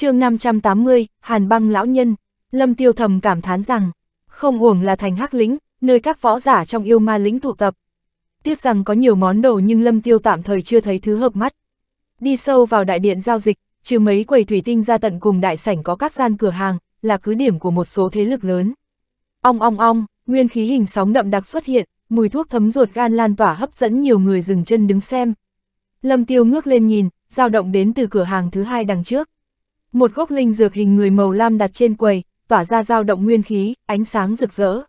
chương 580, Hàn băng lão nhân, Lâm Tiêu thầm cảm thán rằng, không uổng là thành hắc lính, nơi các võ giả trong yêu ma lính tụ tập. Tiếc rằng có nhiều món đồ nhưng Lâm Tiêu tạm thời chưa thấy thứ hợp mắt. Đi sâu vào đại điện giao dịch, trừ mấy quầy thủy tinh ra tận cùng đại sảnh có các gian cửa hàng, là cứ điểm của một số thế lực lớn. Ong ong ong, nguyên khí hình sóng đậm đặc xuất hiện, mùi thuốc thấm ruột gan lan tỏa hấp dẫn nhiều người dừng chân đứng xem. Lâm Tiêu ngước lên nhìn, dao động đến từ cửa hàng thứ hai đằng trước. Một gốc linh dược hình người màu lam đặt trên quầy, tỏa ra dao động nguyên khí, ánh sáng rực rỡ.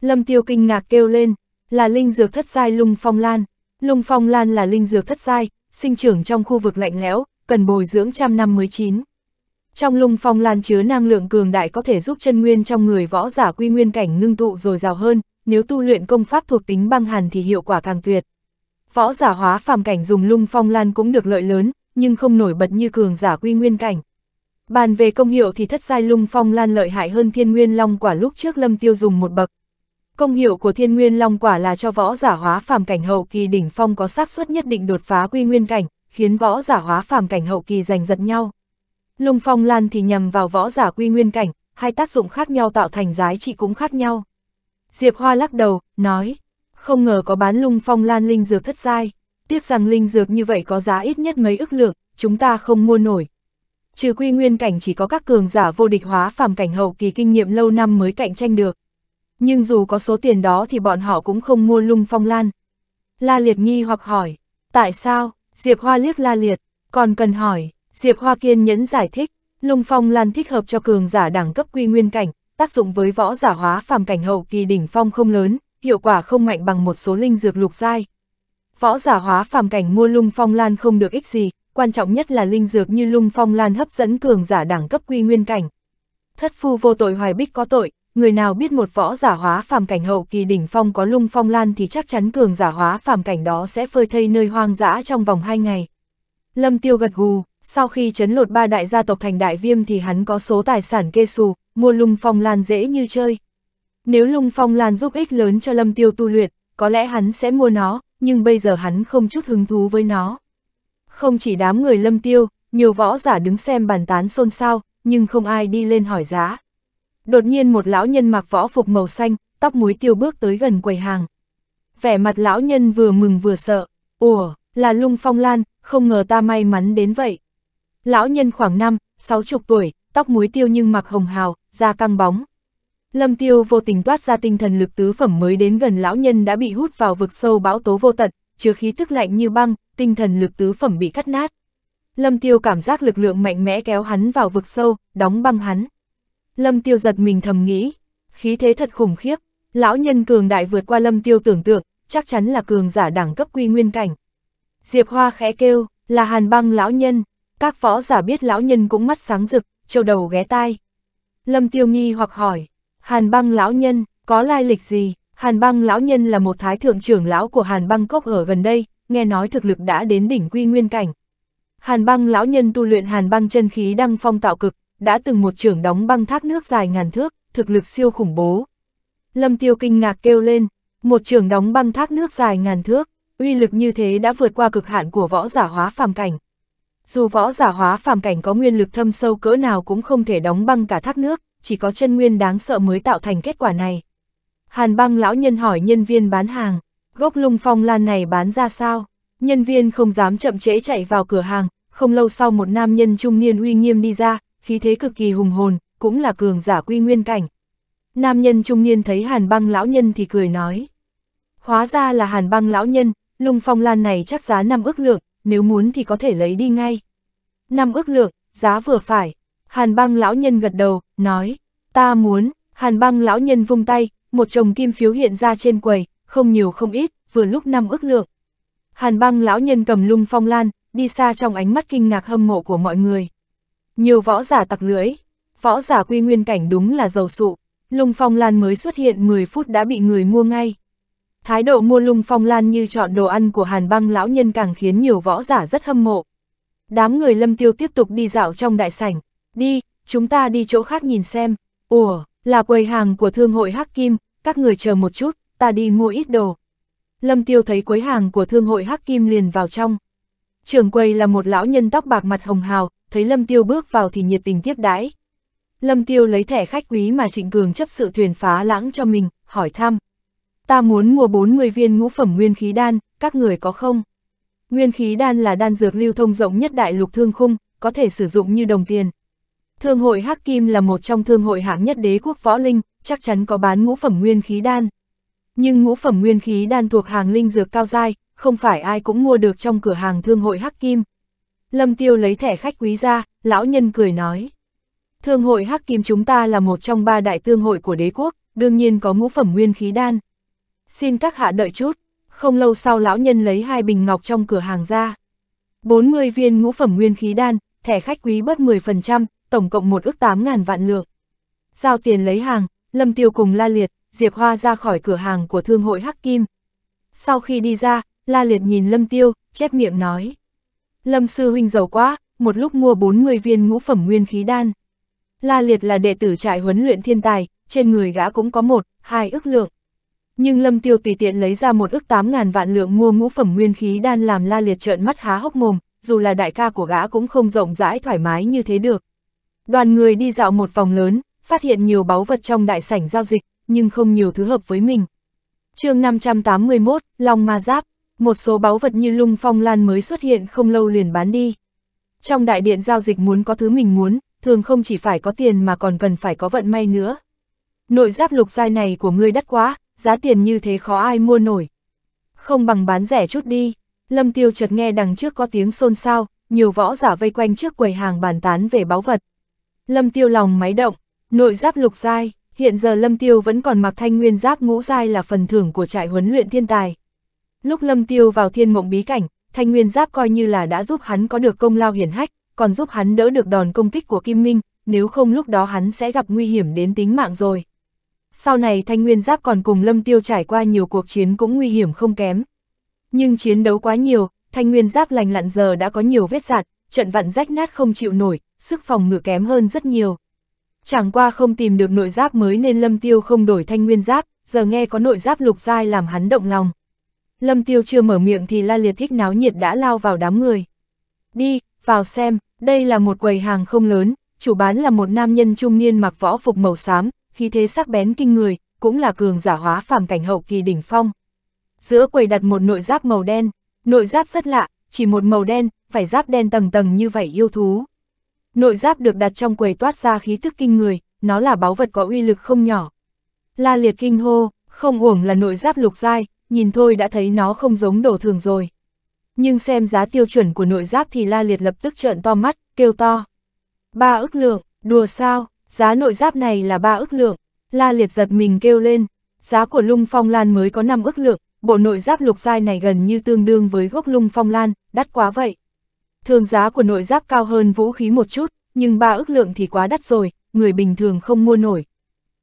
Lâm Tiêu kinh ngạc kêu lên, là linh dược thất giai lung phong lan. Lung phong lan là linh dược thất giai, sinh trưởng trong khu vực lạnh lẽo, cần bồi dưỡng trăm năm mới chín. Trong lung phong lan chứa năng lượng cường đại có thể giúp chân nguyên trong người võ giả quy nguyên cảnh ngưng tụ rồi rào hơn, nếu tu luyện công pháp thuộc tính băng hàn thì hiệu quả càng tuyệt. Võ giả hóa phàm cảnh dùng lung phong lan cũng được lợi lớn, nhưng không nổi bật như cường giả quy nguyên cảnh. Bàn về công hiệu thì thất giai lung phong lan lợi hại hơn thiên nguyên long quả lúc trước lâm tiêu dùng một bậc. Công hiệu của thiên nguyên long quả là cho võ giả hóa phàm cảnh hậu kỳ đỉnh phong có xác suất nhất định đột phá quy nguyên cảnh, khiến võ giả hóa phàm cảnh hậu kỳ giành giật nhau. Lung phong lan thì nhằm vào võ giả quy nguyên cảnh, hai tác dụng khác nhau tạo thành giá trị cũng khác nhau. Diệp Hoa lắc đầu, nói, không ngờ có bán lung phong lan linh dược thất giai, tiếc rằng linh dược như vậy có giá ít nhất mấy ức lượng, chúng ta không mua nổi, trừ quy nguyên cảnh chỉ có các cường giả vô địch hóa phàm cảnh hậu kỳ kinh nghiệm lâu năm mới cạnh tranh được. Nhưng dù có số tiền đó thì bọn họ cũng không mua lung phong lan. La Liệt nghi hoặc hỏi, tại sao, Diệp Hoa liếc La Liệt, còn cần hỏi, Diệp Hoa kiên nhẫn giải thích, lung phong lan thích hợp cho cường giả đẳng cấp quy nguyên cảnh, tác dụng với võ giả hóa phàm cảnh hậu kỳ đỉnh phong không lớn, hiệu quả không mạnh bằng một số linh dược lục giai. Võ giả hóa phàm cảnh mua lung phong lan không được ích gì, quan trọng nhất là linh dược như lung phong lan hấp dẫn cường giả đẳng cấp quy nguyên cảnh. Thất phu vô tội hoài bích có tội, người nào biết một võ giả hóa phàm cảnh hậu kỳ đỉnh phong có lung phong lan thì chắc chắn cường giả hóa phàm cảnh đó sẽ phơi thây nơi hoang dã trong vòng hai ngày. Lâm Tiêu gật gù, sau khi chấn lột ba đại gia tộc thành đại viêm thì hắn có số tài sản kê xù, mua lung phong lan dễ như chơi. Nếu lung phong lan giúp ích lớn cho Lâm Tiêu tu luyện, có lẽ hắn sẽ mua nó, nhưng bây giờ hắn không chút hứng thú với nó. Không chỉ đám người lâm tiêu, nhiều võ giả đứng xem bàn tán xôn xao, nhưng không ai đi lên hỏi giá. Đột nhiên một lão nhân mặc võ phục màu xanh, tóc muối tiêu bước tới gần quầy hàng. Vẻ mặt lão nhân vừa mừng vừa sợ, ủa, là lung phong lan, không ngờ ta may mắn đến vậy. Lão nhân khoảng năm, sáu chục tuổi, tóc muối tiêu nhưng mặc hồng hào, da căng bóng. Lâm tiêu vô tình toát ra tinh thần lực tứ phẩm mới đến gần lão nhân đã bị hút vào vực sâu bão tố vô tận, chứa khí tức lạnh như băng, tinh thần lực tứ phẩm bị cắt nát. Lâm Tiêu cảm giác lực lượng mạnh mẽ kéo hắn vào vực sâu, đóng băng hắn. Lâm Tiêu giật mình thầm nghĩ, khí thế thật khủng khiếp, lão nhân cường đại vượt qua Lâm Tiêu tưởng tượng, chắc chắn là cường giả đẳng cấp quy nguyên cảnh. Diệp Hoa khẽ kêu, là hàn băng lão nhân, các võ giả biết lão nhân cũng mắt sáng rực, trâu đầu ghé tai. Lâm Tiêu nghi hoặc hỏi, hàn băng lão nhân, có lai lịch gì? Hàn băng lão nhân là một thái thượng trưởng lão của Hàn băng cốc ở gần đây, nghe nói thực lực đã đến đỉnh quy nguyên cảnh. Hàn băng lão nhân tu luyện hàn băng chân khí đăng phong tạo cực, đã từng một trưởng đóng băng thác nước dài ngàn thước, thực lực siêu khủng bố. Lâm tiêu kinh ngạc kêu lên, một trưởng đóng băng thác nước dài ngàn thước, uy lực như thế đã vượt qua cực hạn của võ giả hóa phàm cảnh. Dù võ giả hóa phàm cảnh có nguyên lực thâm sâu cỡ nào cũng không thể đóng băng cả thác nước, chỉ có chân nguyên đáng sợ mới tạo thành kết quả này. Hàn băng lão nhân hỏi nhân viên bán hàng, gốc lung phong lan này bán ra sao? Nhân viên không dám chậm trễ chạy vào cửa hàng, không lâu sau một nam nhân trung niên uy nghiêm đi ra, khí thế cực kỳ hùng hồn, cũng là cường giả quy nguyên cảnh. Nam nhân trung niên thấy hàn băng lão nhân thì cười nói. Hóa ra là hàn băng lão nhân, lung phong lan này chắc giá 5 ước lượng, nếu muốn thì có thể lấy đi ngay. 5 ước lượng, giá vừa phải. Hàn băng lão nhân gật đầu, nói, ta muốn, Hàn băng lão nhân vung tay, một chồng kim phiếu hiện ra trên quầy, không nhiều không ít, vừa lúc năm ước lượng. Hàn băng lão nhân cầm lung phong lan, đi xa trong ánh mắt kinh ngạc hâm mộ của mọi người. Nhiều võ giả tặc lưỡi, võ giả quy nguyên cảnh đúng là giàu sụ, lung phong lan mới xuất hiện 10 phút đã bị người mua ngay. Thái độ mua lung phong lan như chọn đồ ăn của hàn băng lão nhân càng khiến nhiều võ giả rất hâm mộ. Đám người lâm tiêu tiếp tục đi dạo trong đại sảnh, đi, chúng ta đi chỗ khác nhìn xem, ủa. Là quầy hàng của thương hội Hắc Kim, các người chờ một chút, ta đi mua ít đồ. Lâm Tiêu thấy quầy hàng của thương hội Hắc Kim liền vào trong. Trưởng quầy là một lão nhân tóc bạc mặt hồng hào, thấy Lâm Tiêu bước vào thì nhiệt tình tiếp đãi. Lâm Tiêu lấy thẻ khách quý mà Trịnh Cường chấp sự thuyền phá lãng cho mình, hỏi thăm. Ta muốn mua 40 viên ngũ phẩm nguyên khí đan, các người có không? Nguyên khí đan là đan dược lưu thông rộng nhất đại lục thương khung, có thể sử dụng như đồng tiền. Thương hội Hắc Kim là một trong thương hội hạng nhất đế quốc võ linh, chắc chắn có bán ngũ phẩm nguyên khí đan. Nhưng ngũ phẩm nguyên khí đan thuộc hàng linh dược cao giai, không phải ai cũng mua được trong cửa hàng thương hội Hắc Kim. Lâm Tiêu lấy thẻ khách quý ra, lão nhân cười nói. Thương hội Hắc Kim chúng ta là một trong ba đại thương hội của đế quốc, đương nhiên có ngũ phẩm nguyên khí đan. Xin các hạ đợi chút, không lâu sau lão nhân lấy hai bình ngọc trong cửa hàng ra. 40 viên ngũ phẩm nguyên khí đan, thẻ khách quý bớt 10%, tổng cộng một ước 8.000 vạn lượng. Giao tiền lấy hàng, Lâm Tiêu cùng La Liệt, Diệp Hoa ra khỏi cửa hàng của thương hội Hắc Kim. Sau khi đi ra, La Liệt nhìn Lâm Tiêu, chép miệng nói. Lâm sư huynh giàu quá, một lúc mua 40 viên ngũ phẩm nguyên khí đan. La Liệt là đệ tử trại huấn luyện thiên tài, trên người gã cũng có một, hai ước lượng. Nhưng Lâm Tiêu tùy tiện lấy ra một ước 8.000 vạn lượng mua ngũ phẩm nguyên khí đan làm La Liệt trợn mắt há hốc mồm, dù là đại ca của gã cũng không rộng rãi thoải mái như thế được. Đoàn người đi dạo một vòng lớn, phát hiện nhiều báu vật trong đại sảnh giao dịch, nhưng không nhiều thứ hợp với mình. chương 581, Long Ma Giáp, một số báu vật như lung phong lan mới xuất hiện không lâu liền bán đi. Trong đại điện giao dịch muốn có thứ mình muốn, thường không chỉ phải có tiền mà còn cần phải có vận may nữa. Nội giáp lục giai này của ngươi đắt quá, giá tiền như thế khó ai mua nổi. Không bằng bán rẻ chút đi, Lâm Tiêu chợt nghe đằng trước có tiếng xôn xao, nhiều võ giả vây quanh trước quầy hàng bàn tán về báu vật. Lâm Tiêu lòng máy động, nội giáp lục giai, hiện giờ Lâm Tiêu vẫn còn mặc thanh nguyên giáp ngũ giai là phần thưởng của trại huấn luyện thiên tài. Lúc Lâm Tiêu vào thiên mộng bí cảnh, thanh nguyên giáp coi như là đã giúp hắn có được công lao hiển hách, còn giúp hắn đỡ được đòn công kích của Kim Minh, nếu không lúc đó hắn sẽ gặp nguy hiểm đến tính mạng rồi. Sau này thanh nguyên giáp còn cùng Lâm Tiêu trải qua nhiều cuộc chiến cũng nguy hiểm không kém. Nhưng chiến đấu quá nhiều, thanh nguyên giáp lành lặn giờ đã có nhiều vết dạn, trận vặn rách nát không chịu nổi, sức phòng ngự kém hơn rất nhiều. Chẳng qua không tìm được nội giáp mới nên Lâm Tiêu không đổi thanh nguyên giáp, giờ nghe có nội giáp lục giai làm hắn động lòng. Lâm Tiêu chưa mở miệng thì La Liệt thích náo nhiệt đã lao vào đám người. Đi, vào xem, đây là một quầy hàng không lớn, chủ bán là một nam nhân trung niên mặc võ phục màu xám, khí thế sắc bén kinh người, cũng là cường giả hóa phàm cảnh hậu kỳ đỉnh phong. Giữa quầy đặt một nội giáp màu đen, nội giáp rất lạ, chỉ một màu đen, phải giáp đen tầng tầng như vậy yêu thú. Nội giáp được đặt trong quầy toát ra khí thức kinh người, nó là báu vật có uy lực không nhỏ. La liệt kinh hô, không uổng là nội giáp lục dai, nhìn thôi đã thấy nó không giống đồ thường rồi. Nhưng xem giá tiêu chuẩn của nội giáp thì la liệt lập tức trợn to mắt, kêu to. Ba ức lượng, đùa sao, giá nội giáp này là ba ức lượng. La liệt giật mình kêu lên, giá của lung phong lan mới có 5 ức lượng, bộ nội giáp lục dai này gần như tương đương với gốc lung phong lan, đắt quá vậy. Thường giá của nội giáp cao hơn vũ khí một chút, nhưng ba ước lượng thì quá đắt rồi, người bình thường không mua nổi.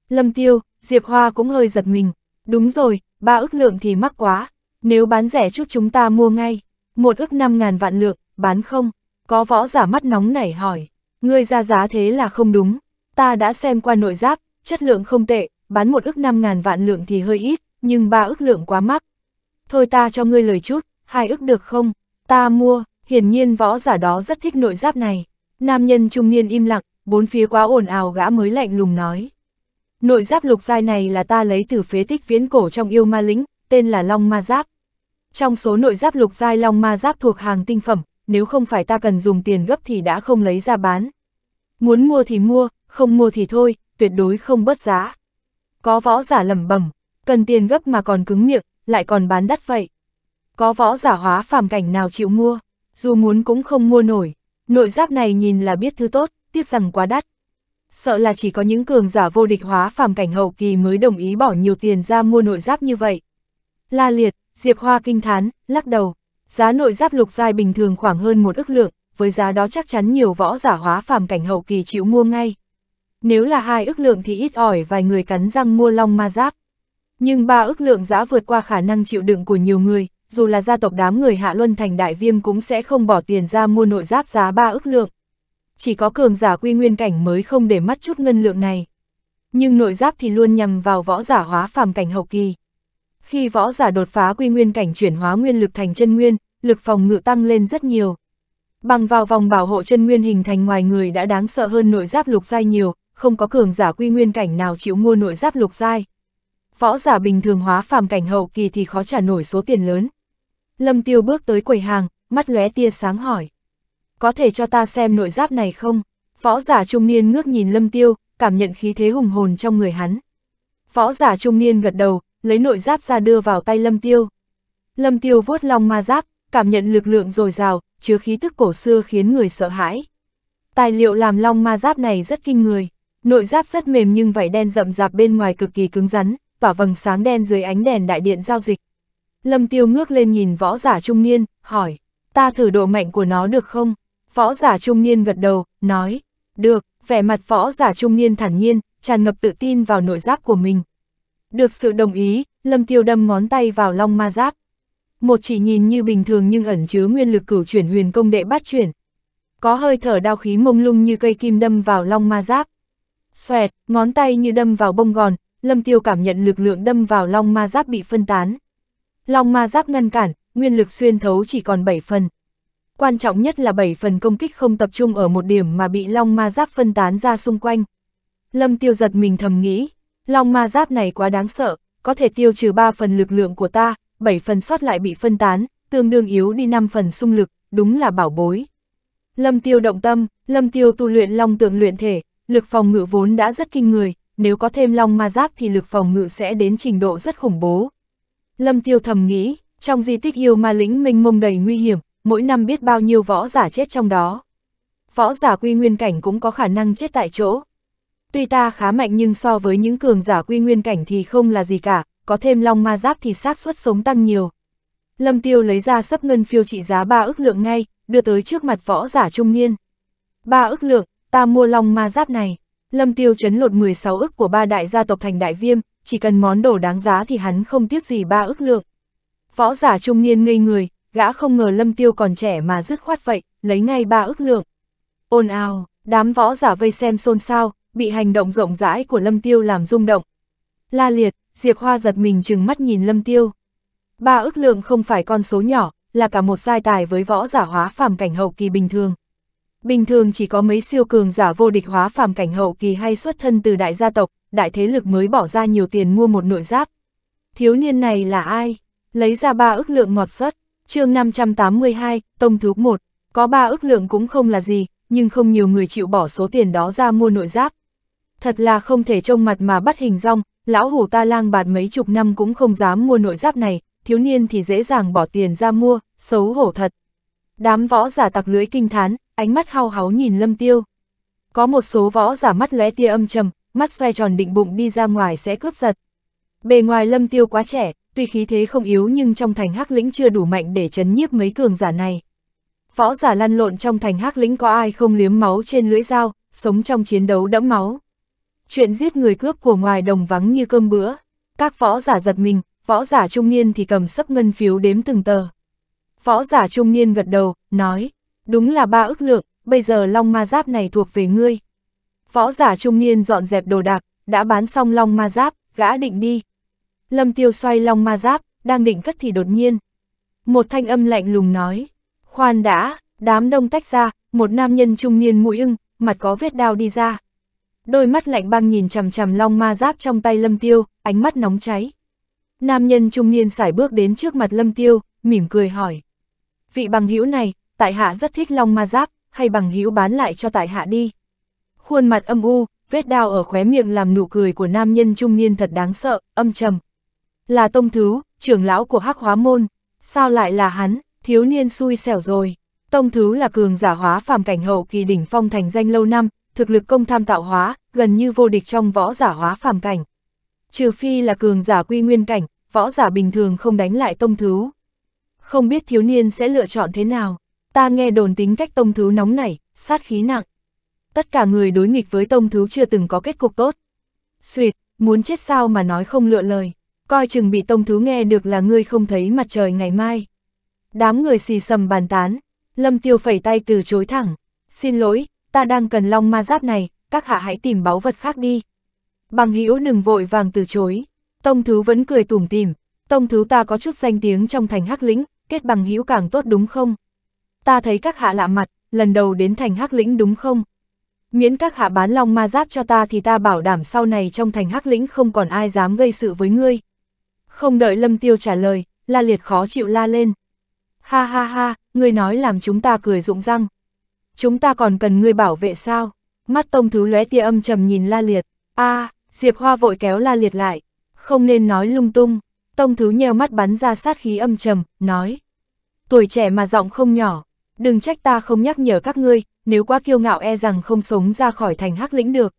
Lâm Tiêu, Diệp Hoa cũng hơi giật mình. Đúng rồi, ba ước lượng thì mắc quá. Nếu bán rẻ chút chúng ta mua ngay. Một ước năm ngàn vạn lượng, bán không? Có võ giả mắt nóng nảy hỏi. Ngươi ra giá thế là không đúng. Ta đã xem qua nội giáp, chất lượng không tệ, bán một ước năm ngàn vạn lượng thì hơi ít, nhưng ba ước lượng quá mắc. Thôi ta cho ngươi lời chút, hai ước được không? Ta mua, Hiển nhiên võ giả đó rất thích nội giáp này. Nam nhân trung niên im lặng, bốn phía quá ồn ào gã mới lạnh lùng nói. Nội giáp lục giai này là ta lấy từ phế tích viễn cổ trong yêu ma lĩnh tên là Long Ma Giáp. Trong số nội giáp lục giai Long Ma Giáp thuộc hàng tinh phẩm, nếu không phải ta cần dùng tiền gấp thì đã không lấy ra bán. Muốn mua thì mua, không mua thì thôi, tuyệt đối không bớt giá. Có võ giả lẩm bẩm, cần tiền gấp mà còn cứng miệng, lại còn bán đắt vậy. Có võ giả hóa phàm cảnh nào chịu mua? dù muốn cũng không mua nổi. Nội giáp này nhìn là biết thứ tốt, tiếc rằng quá đắt. Sợ là chỉ có những cường giả vô địch hóa phàm cảnh hậu kỳ mới đồng ý bỏ nhiều tiền ra mua nội giáp như vậy. La liệt, Diệp Hoa kinh thán, lắc đầu. Giá nội giáp lục giai bình thường khoảng hơn một ức lượng, với giá đó chắc chắn nhiều võ giả hóa phàm cảnh hậu kỳ chịu mua ngay. Nếu là hai ức lượng thì ít ỏi vài người cắn răng mua long ma giáp. Nhưng ba ức lượng giá vượt qua khả năng chịu đựng của nhiều người, dù là gia tộc đám người Hạ Luân Thành Đại Viêm cũng sẽ không bỏ tiền ra mua nội giáp giá 3 ức lượng. Chỉ có cường giả quy nguyên cảnh mới không để mắt chút ngân lượng này. Nhưng nội giáp thì luôn nhằm vào võ giả hóa phàm cảnh hậu kỳ. Khi võ giả đột phá quy nguyên cảnh chuyển hóa nguyên lực thành chân nguyên, lực phòng ngự tăng lên rất nhiều. Bằng vào vòng bảo hộ chân nguyên hình thành ngoài người đã đáng sợ hơn nội giáp lục giai nhiều, không có cường giả quy nguyên cảnh nào chịu mua nội giáp lục giai. Võ giả bình thường hóa phàm cảnh hậu kỳ thì khó trả nổi số tiền lớn. Lâm Tiêu bước tới quầy hàng, mắt lóe tia sáng hỏi. Có thể cho ta xem nội giáp này không? Võ giả trung niên ngước nhìn Lâm Tiêu, cảm nhận khí thế hùng hồn trong người hắn. Võ giả trung niên gật đầu, lấy nội giáp ra đưa vào tay Lâm Tiêu. Lâm Tiêu vuốt long ma giáp, cảm nhận lực lượng dồi dào, chứa khí tức cổ xưa khiến người sợ hãi. Tài liệu làm long ma giáp này rất kinh người, nội giáp rất mềm nhưng vảy đen rậm rạp bên ngoài cực kỳ cứng rắn, tỏa vầng sáng đen dưới ánh đèn đại điện giao dịch. Lâm Tiêu ngước lên nhìn võ giả trung niên, hỏi, ta thử độ mạnh của nó được không? Võ giả trung niên gật đầu, nói, được, vẻ mặt võ giả trung niên thản nhiên, tràn ngập tự tin vào nội giáp của mình. Được sự đồng ý, Lâm Tiêu đâm ngón tay vào long ma giáp. Một chỉ nhìn như bình thường nhưng ẩn chứa nguyên lực cửu chuyển huyền công đệ bát chuyển. Có hơi thở đau khí mông lung như cây kim đâm vào long ma giáp. Xoẹt, ngón tay như đâm vào bông gòn, Lâm Tiêu cảm nhận lực lượng đâm vào long ma giáp bị phân tán. Long ma giáp ngăn cản, nguyên lực xuyên thấu chỉ còn 7 phần. Quan trọng nhất là 7 phần công kích không tập trung ở một điểm mà bị long ma giáp phân tán ra xung quanh. Lâm tiêu giật mình thầm nghĩ, long ma giáp này quá đáng sợ, có thể tiêu trừ 3 phần lực lượng của ta, 7 phần sót lại bị phân tán, tương đương yếu đi 5 phần xung lực, đúng là bảo bối. Lâm tiêu động tâm, lâm tiêu tu luyện long tượng luyện thể, lực phòng ngự vốn đã rất kinh người, nếu có thêm long ma giáp thì lực phòng ngự sẽ đến trình độ rất khủng bố, Lâm Tiêu thầm nghĩ, trong di tích yêu ma lĩnh minh mông đầy nguy hiểm, mỗi năm biết bao nhiêu võ giả chết trong đó. Võ giả quy nguyên cảnh cũng có khả năng chết tại chỗ. Tuy ta khá mạnh nhưng so với những cường giả quy nguyên cảnh thì không là gì cả, có thêm long ma giáp thì xác suất sống tăng nhiều. Lâm Tiêu lấy ra sấp ngân phiêu trị giá ba ức lượng ngay, đưa tới trước mặt võ giả trung niên. Ba ức lượng, ta mua long ma giáp này. Lâm Tiêu chấn lột 16 ức của ba đại gia tộc thành đại viêm, chỉ cần món đồ đáng giá thì hắn không tiếc gì ba ước lượng. Võ giả trung niên ngây người, gã không ngờ lâm tiêu còn trẻ mà dứt khoát vậy, lấy ngay ba ước lượng. Ồn ào, đám võ giả vây xem xôn xao, bị hành động rộng rãi của lâm tiêu làm rung động. La liệt, Diệp Hoa giật mình chừng mắt nhìn lâm tiêu. Ba ước lượng không phải con số nhỏ, là cả một giai tài với võ giả hóa phàm cảnh hậu kỳ bình thường. Bình thường chỉ có mấy siêu cường giả vô địch hóa phàm cảnh hậu kỳ hay xuất thân từ đại gia tộc, đại thế lực mới bỏ ra nhiều tiền mua một nội giáp. Thiếu niên này là ai? Lấy ra ba ức lượng ngọt sắt, chương 582, tông thứ 1, có ba ức lượng cũng không là gì, nhưng không nhiều người chịu bỏ số tiền đó ra mua nội giáp. Thật là không thể trông mặt mà bắt hình rong, lão hủ ta lang bạt mấy chục năm cũng không dám mua nội giáp này, thiếu niên thì dễ dàng bỏ tiền ra mua, xấu hổ thật. Đám võ giả tặc lưỡi kinh thán, ánh mắt hao háo nhìn lâm tiêu. Có một số võ giả mắt lóe tia âm trầm, mắt xoay tròn định bụng đi ra ngoài sẽ cướp giật. Bề ngoài lâm tiêu quá trẻ, tuy khí thế không yếu nhưng trong thành hắc lĩnh chưa đủ mạnh để chấn nhiếp mấy cường giả này. Võ giả lăn lộn trong thành hắc lĩnh có ai không liếm máu trên lưỡi dao, sống trong chiến đấu đẫm máu. Chuyện giết người cướp của ngoài đồng vắng như cơm bữa. Các võ giả giật mình, võ giả trung niên thì cầm sấp ngân phiếu đếm từng tờ. Võ giả trung niên gật đầu, nói, đúng là ba ức lượng, bây giờ long ma giáp này thuộc về ngươi, Võ giả trung niên dọn dẹp đồ đạc, đã bán xong long ma giáp, gã định đi. Lâm tiêu xoay long ma giáp, đang định cất thì đột nhiên. Một thanh âm lạnh lùng nói, khoan đã, đám đông tách ra, một nam nhân trung niên mũi ưng, mặt có vết đao đi ra. Đôi mắt lạnh băng nhìn chằm chằm long ma giáp trong tay lâm tiêu, ánh mắt nóng cháy. Nam nhân trung niên sải bước đến trước mặt lâm tiêu, mỉm cười hỏi. Vị bằng hữu này, tại hạ rất thích long ma giáp, hay bằng hữu bán lại cho tại hạ đi. Khuôn mặt âm u, vết đao ở khóe miệng làm nụ cười của nam nhân trung niên thật đáng sợ, âm trầm. Là tông thứ, trưởng lão của hắc hóa môn, sao lại là hắn, thiếu niên xui xẻo rồi. Tông thứ là cường giả hóa phàm cảnh hậu kỳ đỉnh phong thành danh lâu năm, thực lực công tham tạo hóa, gần như vô địch trong võ giả hóa phàm cảnh. Trừ phi là cường giả quy nguyên cảnh, võ giả bình thường không đánh lại tông thứ. Không biết thiếu niên sẽ lựa chọn thế nào, ta nghe đồn tính cách tông thứ nóng nảy, sát khí nặng, tất cả người đối nghịch với Tông Thứ chưa từng có kết cục tốt. Xuyệt, muốn chết sao mà nói không lựa lời, coi chừng bị Tông Thứ nghe được là ngươi không thấy mặt trời ngày mai. Đám người xì sầm bàn tán, Lâm Tiêu phẩy tay từ chối thẳng, xin lỗi, ta đang cần long ma giáp này, các hạ hãy tìm báu vật khác đi. Bằng hữu đừng vội vàng từ chối, Tông Thứ vẫn cười tủm tìm. Tông Thứ ta có chút danh tiếng trong thành hắc lĩnh, kết bằng hữu càng tốt đúng không? Ta thấy các hạ lạ mặt, lần đầu đến thành hắc lĩnh đúng không? miễn các hạ bán long ma giáp cho ta thì ta bảo đảm sau này trong thành hắc lĩnh không còn ai dám gây sự với ngươi. Không đợi Lâm Tiêu trả lời, La Liệt khó chịu la lên. Ha ha ha, ngươi nói làm chúng ta cười rụng răng. Chúng ta còn cần ngươi bảo vệ sao? Mắt tông thứ lóe tia âm trầm nhìn La Liệt. a à, Diệp Hoa vội kéo La Liệt lại. Không nên nói lung tung. Tông thứ nheo mắt bắn ra sát khí âm trầm, nói. Tuổi trẻ mà giọng không nhỏ, Đừng trách ta không nhắc nhở các ngươi, nếu quá kiêu ngạo e rằng không sống ra khỏi thành hắc lĩnh được.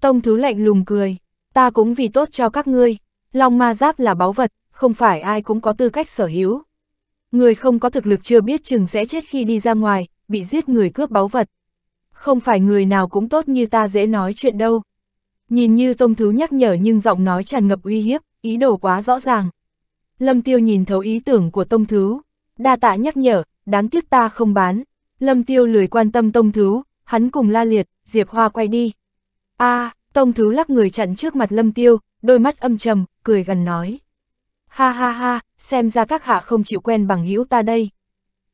Tông thứ lạnh lùng cười, ta cũng vì tốt cho các ngươi, Long ma giáp là báu vật, không phải ai cũng có tư cách sở hữu. Người không có thực lực chưa biết chừng sẽ chết khi đi ra ngoài, bị giết người cướp báu vật. Không phải người nào cũng tốt như ta dễ nói chuyện đâu. Nhìn như tông thứ nhắc nhở nhưng giọng nói tràn ngập uy hiếp, ý đồ quá rõ ràng. Lâm tiêu nhìn thấu ý tưởng của tông thứ, đa tạ nhắc nhở, đáng tiếc ta không bán. Lâm Tiêu lười quan tâm Tông Thứ, hắn cùng la liệt, Diệp Hoa quay đi. a à, Tông Thứ lắc người chặn trước mặt Lâm Tiêu, đôi mắt âm trầm, cười gần nói. Ha ha ha, xem ra các hạ không chịu quen bằng hữu ta đây.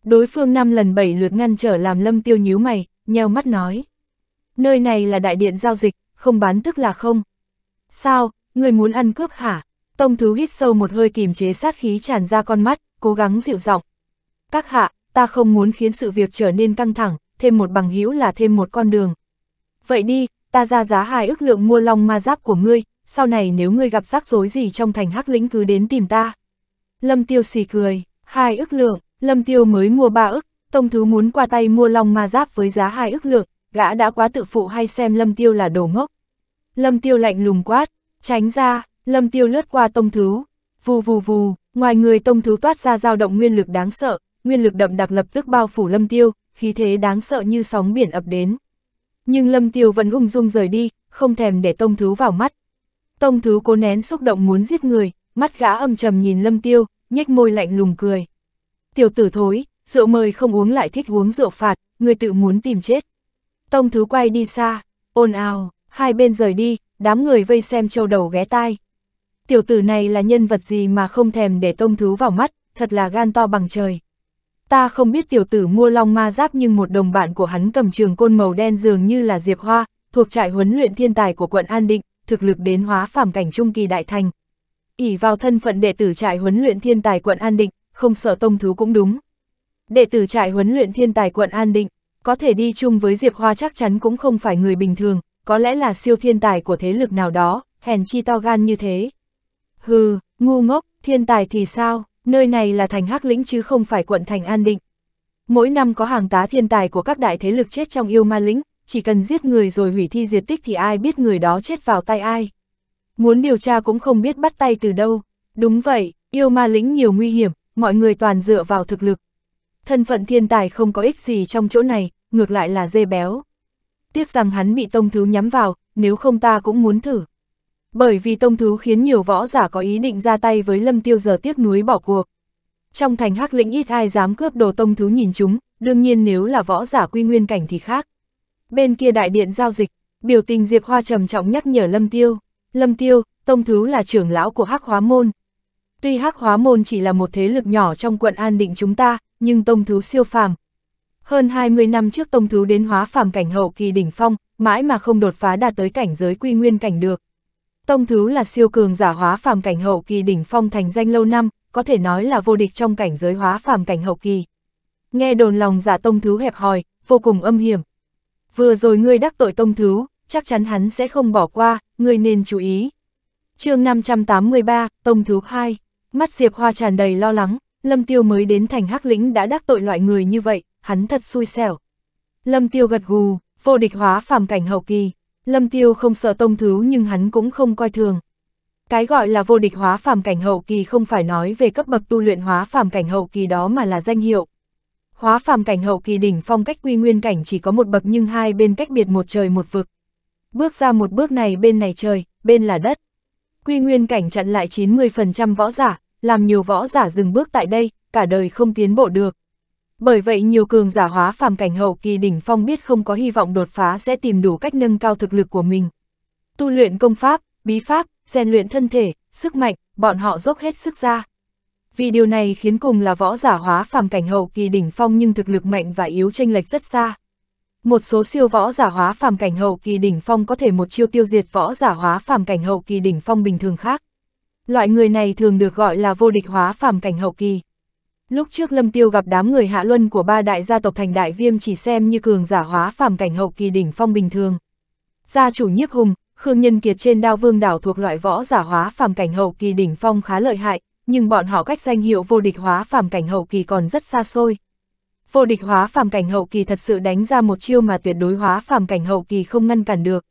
Đối phương năm lần bảy lượt ngăn trở làm Lâm Tiêu nhíu mày, nheo mắt nói. Nơi này là đại điện giao dịch, không bán tức là không. Sao, người muốn ăn cướp hả? Tông Thứ hít sâu một hơi kìm chế sát khí tràn ra con mắt, cố gắng dịu giọng. Các hạ, ta không muốn khiến sự việc trở nên căng thẳng, thêm một bằng hữu là thêm một con đường. Vậy đi, ta ra giá hai ước lượng mua long ma giáp của ngươi, sau này nếu ngươi gặp rắc rối gì trong thành hắc lĩnh cứ đến tìm ta. Lâm Tiêu xì cười, hai ước lượng, Lâm Tiêu mới mua ba ước, Tông Thứ muốn qua tay mua long ma giáp với giá hai ước lượng, gã đã quá tự phụ hay xem Lâm Tiêu là đồ ngốc. Lâm Tiêu lạnh lùng quát, tránh ra, Lâm Tiêu lướt qua Tông Thứ, vù vù vù, ngoài người Tông Thứ toát ra dao động nguyên lực đáng sợ, nguyên lực đậm đặc lập tức bao phủ lâm tiêu, khí thế đáng sợ như sóng biển ập đến. Nhưng lâm tiêu vẫn ung dung rời đi, không thèm để tông thứ vào mắt. Tông thứ cố nén xúc động muốn giết người, mắt gã âm trầm nhìn lâm tiêu, nhếch môi lạnh lùng cười. Tiểu tử thối, rượu mời không uống lại thích uống rượu phạt, người tự muốn tìm chết. Tông thứ quay đi xa, ồn ào, hai bên rời đi, đám người vây xem châu đầu ghé tai. Tiểu tử này là nhân vật gì mà không thèm để tông thứ vào mắt, thật là gan to bằng trời ta không biết tiểu tử mua long ma giáp nhưng một đồng bạn của hắn cầm trường côn màu đen dường như là Diệp Hoa, thuộc trại huấn luyện thiên tài của quận An Định, thực lực đến hóa phàm cảnh trung kỳ đại thành. ỉ vào thân phận đệ tử trại huấn luyện thiên tài quận An Định, không sợ tông thú cũng đúng. Đệ tử trại huấn luyện thiên tài quận An Định, có thể đi chung với Diệp Hoa chắc chắn cũng không phải người bình thường, có lẽ là siêu thiên tài của thế lực nào đó, hèn chi to gan như thế. Hừ, ngu ngốc, thiên tài thì sao? Nơi này là thành Hắc Lĩnh chứ không phải quận thành An Định. Mỗi năm có hàng tá thiên tài của các đại thế lực chết trong yêu ma lĩnh, chỉ cần giết người rồi hủy thi diệt tích thì ai biết người đó chết vào tay ai. Muốn điều tra cũng không biết bắt tay từ đâu. Đúng vậy, yêu ma lĩnh nhiều nguy hiểm, mọi người toàn dựa vào thực lực. Thân phận thiên tài không có ích gì trong chỗ này, ngược lại là dê béo. Tiếc rằng hắn bị tông thứ nhắm vào, nếu không ta cũng muốn thử. Bởi vì tông thú khiến nhiều võ giả có ý định ra tay với lâm tiêu giờ tiếc núi bỏ cuộc. Trong thành hắc lĩnh ít ai dám cướp đồ tông thú nhìn chúng, đương nhiên nếu là võ giả quy nguyên cảnh thì khác. Bên kia đại điện giao dịch, biểu tình Diệp Hoa trầm trọng nhắc nhở Lâm Tiêu. Lâm Tiêu, tông thứ là trưởng lão của Hắc Hóa Môn. Tuy Hắc Hóa Môn chỉ là một thế lực nhỏ trong quận An Định chúng ta, nhưng tông thứ siêu phàm. Hơn 20 năm trước tông thứ đến hóa phàm cảnh hậu kỳ đỉnh phong, mãi mà không đột phá đạt tới cảnh giới quy nguyên cảnh được. Tông Thứ là siêu cường giả hóa phàm cảnh hậu kỳ đỉnh phong thành danh lâu năm, có thể nói là vô địch trong cảnh giới hóa phàm cảnh hậu kỳ. Nghe đồn lòng giả dạ Tông Thứ hẹp hòi, vô cùng âm hiểm. Vừa rồi ngươi đắc tội Tông Thứ, chắc chắn hắn sẽ không bỏ qua, ngươi nên chú ý. chương 583, Tông Thứ 2, mắt Diệp Hoa tràn đầy lo lắng, Lâm Tiêu mới đến thành Hắc Lĩnh đã đắc tội loại người như vậy, hắn thật xui xẻo. Lâm Tiêu gật gù, vô địch hóa phàm cảnh hậu kỳ, Lâm Tiêu không sợ tông thứ nhưng hắn cũng không coi thường. Cái gọi là vô địch hóa phàm cảnh hậu kỳ không phải nói về cấp bậc tu luyện hóa phàm cảnh hậu kỳ đó mà là danh hiệu. Hóa phàm cảnh hậu kỳ đỉnh phong cách quy nguyên cảnh chỉ có một bậc nhưng hai bên cách biệt một trời một vực. Bước ra một bước này bên này trời, bên là đất. Quy nguyên cảnh chặn lại 90% võ giả, làm nhiều võ giả dừng bước tại đây, cả đời không tiến bộ được. Bởi vậy nhiều cường giả hóa phàm cảnh hậu kỳ đỉnh phong biết không có hy vọng đột phá sẽ tìm đủ cách nâng cao thực lực của mình. Tu luyện công pháp, bí pháp, rèn luyện thân thể, sức mạnh, bọn họ dốc hết sức ra. Vì điều này khiến cùng là võ giả hóa phàm cảnh hậu kỳ đỉnh phong nhưng thực lực mạnh và yếu chênh lệch rất xa. Một số siêu võ giả hóa phàm cảnh hậu kỳ đỉnh phong có thể một chiêu tiêu diệt võ giả hóa phàm cảnh hậu kỳ đỉnh phong bình thường khác. Loại người này thường được gọi là vô địch hóa phàm cảnh hậu kỳ. Lúc trước Lâm Tiêu gặp đám người hạ luân của ba đại gia tộc thành đại viêm chỉ xem như cường giả hóa phàm cảnh hậu kỳ đỉnh phong bình thường. Gia chủ nhiếp hùng, Khương Nhân Kiệt trên đao vương đảo thuộc loại võ giả hóa phàm cảnh hậu kỳ đỉnh phong khá lợi hại, nhưng bọn họ cách danh hiệu vô địch hóa phàm cảnh hậu kỳ còn rất xa xôi. Vô địch hóa phàm cảnh hậu kỳ thật sự đánh ra một chiêu mà tuyệt đối hóa phàm cảnh hậu kỳ không ngăn cản được.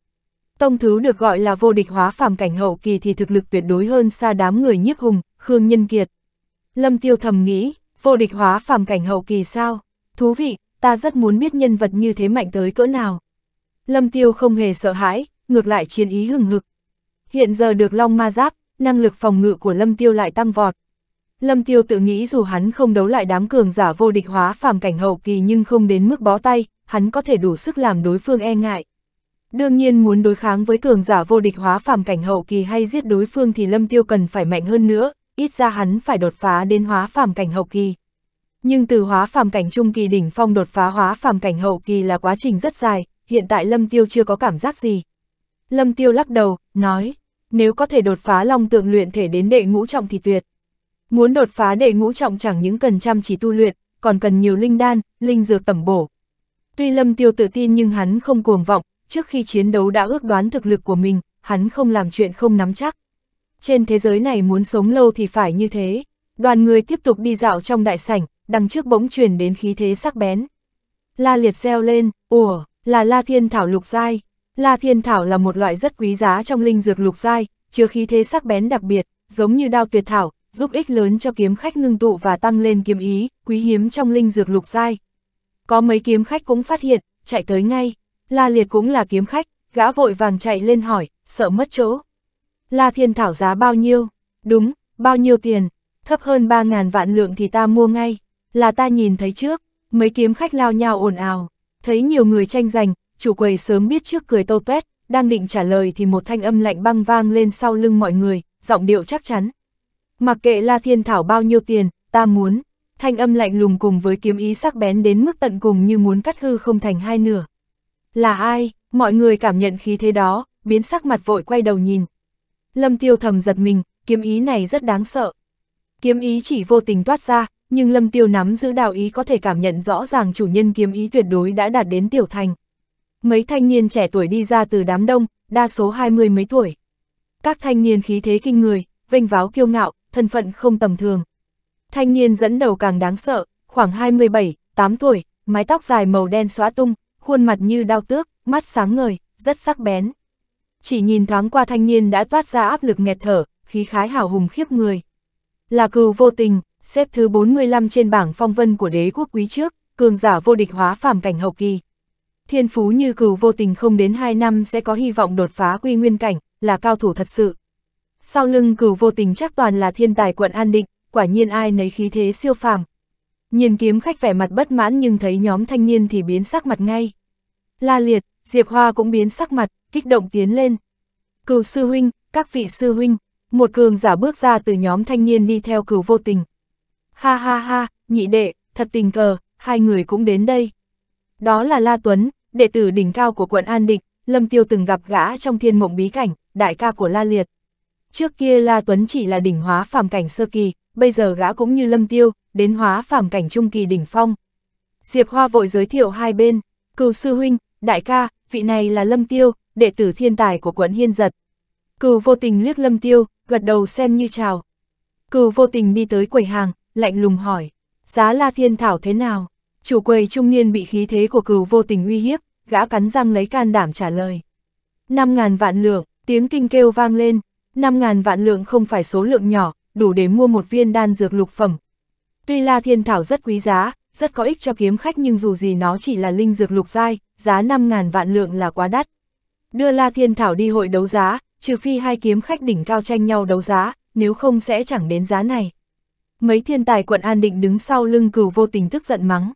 Tông thứ được gọi là vô địch hóa phàm cảnh hậu kỳ thì thực lực tuyệt đối hơn xa đám người nhiếp hùng, Khương Nhân Kiệt. Lâm Tiêu thầm nghĩ, Vô địch hóa phàm cảnh hậu kỳ sao? Thú vị, ta rất muốn biết nhân vật như thế mạnh tới cỡ nào. Lâm Tiêu không hề sợ hãi, ngược lại chiến ý hừng hực. Hiện giờ được Long Ma Giáp, năng lực phòng ngự của Lâm Tiêu lại tăng vọt. Lâm Tiêu tự nghĩ dù hắn không đấu lại đám cường giả vô địch hóa phàm cảnh hậu kỳ nhưng không đến mức bó tay, hắn có thể đủ sức làm đối phương e ngại. Đương nhiên muốn đối kháng với cường giả vô địch hóa phàm cảnh hậu kỳ hay giết đối phương thì Lâm Tiêu cần phải mạnh hơn nữa, ít ra hắn phải đột phá đến hóa phàm cảnh hậu kỳ. Nhưng từ hóa phàm cảnh trung kỳ đỉnh phong đột phá hóa phàm cảnh hậu kỳ là quá trình rất dài, hiện tại Lâm Tiêu chưa có cảm giác gì. Lâm Tiêu lắc đầu, nói, nếu có thể đột phá long tượng luyện thể đến đệ ngũ trọng thì tuyệt. Muốn đột phá đệ ngũ trọng chẳng những cần chăm chỉ tu luyện, còn cần nhiều linh đan, linh dược tẩm bổ. Tuy Lâm Tiêu tự tin nhưng hắn không cuồng vọng, trước khi chiến đấu đã ước đoán thực lực của mình, hắn không làm chuyện không nắm chắc trên thế giới này muốn sống lâu thì phải như thế. Đoàn người tiếp tục đi dạo trong đại sảnh, đằng trước bỗng truyền đến khí thế sắc bén. La liệt reo lên, ủa, là la thiên thảo lục dai. La thiên thảo là một loại rất quý giá trong linh dược lục dai, chứa khí thế sắc bén đặc biệt, giống như đao tuyệt thảo, giúp ích lớn cho kiếm khách ngưng tụ và tăng lên kiếm ý, quý hiếm trong linh dược lục dai. Có mấy kiếm khách cũng phát hiện, chạy tới ngay. La liệt cũng là kiếm khách, gã vội vàng chạy lên hỏi, sợ mất chỗ. La Thiên Thảo giá bao nhiêu? Đúng, bao nhiêu tiền? Thấp hơn 3.000 vạn lượng thì ta mua ngay. Là ta nhìn thấy trước, mấy kiếm khách lao nhau ồn ào. Thấy nhiều người tranh giành, chủ quầy sớm biết trước cười tâu tuét, đang định trả lời thì một thanh âm lạnh băng vang lên sau lưng mọi người, giọng điệu chắc chắn. Mặc kệ La Thiên Thảo bao nhiêu tiền, ta muốn. Thanh âm lạnh lùng cùng với kiếm ý sắc bén đến mức tận cùng như muốn cắt hư không thành hai nửa. Là ai? Mọi người cảm nhận khí thế đó, biến sắc mặt vội quay đầu nhìn, Lâm tiêu thầm giật mình, kiếm ý này rất đáng sợ. Kiếm ý chỉ vô tình toát ra, nhưng lâm tiêu nắm giữ đạo ý có thể cảm nhận rõ ràng chủ nhân kiếm ý tuyệt đối đã đạt đến tiểu thành. Mấy thanh niên trẻ tuổi đi ra từ đám đông, đa số hai mươi mấy tuổi. Các thanh niên khí thế kinh người, vênh váo kiêu ngạo, thân phận không tầm thường. Thanh niên dẫn đầu càng đáng sợ, khoảng 27, 8 tuổi, mái tóc dài màu đen xóa tung, khuôn mặt như đao tước, mắt sáng ngời, rất sắc bén chỉ nhìn thoáng qua thanh niên đã toát ra áp lực nghẹt thở, khí khái hào hùng khiếp người. Là cừu vô tình, xếp thứ 45 trên bảng phong vân của đế quốc quý trước, cường giả vô địch hóa phàm cảnh hậu kỳ. Thiên phú như cừu vô tình không đến 2 năm sẽ có hy vọng đột phá quy nguyên cảnh, là cao thủ thật sự. Sau lưng cừu vô tình chắc toàn là thiên tài quận An Định, quả nhiên ai nấy khí thế siêu phàm. Nhìn kiếm khách vẻ mặt bất mãn nhưng thấy nhóm thanh niên thì biến sắc mặt ngay. La Liệt, Diệp Hoa cũng biến sắc mặt, kích động tiến lên. Cửu sư huynh, các vị sư huynh, một cường giả bước ra từ nhóm thanh niên đi theo cửu vô tình. Ha ha ha, nhị đệ, thật tình cờ, hai người cũng đến đây. Đó là La Tuấn, đệ tử đỉnh cao của quận An Định, Lâm Tiêu từng gặp gã trong thiên mộng bí cảnh, đại ca của La Liệt. Trước kia La Tuấn chỉ là đỉnh hóa phàm cảnh sơ kỳ, bây giờ gã cũng như Lâm Tiêu, đến hóa phàm cảnh trung kỳ đỉnh phong. Diệp Hoa vội giới thiệu hai bên, cừu sư huynh, đại ca, vị này là Lâm Tiêu, đệ tử thiên tài của quận Hiên Giật. Cừu vô tình liếc Lâm Tiêu, gật đầu xem như chào. Cừu vô tình đi tới quầy hàng, lạnh lùng hỏi, giá la thiên thảo thế nào? Chủ quầy trung niên bị khí thế của cừu vô tình uy hiếp, gã cắn răng lấy can đảm trả lời. năm ngàn vạn lượng, tiếng kinh kêu vang lên, năm ngàn vạn lượng không phải số lượng nhỏ, đủ để mua một viên đan dược lục phẩm. Tuy la thiên thảo rất quý giá, rất có ích cho kiếm khách nhưng dù gì nó chỉ là linh dược lục giai, giá 5.000 vạn lượng là quá đắt. Đưa La Thiên Thảo đi hội đấu giá, trừ phi hai kiếm khách đỉnh cao tranh nhau đấu giá, nếu không sẽ chẳng đến giá này. Mấy thiên tài quận An Định đứng sau lưng cửu vô tình tức giận mắng.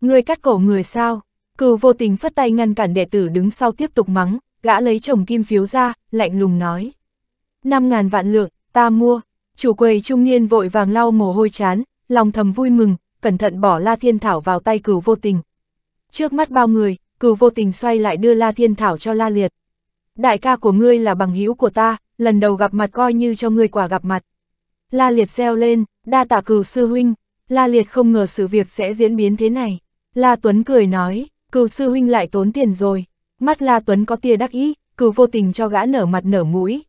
Người cắt cổ người sao? Cửu vô tình phất tay ngăn cản đệ tử đứng sau tiếp tục mắng, gã lấy chồng kim phiếu ra, lạnh lùng nói. 5.000 vạn lượng, ta mua. Chủ quầy trung niên vội vàng lau mồ hôi chán, lòng thầm vui mừng, cẩn thận bỏ La Thiên Thảo vào tay cửu vô tình. Trước mắt bao người, cửu vô tình xoay lại đưa La Thiên Thảo cho La Liệt. Đại ca của ngươi là bằng hữu của ta, lần đầu gặp mặt coi như cho ngươi quả gặp mặt. La Liệt reo lên, đa tạ cửu sư huynh, La Liệt không ngờ sự việc sẽ diễn biến thế này. La Tuấn cười nói, cửu sư huynh lại tốn tiền rồi. Mắt La Tuấn có tia đắc ý, cửu vô tình cho gã nở mặt nở mũi.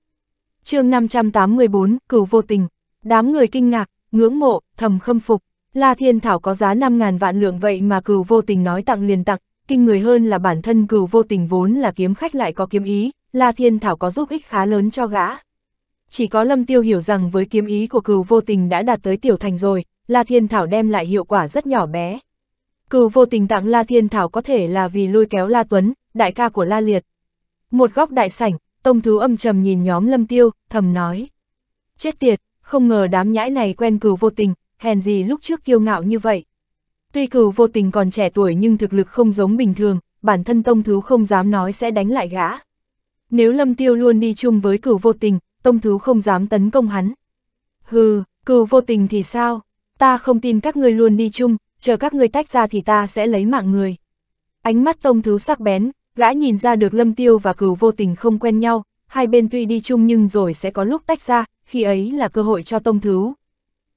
chương 584, cửu vô tình, đám người kinh ngạc, ngưỡng mộ, thầm khâm phục. La Thiên Thảo có giá 5.000 vạn lượng vậy mà cừu vô tình nói tặng liền tặng, kinh người hơn là bản thân cừu vô tình vốn là kiếm khách lại có kiếm ý, La Thiên Thảo có giúp ích khá lớn cho gã. Chỉ có Lâm Tiêu hiểu rằng với kiếm ý của cừu vô tình đã đạt tới tiểu thành rồi, La Thiên Thảo đem lại hiệu quả rất nhỏ bé. Cừu vô tình tặng La Thiên Thảo có thể là vì lôi kéo La Tuấn, đại ca của La Liệt. Một góc đại sảnh, Tông Thứ âm trầm nhìn nhóm Lâm Tiêu, thầm nói. Chết tiệt, không ngờ đám nhãi này quen cừu vô tình, hèn gì lúc trước kiêu ngạo như vậy. Tuy cửu vô tình còn trẻ tuổi nhưng thực lực không giống bình thường, bản thân Tông Thú không dám nói sẽ đánh lại gã. Nếu Lâm Tiêu luôn đi chung với cửu vô tình, Tông Thú không dám tấn công hắn. Hừ, cửu vô tình thì sao? Ta không tin các ngươi luôn đi chung, chờ các ngươi tách ra thì ta sẽ lấy mạng người. Ánh mắt Tông Thú sắc bén, gã nhìn ra được Lâm Tiêu và cửu vô tình không quen nhau, hai bên tuy đi chung nhưng rồi sẽ có lúc tách ra, khi ấy là cơ hội cho Tông Thú.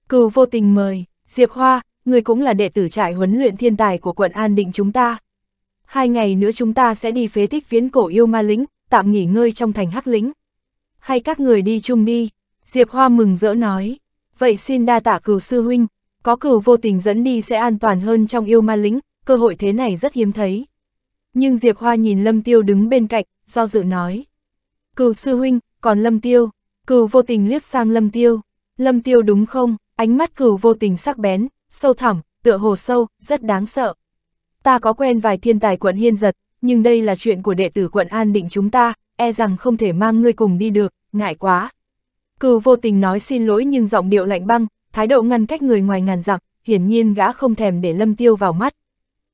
Cừu vô tình mời, Diệp Hoa, người cũng là đệ tử trại huấn luyện thiên tài của quận An Định chúng ta. Hai ngày nữa chúng ta sẽ đi phế tích viễn cổ yêu ma lĩnh, tạm nghỉ ngơi trong thành hắc lĩnh. Hay các người đi chung đi, Diệp Hoa mừng rỡ nói. Vậy xin đa tạ cừu sư huynh, có cừu vô tình dẫn đi sẽ an toàn hơn trong yêu ma lĩnh, cơ hội thế này rất hiếm thấy. Nhưng Diệp Hoa nhìn Lâm Tiêu đứng bên cạnh, do dự nói. Cừu sư huynh, còn Lâm Tiêu, cừu vô tình liếc sang Lâm Tiêu. Lâm Tiêu đúng không? ánh mắt cửu vô tình sắc bén, sâu thẳm, tựa hồ sâu, rất đáng sợ. Ta có quen vài thiên tài quận hiên giật, nhưng đây là chuyện của đệ tử quận An Định chúng ta, e rằng không thể mang ngươi cùng đi được, ngại quá. Cửu vô tình nói xin lỗi nhưng giọng điệu lạnh băng, thái độ ngăn cách người ngoài ngàn dặm, hiển nhiên gã không thèm để Lâm Tiêu vào mắt.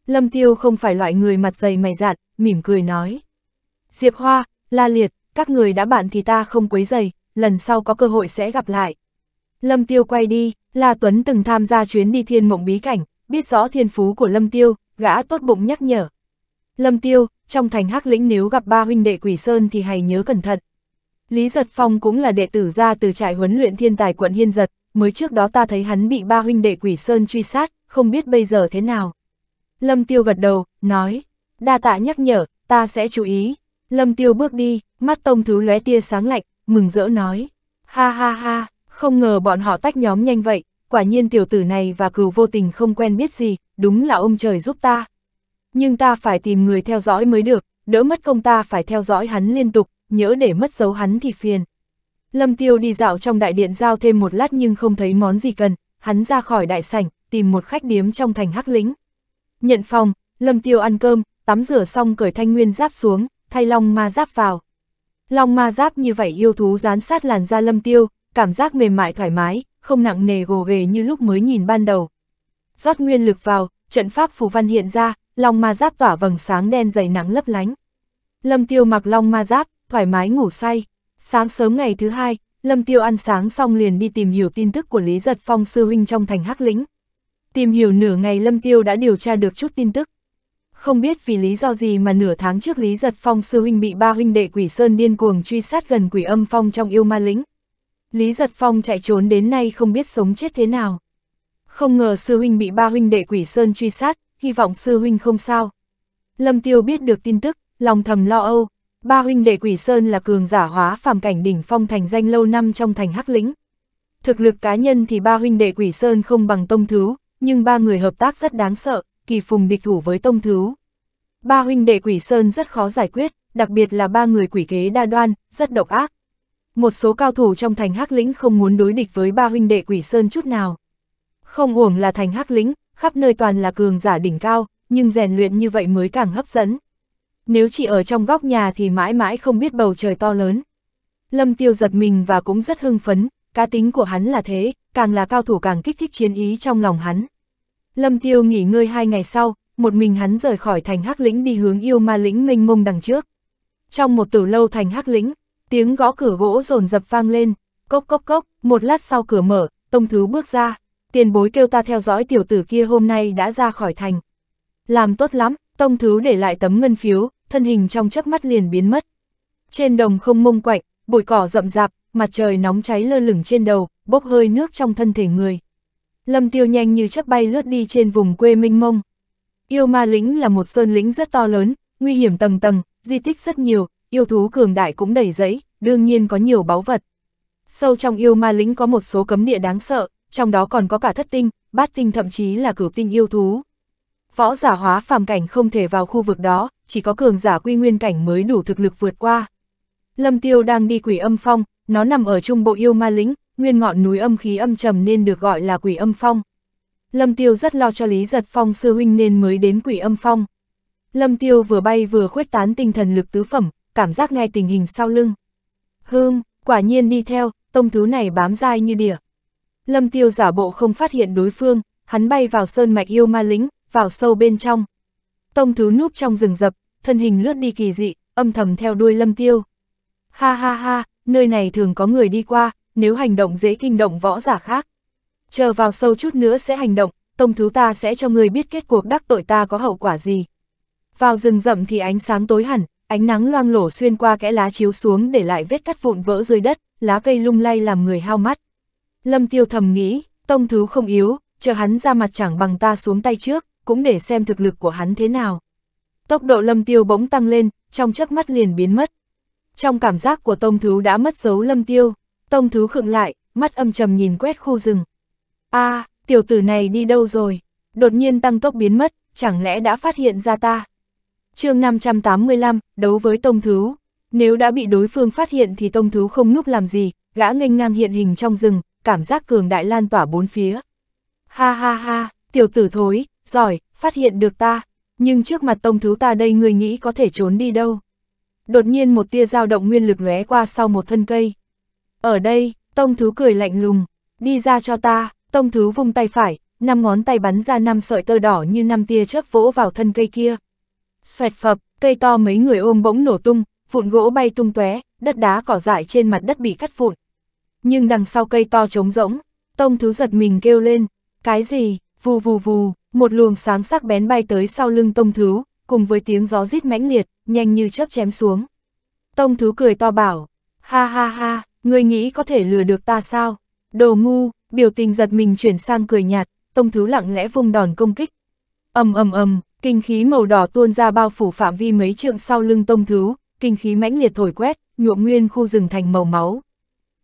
Lâm Tiêu không phải loại người mặt dày mày dạn, mỉm cười nói. Diệp Hoa, La Liệt, các người đã bạn thì ta không quấy dày, lần sau có cơ hội sẽ gặp lại. Lâm Tiêu quay đi, La Tuấn từng tham gia chuyến đi thiên mộng bí cảnh, biết rõ thiên phú của Lâm Tiêu, gã tốt bụng nhắc nhở. Lâm Tiêu, trong thành hắc lĩnh nếu gặp ba huynh đệ quỷ sơn thì hãy nhớ cẩn thận. Lý Giật Phong cũng là đệ tử ra từ trại huấn luyện thiên tài quận Hiên Giật, mới trước đó ta thấy hắn bị ba huynh đệ quỷ sơn truy sát, không biết bây giờ thế nào. Lâm Tiêu gật đầu, nói, đa tạ nhắc nhở, ta sẽ chú ý. Lâm Tiêu bước đi, mắt tông thứ lóe tia sáng lạnh, mừng rỡ nói, ha ha ha. Không ngờ bọn họ tách nhóm nhanh vậy, quả nhiên tiểu tử này và cừu vô tình không quen biết gì, đúng là ông trời giúp ta. Nhưng ta phải tìm người theo dõi mới được, đỡ mất công ta phải theo dõi hắn liên tục, nhớ để mất dấu hắn thì phiền. Lâm Tiêu đi dạo trong đại điện giao thêm một lát nhưng không thấy món gì cần, hắn ra khỏi đại sảnh, tìm một khách điếm trong thành Hắc Lĩnh. Nhận phòng, Lâm Tiêu ăn cơm, tắm rửa xong cởi thanh nguyên giáp xuống, thay long ma giáp vào. Long ma giáp như vậy yêu thú dán sát làn da Lâm Tiêu, cảm giác mềm mại thoải mái, không nặng nề gồ ghề như lúc mới nhìn ban đầu. Rót nguyên lực vào, trận pháp phù văn hiện ra, long ma giáp tỏa vầng sáng đen dày nắng lấp lánh. Lâm Tiêu mặc long ma giáp, thoải mái ngủ say. Sáng sớm ngày thứ hai, Lâm Tiêu ăn sáng xong liền đi tìm hiểu tin tức của Lý Giật Phong sư huynh trong thành Hắc Lĩnh. Tìm hiểu nửa ngày Lâm Tiêu đã điều tra được chút tin tức. Không biết vì lý do gì mà nửa tháng trước Lý Giật Phong sư huynh bị ba huynh đệ quỷ sơn điên cuồng truy sát gần quỷ âm phong trong yêu ma lĩnh, Lý Giật Phong chạy trốn đến nay không biết sống chết thế nào. Không ngờ sư huynh bị ba huynh đệ quỷ sơn truy sát, hy vọng sư huynh không sao. Lâm Tiêu biết được tin tức, lòng thầm lo âu. Ba huynh đệ quỷ sơn là cường giả hóa phàm cảnh đỉnh phong thành danh lâu năm trong thành Hắc Lĩnh. Thực lực cá nhân thì ba huynh đệ quỷ sơn không bằng tông thứ, nhưng ba người hợp tác rất đáng sợ, kỳ phùng địch thủ với tông thứ. Ba huynh đệ quỷ sơn rất khó giải quyết, đặc biệt là ba người quỷ kế đa đoan, rất độc ác một số cao thủ trong thành Hắc Lĩnh không muốn đối địch với ba huynh đệ Quỷ Sơn chút nào. Không uổng là thành Hắc Lĩnh, khắp nơi toàn là cường giả đỉnh cao, nhưng rèn luyện như vậy mới càng hấp dẫn. Nếu chỉ ở trong góc nhà thì mãi mãi không biết bầu trời to lớn. Lâm Tiêu giật mình và cũng rất hưng phấn, cá tính của hắn là thế, càng là cao thủ càng kích thích chiến ý trong lòng hắn. Lâm Tiêu nghỉ ngơi hai ngày sau, một mình hắn rời khỏi thành Hắc Lĩnh đi hướng yêu ma lĩnh mênh mông đằng trước. Trong một tử lâu thành Hắc Lĩnh, tiếng gõ cửa gỗ rồn dập vang lên, cốc cốc cốc, một lát sau cửa mở, tông thứ bước ra, tiền bối kêu ta theo dõi tiểu tử kia hôm nay đã ra khỏi thành. Làm tốt lắm, tông thứ để lại tấm ngân phiếu, thân hình trong chớp mắt liền biến mất. Trên đồng không mông quạnh, bụi cỏ rậm rạp, mặt trời nóng cháy lơ lửng trên đầu, bốc hơi nước trong thân thể người. Lâm tiêu nhanh như chớp bay lướt đi trên vùng quê minh mông. Yêu ma lĩnh là một sơn lĩnh rất to lớn, nguy hiểm tầng tầng, di tích rất nhiều, yêu thú cường đại cũng đầy rẫy, đương nhiên có nhiều báu vật. Sâu trong yêu ma lĩnh có một số cấm địa đáng sợ, trong đó còn có cả thất tinh, bát tinh thậm chí là cửu tinh yêu thú. Võ giả hóa phàm cảnh không thể vào khu vực đó, chỉ có cường giả quy nguyên cảnh mới đủ thực lực vượt qua. Lâm Tiêu đang đi quỷ âm phong, nó nằm ở trung bộ yêu ma lĩnh, nguyên ngọn núi âm khí âm trầm nên được gọi là quỷ âm phong. Lâm Tiêu rất lo cho Lý Giật Phong sư huynh nên mới đến quỷ âm phong. Lâm Tiêu vừa bay vừa khuếch tán tinh thần lực tứ phẩm, cảm giác nghe tình hình sau lưng. Hương, quả nhiên đi theo, tông thứ này bám dai như đỉa. Lâm tiêu giả bộ không phát hiện đối phương, hắn bay vào sơn mạch yêu ma lính, vào sâu bên trong. Tông thứ núp trong rừng rập, thân hình lướt đi kỳ dị, âm thầm theo đuôi lâm tiêu. Ha ha ha, nơi này thường có người đi qua, nếu hành động dễ kinh động võ giả khác. Chờ vào sâu chút nữa sẽ hành động, tông thứ ta sẽ cho người biết kết cuộc đắc tội ta có hậu quả gì. Vào rừng rậm thì ánh sáng tối hẳn, Ánh nắng loang lổ xuyên qua kẽ lá chiếu xuống để lại vết cắt vụn vỡ dưới đất, lá cây lung lay làm người hao mắt. Lâm Tiêu thầm nghĩ, tông thứ không yếu, chờ hắn ra mặt chẳng bằng ta xuống tay trước, cũng để xem thực lực của hắn thế nào. Tốc độ Lâm Tiêu bỗng tăng lên, trong chớp mắt liền biến mất. Trong cảm giác của tông thứ đã mất dấu Lâm Tiêu, tông thứ khựng lại, mắt âm trầm nhìn quét khu rừng. a à, tiểu tử này đi đâu rồi? Đột nhiên tăng tốc biến mất, chẳng lẽ đã phát hiện ra ta? chương 585, đấu với Tông Thú. Nếu đã bị đối phương phát hiện thì Tông Thú không núp làm gì, gã nghênh ngang hiện hình trong rừng, cảm giác cường đại lan tỏa bốn phía. Ha ha ha, tiểu tử thối, giỏi, phát hiện được ta, nhưng trước mặt Tông Thú ta đây người nghĩ có thể trốn đi đâu. Đột nhiên một tia dao động nguyên lực lóe qua sau một thân cây. Ở đây, Tông Thú cười lạnh lùng, đi ra cho ta, Tông Thú vung tay phải, năm ngón tay bắn ra năm sợi tơ đỏ như năm tia chớp vỗ vào thân cây kia xoẹt phập, cây to mấy người ôm bỗng nổ tung, vụn gỗ bay tung tóe, đất đá cỏ dại trên mặt đất bị cắt vụn. Nhưng đằng sau cây to trống rỗng, Tông Thứ giật mình kêu lên, cái gì, vù vù vù, một luồng sáng sắc bén bay tới sau lưng Tông Thứ, cùng với tiếng gió rít mãnh liệt, nhanh như chớp chém xuống. Tông Thứ cười to bảo, ha ha ha, ngươi nghĩ có thể lừa được ta sao? Đồ ngu, biểu tình giật mình chuyển sang cười nhạt, Tông Thứ lặng lẽ vung đòn công kích. ầm ầm ầm, Kinh khí màu đỏ tuôn ra bao phủ phạm vi mấy trượng sau lưng tông thú, kinh khí mãnh liệt thổi quét, nhuộm nguyên khu rừng thành màu máu.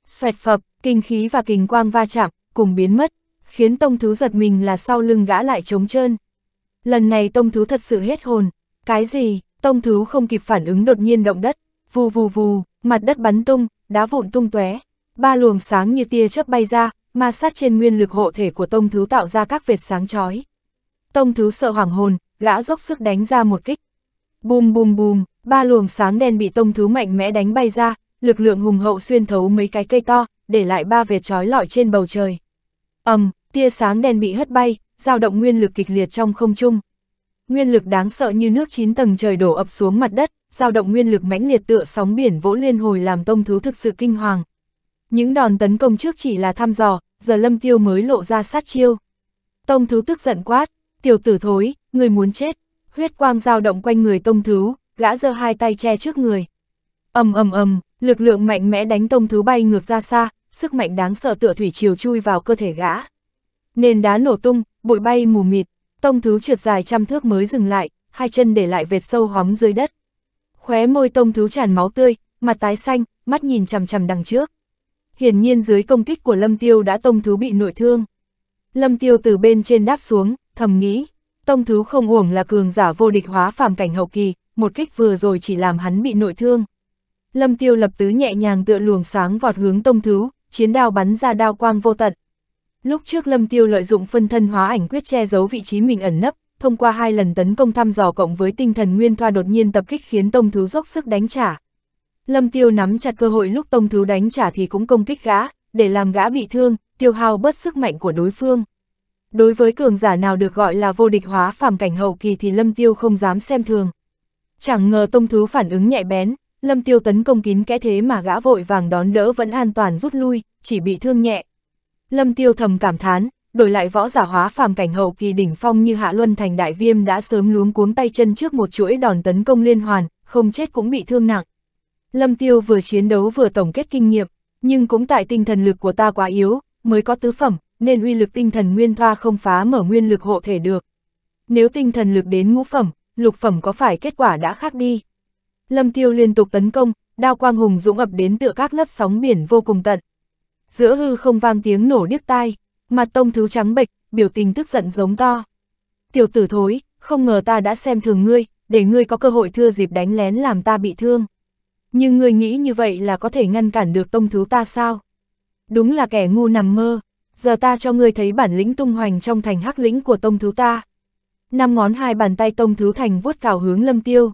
Xoẹt phập, kinh khí và kình quang va chạm, cùng biến mất, khiến tông thú giật mình là sau lưng gã lại trống trơn. Lần này tông thú thật sự hết hồn, cái gì, tông thú không kịp phản ứng đột nhiên động đất, vù vù vù, mặt đất bắn tung, đá vụn tung tóe, ba luồng sáng như tia chớp bay ra, ma sát trên nguyên lực hộ thể của tông thú tạo ra các vệt sáng chói. Tông thú sợ hoảng hồn, gã dốc sức đánh ra một kích. Bùm bùm bùm, ba luồng sáng đen bị tông thứ mạnh mẽ đánh bay ra, lực lượng hùng hậu xuyên thấu mấy cái cây to, để lại ba vệt trói lọi trên bầu trời. ầm, tia sáng đen bị hất bay, dao động nguyên lực kịch liệt trong không trung. Nguyên lực đáng sợ như nước chín tầng trời đổ ập xuống mặt đất, dao động nguyên lực mãnh liệt tựa sóng biển vỗ liên hồi làm tông thứ thực sự kinh hoàng. Những đòn tấn công trước chỉ là thăm dò, giờ Lâm Tiêu mới lộ ra sát chiêu. Tông thứ tức giận quát, tiểu tử thối, người muốn chết, huyết quang dao động quanh người tông thứ, gã giơ hai tay che trước người. ầm ầm ầm, lực lượng mạnh mẽ đánh tông thứ bay ngược ra xa, sức mạnh đáng sợ tựa thủy chiều chui vào cơ thể gã. Nền đá nổ tung, bụi bay mù mịt, tông thứ trượt dài trăm thước mới dừng lại, hai chân để lại vệt sâu hóm dưới đất. Khóe môi tông thứ tràn máu tươi, mặt tái xanh, mắt nhìn chằm chằm đằng trước. Hiển nhiên dưới công kích của Lâm Tiêu đã tông thứ bị nội thương. Lâm Tiêu từ bên trên đáp xuống, thầm nghĩ, Tông Thứ không uổng là cường giả vô địch hóa phàm cảnh hậu kỳ, một kích vừa rồi chỉ làm hắn bị nội thương. Lâm Tiêu lập tứ nhẹ nhàng tựa luồng sáng vọt hướng Tông Thứ, chiến đao bắn ra đao quang vô tận. Lúc trước Lâm Tiêu lợi dụng phân thân hóa ảnh quyết che giấu vị trí mình ẩn nấp, thông qua hai lần tấn công thăm dò cộng với tinh thần nguyên thoa đột nhiên tập kích khiến Tông Thứ dốc sức đánh trả. Lâm Tiêu nắm chặt cơ hội lúc Tông Thứ đánh trả thì cũng công kích gã, để làm gã bị thương, tiêu hao bớt sức mạnh của đối phương đối với cường giả nào được gọi là vô địch hóa phàm cảnh hậu kỳ thì Lâm Tiêu không dám xem thường. Chẳng ngờ Tông Thứ phản ứng nhạy bén, Lâm Tiêu tấn công kín kẽ thế mà gã vội vàng đón đỡ vẫn an toàn rút lui, chỉ bị thương nhẹ. Lâm Tiêu thầm cảm thán, đổi lại võ giả hóa phàm cảnh hậu kỳ đỉnh phong như Hạ Luân Thành Đại Viêm đã sớm luống cuống tay chân trước một chuỗi đòn tấn công liên hoàn, không chết cũng bị thương nặng. Lâm Tiêu vừa chiến đấu vừa tổng kết kinh nghiệm, nhưng cũng tại tinh thần lực của ta quá yếu, mới có tứ phẩm, nên uy lực tinh thần nguyên thoa không phá mở nguyên lực hộ thể được. Nếu tinh thần lực đến ngũ phẩm, lục phẩm có phải kết quả đã khác đi. Lâm Tiêu liên tục tấn công, đao quang hùng dũng ập đến tựa các lớp sóng biển vô cùng tận. Giữa hư không vang tiếng nổ điếc tai, mặt tông thứ trắng bệch, biểu tình tức giận giống to. Tiểu tử thối, không ngờ ta đã xem thường ngươi, để ngươi có cơ hội thưa dịp đánh lén làm ta bị thương. Nhưng ngươi nghĩ như vậy là có thể ngăn cản được tông thứ ta sao? Đúng là kẻ ngu nằm mơ, giờ ta cho ngươi thấy bản lĩnh tung hoành trong thành hắc lĩnh của tông thứ ta. Năm ngón hai bàn tay tông thứ thành vuốt cào hướng lâm tiêu.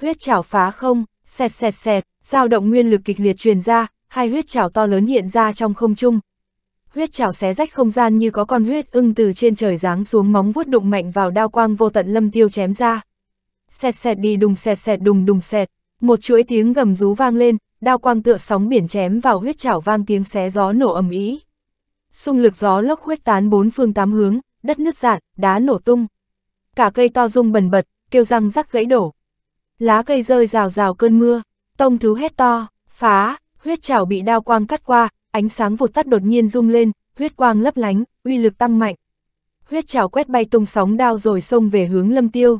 Huyết chảo phá không, xẹt xẹt xẹt, dao động nguyên lực kịch liệt truyền ra, hai huyết chảo to lớn hiện ra trong không trung. Huyết chảo xé rách không gian như có con huyết ưng từ trên trời giáng xuống móng vuốt đụng mạnh vào đao quang vô tận lâm tiêu chém ra. Xẹt xẹt đi đùng xẹt xẹt đùng đùng xẹt, một chuỗi tiếng gầm rú vang lên, đao quang tựa sóng biển chém vào huyết chảo vang tiếng xé gió nổ ầm ý xung lực gió lốc khuếch tán bốn phương tám hướng, đất nước dạn, đá nổ tung. Cả cây to rung bần bật, kêu răng rắc gãy đổ. Lá cây rơi rào rào cơn mưa, tông thứ hét to, phá, huyết trảo bị đao quang cắt qua, ánh sáng vụt tắt đột nhiên rung lên, huyết quang lấp lánh, uy lực tăng mạnh. Huyết trảo quét bay tung sóng đao rồi xông về hướng lâm tiêu.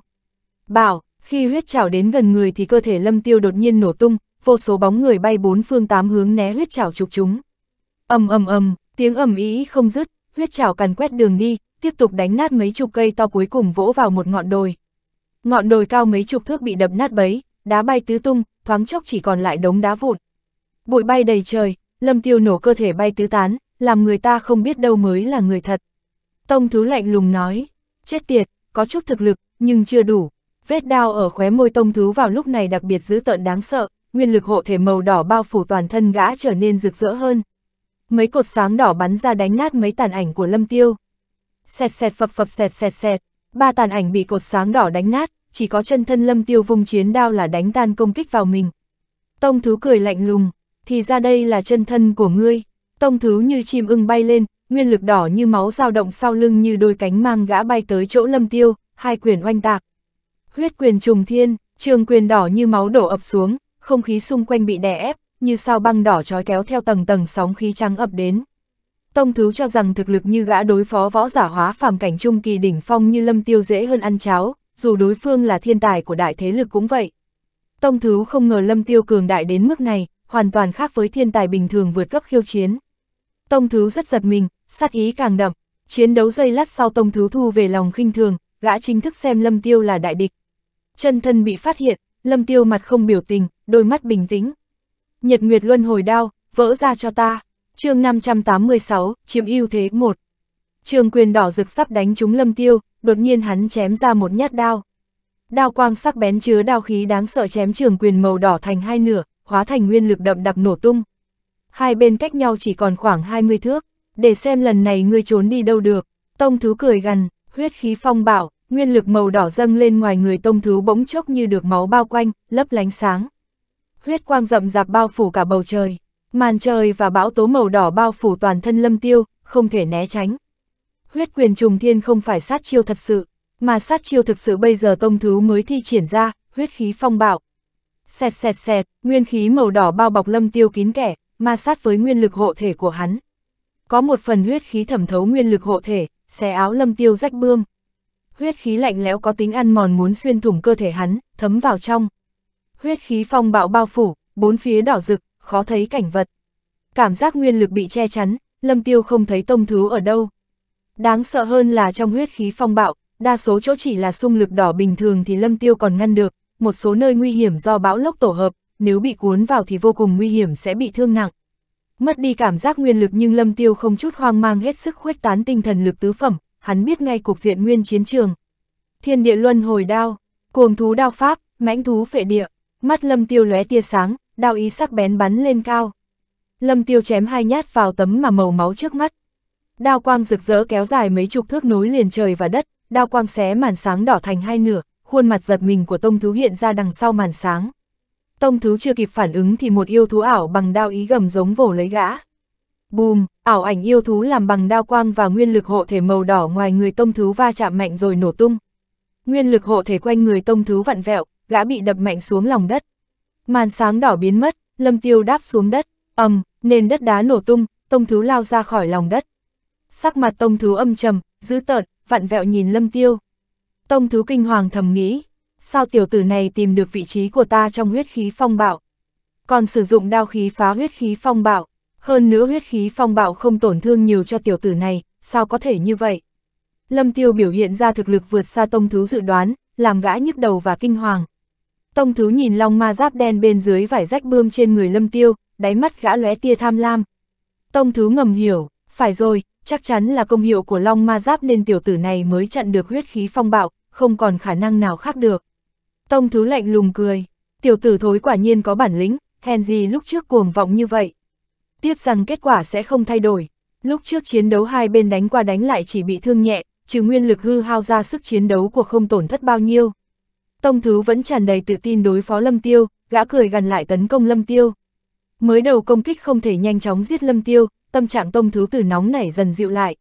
Bảo, khi huyết trảo đến gần người thì cơ thể lâm tiêu đột nhiên nổ tung, vô số bóng người bay bốn phương tám hướng né huyết trảo chụp chúng. ầm ầm ầm, Tiếng ầm ý không dứt, huyết chảo càn quét đường đi, tiếp tục đánh nát mấy chục cây to cuối cùng vỗ vào một ngọn đồi. Ngọn đồi cao mấy chục thước bị đập nát bấy, đá bay tứ tung, thoáng chốc chỉ còn lại đống đá vụn. Bụi bay đầy trời, Lâm Tiêu nổ cơ thể bay tứ tán, làm người ta không biết đâu mới là người thật. Tông thứ lạnh lùng nói, chết tiệt, có chút thực lực, nhưng chưa đủ. Vết đao ở khóe môi tông thứ vào lúc này đặc biệt dữ tợn đáng sợ, nguyên lực hộ thể màu đỏ bao phủ toàn thân gã trở nên rực rỡ hơn mấy cột sáng đỏ bắn ra đánh nát mấy tàn ảnh của Lâm Tiêu. Xẹt xẹt phập phập xẹt xẹt xẹt, ba tàn ảnh bị cột sáng đỏ đánh nát, chỉ có chân thân Lâm Tiêu vùng chiến đao là đánh tan công kích vào mình. Tông Thứ cười lạnh lùng, thì ra đây là chân thân của ngươi. Tông Thứ như chim ưng bay lên, nguyên lực đỏ như máu dao động sau lưng như đôi cánh mang gã bay tới chỗ Lâm Tiêu, hai quyền oanh tạc. Huyết quyền trùng thiên, trường quyền đỏ như máu đổ ập xuống, không khí xung quanh bị đè ép, như sao băng đỏ trói kéo theo tầng tầng sóng khí trắng ập đến. Tông Thứ cho rằng thực lực như gã đối phó võ giả hóa phàm cảnh trung kỳ đỉnh phong như lâm tiêu dễ hơn ăn cháo, dù đối phương là thiên tài của đại thế lực cũng vậy. Tông Thứ không ngờ lâm tiêu cường đại đến mức này, hoàn toàn khác với thiên tài bình thường vượt cấp khiêu chiến. Tông Thứ rất giật mình, sát ý càng đậm, chiến đấu dây lát sau Tông Thứ thu về lòng khinh thường, gã chính thức xem lâm tiêu là đại địch. Chân thân bị phát hiện, lâm tiêu mặt không biểu tình, đôi mắt bình tĩnh, Nhật Nguyệt Luân hồi đao, vỡ ra cho ta. chương 586, chiếm ưu thế 1. Trường quyền đỏ rực sắp đánh trúng lâm tiêu, đột nhiên hắn chém ra một nhát đao. Đao quang sắc bén chứa đao khí đáng sợ chém trường quyền màu đỏ thành hai nửa, hóa thành nguyên lực đậm đặc nổ tung. Hai bên cách nhau chỉ còn khoảng 20 thước, để xem lần này ngươi trốn đi đâu được. Tông Thú cười gằn, huyết khí phong bạo, nguyên lực màu đỏ dâng lên ngoài người tông Thú bỗng chốc như được máu bao quanh, lấp lánh sáng huyết quang rậm rạp bao phủ cả bầu trời, màn trời và bão tố màu đỏ bao phủ toàn thân lâm tiêu, không thể né tránh. Huyết quyền trùng thiên không phải sát chiêu thật sự, mà sát chiêu thực sự bây giờ tông thứ mới thi triển ra, huyết khí phong bạo. Xẹt xẹt xẹt, nguyên khí màu đỏ bao bọc lâm tiêu kín kẻ, ma sát với nguyên lực hộ thể của hắn. Có một phần huyết khí thẩm thấu nguyên lực hộ thể, xé áo lâm tiêu rách bươm. Huyết khí lạnh lẽo có tính ăn mòn muốn xuyên thủng cơ thể hắn, thấm vào trong huyết khí phong bạo bao phủ, bốn phía đỏ rực, khó thấy cảnh vật. Cảm giác nguyên lực bị che chắn, Lâm Tiêu không thấy tông thứ ở đâu. Đáng sợ hơn là trong huyết khí phong bạo, đa số chỗ chỉ là xung lực đỏ bình thường thì Lâm Tiêu còn ngăn được, một số nơi nguy hiểm do bão lốc tổ hợp, nếu bị cuốn vào thì vô cùng nguy hiểm sẽ bị thương nặng. Mất đi cảm giác nguyên lực nhưng Lâm Tiêu không chút hoang mang hết sức khuếch tán tinh thần lực tứ phẩm, hắn biết ngay cục diện nguyên chiến trường. Thiên địa luân hồi đao, cuồng thú đao pháp, mãnh thú phệ địa. Mắt lâm tiêu lóe tia sáng, đao ý sắc bén bắn lên cao. Lâm tiêu chém hai nhát vào tấm mà màu máu trước mắt. Đao quang rực rỡ kéo dài mấy chục thước nối liền trời và đất, đao quang xé màn sáng đỏ thành hai nửa, khuôn mặt giật mình của Tông Thứ hiện ra đằng sau màn sáng. Tông Thứ chưa kịp phản ứng thì một yêu thú ảo bằng đao ý gầm giống vồ lấy gã. Bùm, ảo ảnh yêu thú làm bằng đao quang và nguyên lực hộ thể màu đỏ ngoài người Tông Thứ va chạm mạnh rồi nổ tung. Nguyên lực hộ thể quanh người Tông Thứ vặn vẹo, gã bị đập mạnh xuống lòng đất. Màn sáng đỏ biến mất, lâm tiêu đáp xuống đất, ầm, nền đất đá nổ tung, tông thứ lao ra khỏi lòng đất. Sắc mặt tông thứ âm trầm, dữ tợn, vặn vẹo nhìn lâm tiêu. Tông thứ kinh hoàng thầm nghĩ, sao tiểu tử này tìm được vị trí của ta trong huyết khí phong bạo. Còn sử dụng đao khí phá huyết khí phong bạo, hơn nữa huyết khí phong bạo không tổn thương nhiều cho tiểu tử này, sao có thể như vậy? Lâm tiêu biểu hiện ra thực lực vượt xa tông thứ dự đoán, làm gã nhức đầu và kinh hoàng. Tông Thứ nhìn long ma giáp đen bên dưới vải rách bươm trên người Lâm Tiêu, đáy mắt gã lóe tia tham lam. Tông Thứ ngầm hiểu, phải rồi, chắc chắn là công hiệu của long ma giáp nên tiểu tử này mới chặn được huyết khí phong bạo, không còn khả năng nào khác được. Tông Thứ lạnh lùng cười, tiểu tử thối quả nhiên có bản lĩnh, hèn gì lúc trước cuồng vọng như vậy. Tiếp rằng kết quả sẽ không thay đổi, lúc trước chiến đấu hai bên đánh qua đánh lại chỉ bị thương nhẹ, trừ nguyên lực hư hao ra sức chiến đấu của không tổn thất bao nhiêu. Tông Thứ vẫn tràn đầy tự tin đối phó Lâm Tiêu, gã cười gần lại tấn công Lâm Tiêu. Mới đầu công kích không thể nhanh chóng giết Lâm Tiêu, tâm trạng Tông Thứ từ nóng nảy dần dịu lại.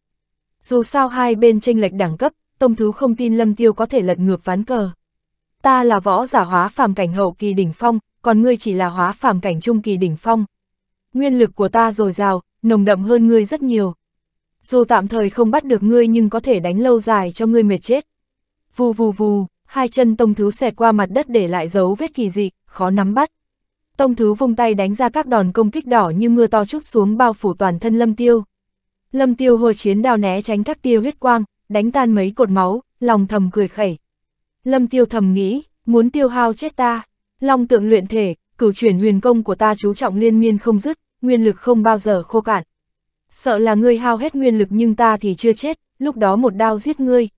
Dù sao hai bên tranh lệch đẳng cấp, Tông Thứ không tin Lâm Tiêu có thể lật ngược ván cờ. Ta là võ giả hóa phàm cảnh hậu kỳ đỉnh phong, còn ngươi chỉ là hóa phàm cảnh trung kỳ đỉnh phong. Nguyên lực của ta dồi dào, nồng đậm hơn ngươi rất nhiều. Dù tạm thời không bắt được ngươi nhưng có thể đánh lâu dài cho ngươi mệt chết. Vù vù vù hai chân tông thứ xẹt qua mặt đất để lại dấu vết kỳ dị, khó nắm bắt. Tông thứ vung tay đánh ra các đòn công kích đỏ như mưa to chút xuống bao phủ toàn thân lâm tiêu. Lâm tiêu hồi chiến đao né tránh các tia huyết quang, đánh tan mấy cột máu, lòng thầm cười khẩy. Lâm tiêu thầm nghĩ, muốn tiêu hao chết ta. Long tượng luyện thể, cửu chuyển huyền công của ta chú trọng liên miên không dứt, nguyên lực không bao giờ khô cạn. Sợ là ngươi hao hết nguyên lực nhưng ta thì chưa chết, lúc đó một đao giết ngươi.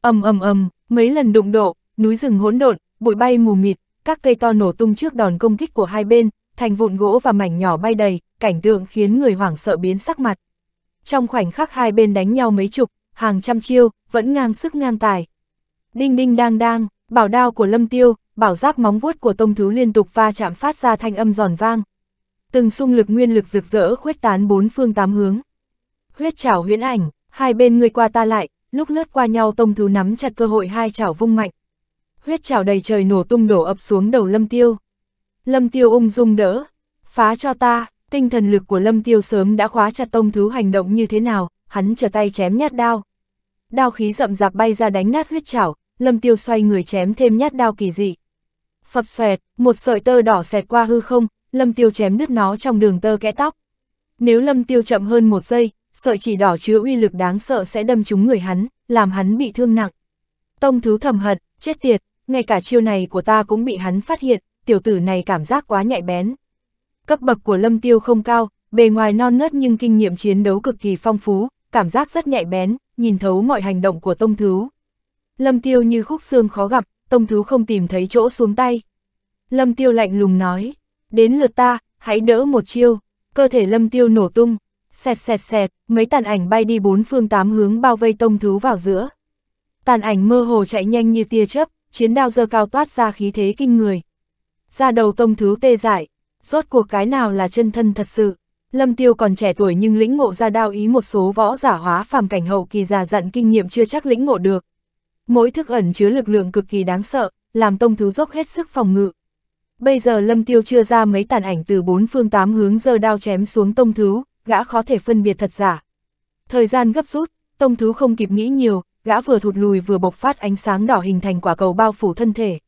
ầm ầm ầm, Mấy lần đụng độ, núi rừng hỗn độn, bụi bay mù mịt, các cây to nổ tung trước đòn công kích của hai bên, thành vụn gỗ và mảnh nhỏ bay đầy, cảnh tượng khiến người hoảng sợ biến sắc mặt. Trong khoảnh khắc hai bên đánh nhau mấy chục, hàng trăm chiêu, vẫn ngang sức ngang tài. Đinh đinh đang đang, bảo đao của Lâm Tiêu, bảo giáp móng vuốt của Tông Thứ liên tục va chạm phát ra thanh âm giòn vang. Từng xung lực nguyên lực rực rỡ khuếch tán bốn phương tám hướng. Huyết trảo huyễn ảnh, hai bên người qua ta lại, lúc lướt qua nhau tông thú nắm chặt cơ hội hai chảo vung mạnh. Huyết chảo đầy trời nổ tung đổ ập xuống đầu lâm tiêu. Lâm tiêu ung dung đỡ, phá cho ta, tinh thần lực của lâm tiêu sớm đã khóa chặt tông thú hành động như thế nào, hắn trở tay chém nhát đao. Đao khí rậm rạp bay ra đánh nát huyết chảo, lâm tiêu xoay người chém thêm nhát đao kỳ dị. Phập xoẹt, một sợi tơ đỏ xẹt qua hư không, lâm tiêu chém đứt nó trong đường tơ kẽ tóc. Nếu lâm tiêu chậm hơn một giây, sợi chỉ đỏ chứa uy lực đáng sợ sẽ đâm trúng người hắn, làm hắn bị thương nặng. Tông thứ thầm hận, chết tiệt, ngay cả chiêu này của ta cũng bị hắn phát hiện, tiểu tử này cảm giác quá nhạy bén. Cấp bậc của lâm tiêu không cao, bề ngoài non nớt nhưng kinh nghiệm chiến đấu cực kỳ phong phú, cảm giác rất nhạy bén, nhìn thấu mọi hành động của tông thứ. Lâm tiêu như khúc xương khó gặp, tông thứ không tìm thấy chỗ xuống tay. Lâm tiêu lạnh lùng nói, đến lượt ta, hãy đỡ một chiêu, cơ thể lâm tiêu nổ tung, Xẹt xẹt xẹt, mấy tàn ảnh bay đi bốn phương tám hướng bao vây tông thứ vào giữa. Tàn ảnh mơ hồ chạy nhanh như tia chớp, chiến đao dơ cao toát ra khí thế kinh người. Ra đầu tông thứ tê dại, rốt cuộc cái nào là chân thân thật sự. Lâm Tiêu còn trẻ tuổi nhưng lĩnh ngộ ra đao ý một số võ giả hóa phàm cảnh hậu kỳ già dặn kinh nghiệm chưa chắc lĩnh ngộ được. Mỗi thức ẩn chứa lực lượng cực kỳ đáng sợ, làm tông thứ dốc hết sức phòng ngự. Bây giờ Lâm Tiêu chưa ra mấy tàn ảnh từ bốn phương tám hướng giơ đao chém xuống tông thứ, gã khó thể phân biệt thật giả. Thời gian gấp rút, tông thú không kịp nghĩ nhiều, gã vừa thụt lùi vừa bộc phát ánh sáng đỏ hình thành quả cầu bao phủ thân thể.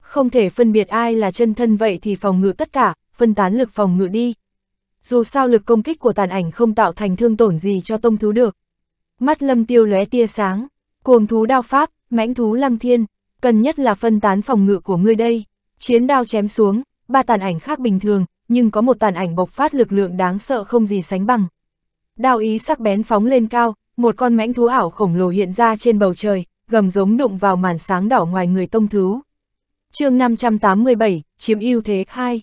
Không thể phân biệt ai là chân thân vậy thì phòng ngự tất cả, phân tán lực phòng ngự đi. Dù sao lực công kích của tàn ảnh không tạo thành thương tổn gì cho tông thú được. Mắt lâm tiêu lóe tia sáng, cuồng thú đao pháp, mãnh thú lăng thiên, cần nhất là phân tán phòng ngự của ngươi đây. Chiến đao chém xuống, ba tàn ảnh khác bình thường, nhưng có một tàn ảnh bộc phát lực lượng đáng sợ không gì sánh bằng. Đao ý sắc bén phóng lên cao, một con mãnh thú ảo khổng lồ hiện ra trên bầu trời, gầm giống đụng vào màn sáng đỏ ngoài người tông thú. chương 587, chiếm ưu thế 2.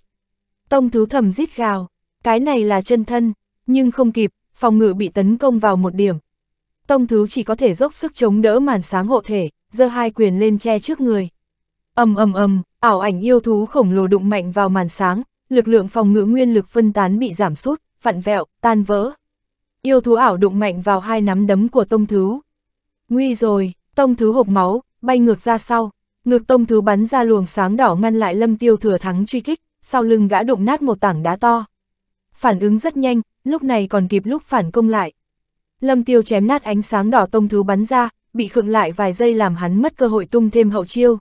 Tông thú thầm rít gào, cái này là chân thân, nhưng không kịp, phòng ngự bị tấn công vào một điểm. Tông thú chỉ có thể dốc sức chống đỡ màn sáng hộ thể, giơ hai quyền lên che trước người. ầm ầm ầm, ảo ảnh yêu thú khổng lồ đụng mạnh vào màn sáng, lực lượng phòng ngự nguyên lực phân tán bị giảm sút, vặn vẹo, tan vỡ. Yêu thú ảo đụng mạnh vào hai nắm đấm của tông thứ. Nguy rồi, tông thứ hộp máu, bay ngược ra sau, ngược tông thứ bắn ra luồng sáng đỏ ngăn lại lâm tiêu thừa thắng truy kích, sau lưng gã đụng nát một tảng đá to. Phản ứng rất nhanh, lúc này còn kịp lúc phản công lại. Lâm tiêu chém nát ánh sáng đỏ tông thứ bắn ra, bị khựng lại vài giây làm hắn mất cơ hội tung thêm hậu chiêu.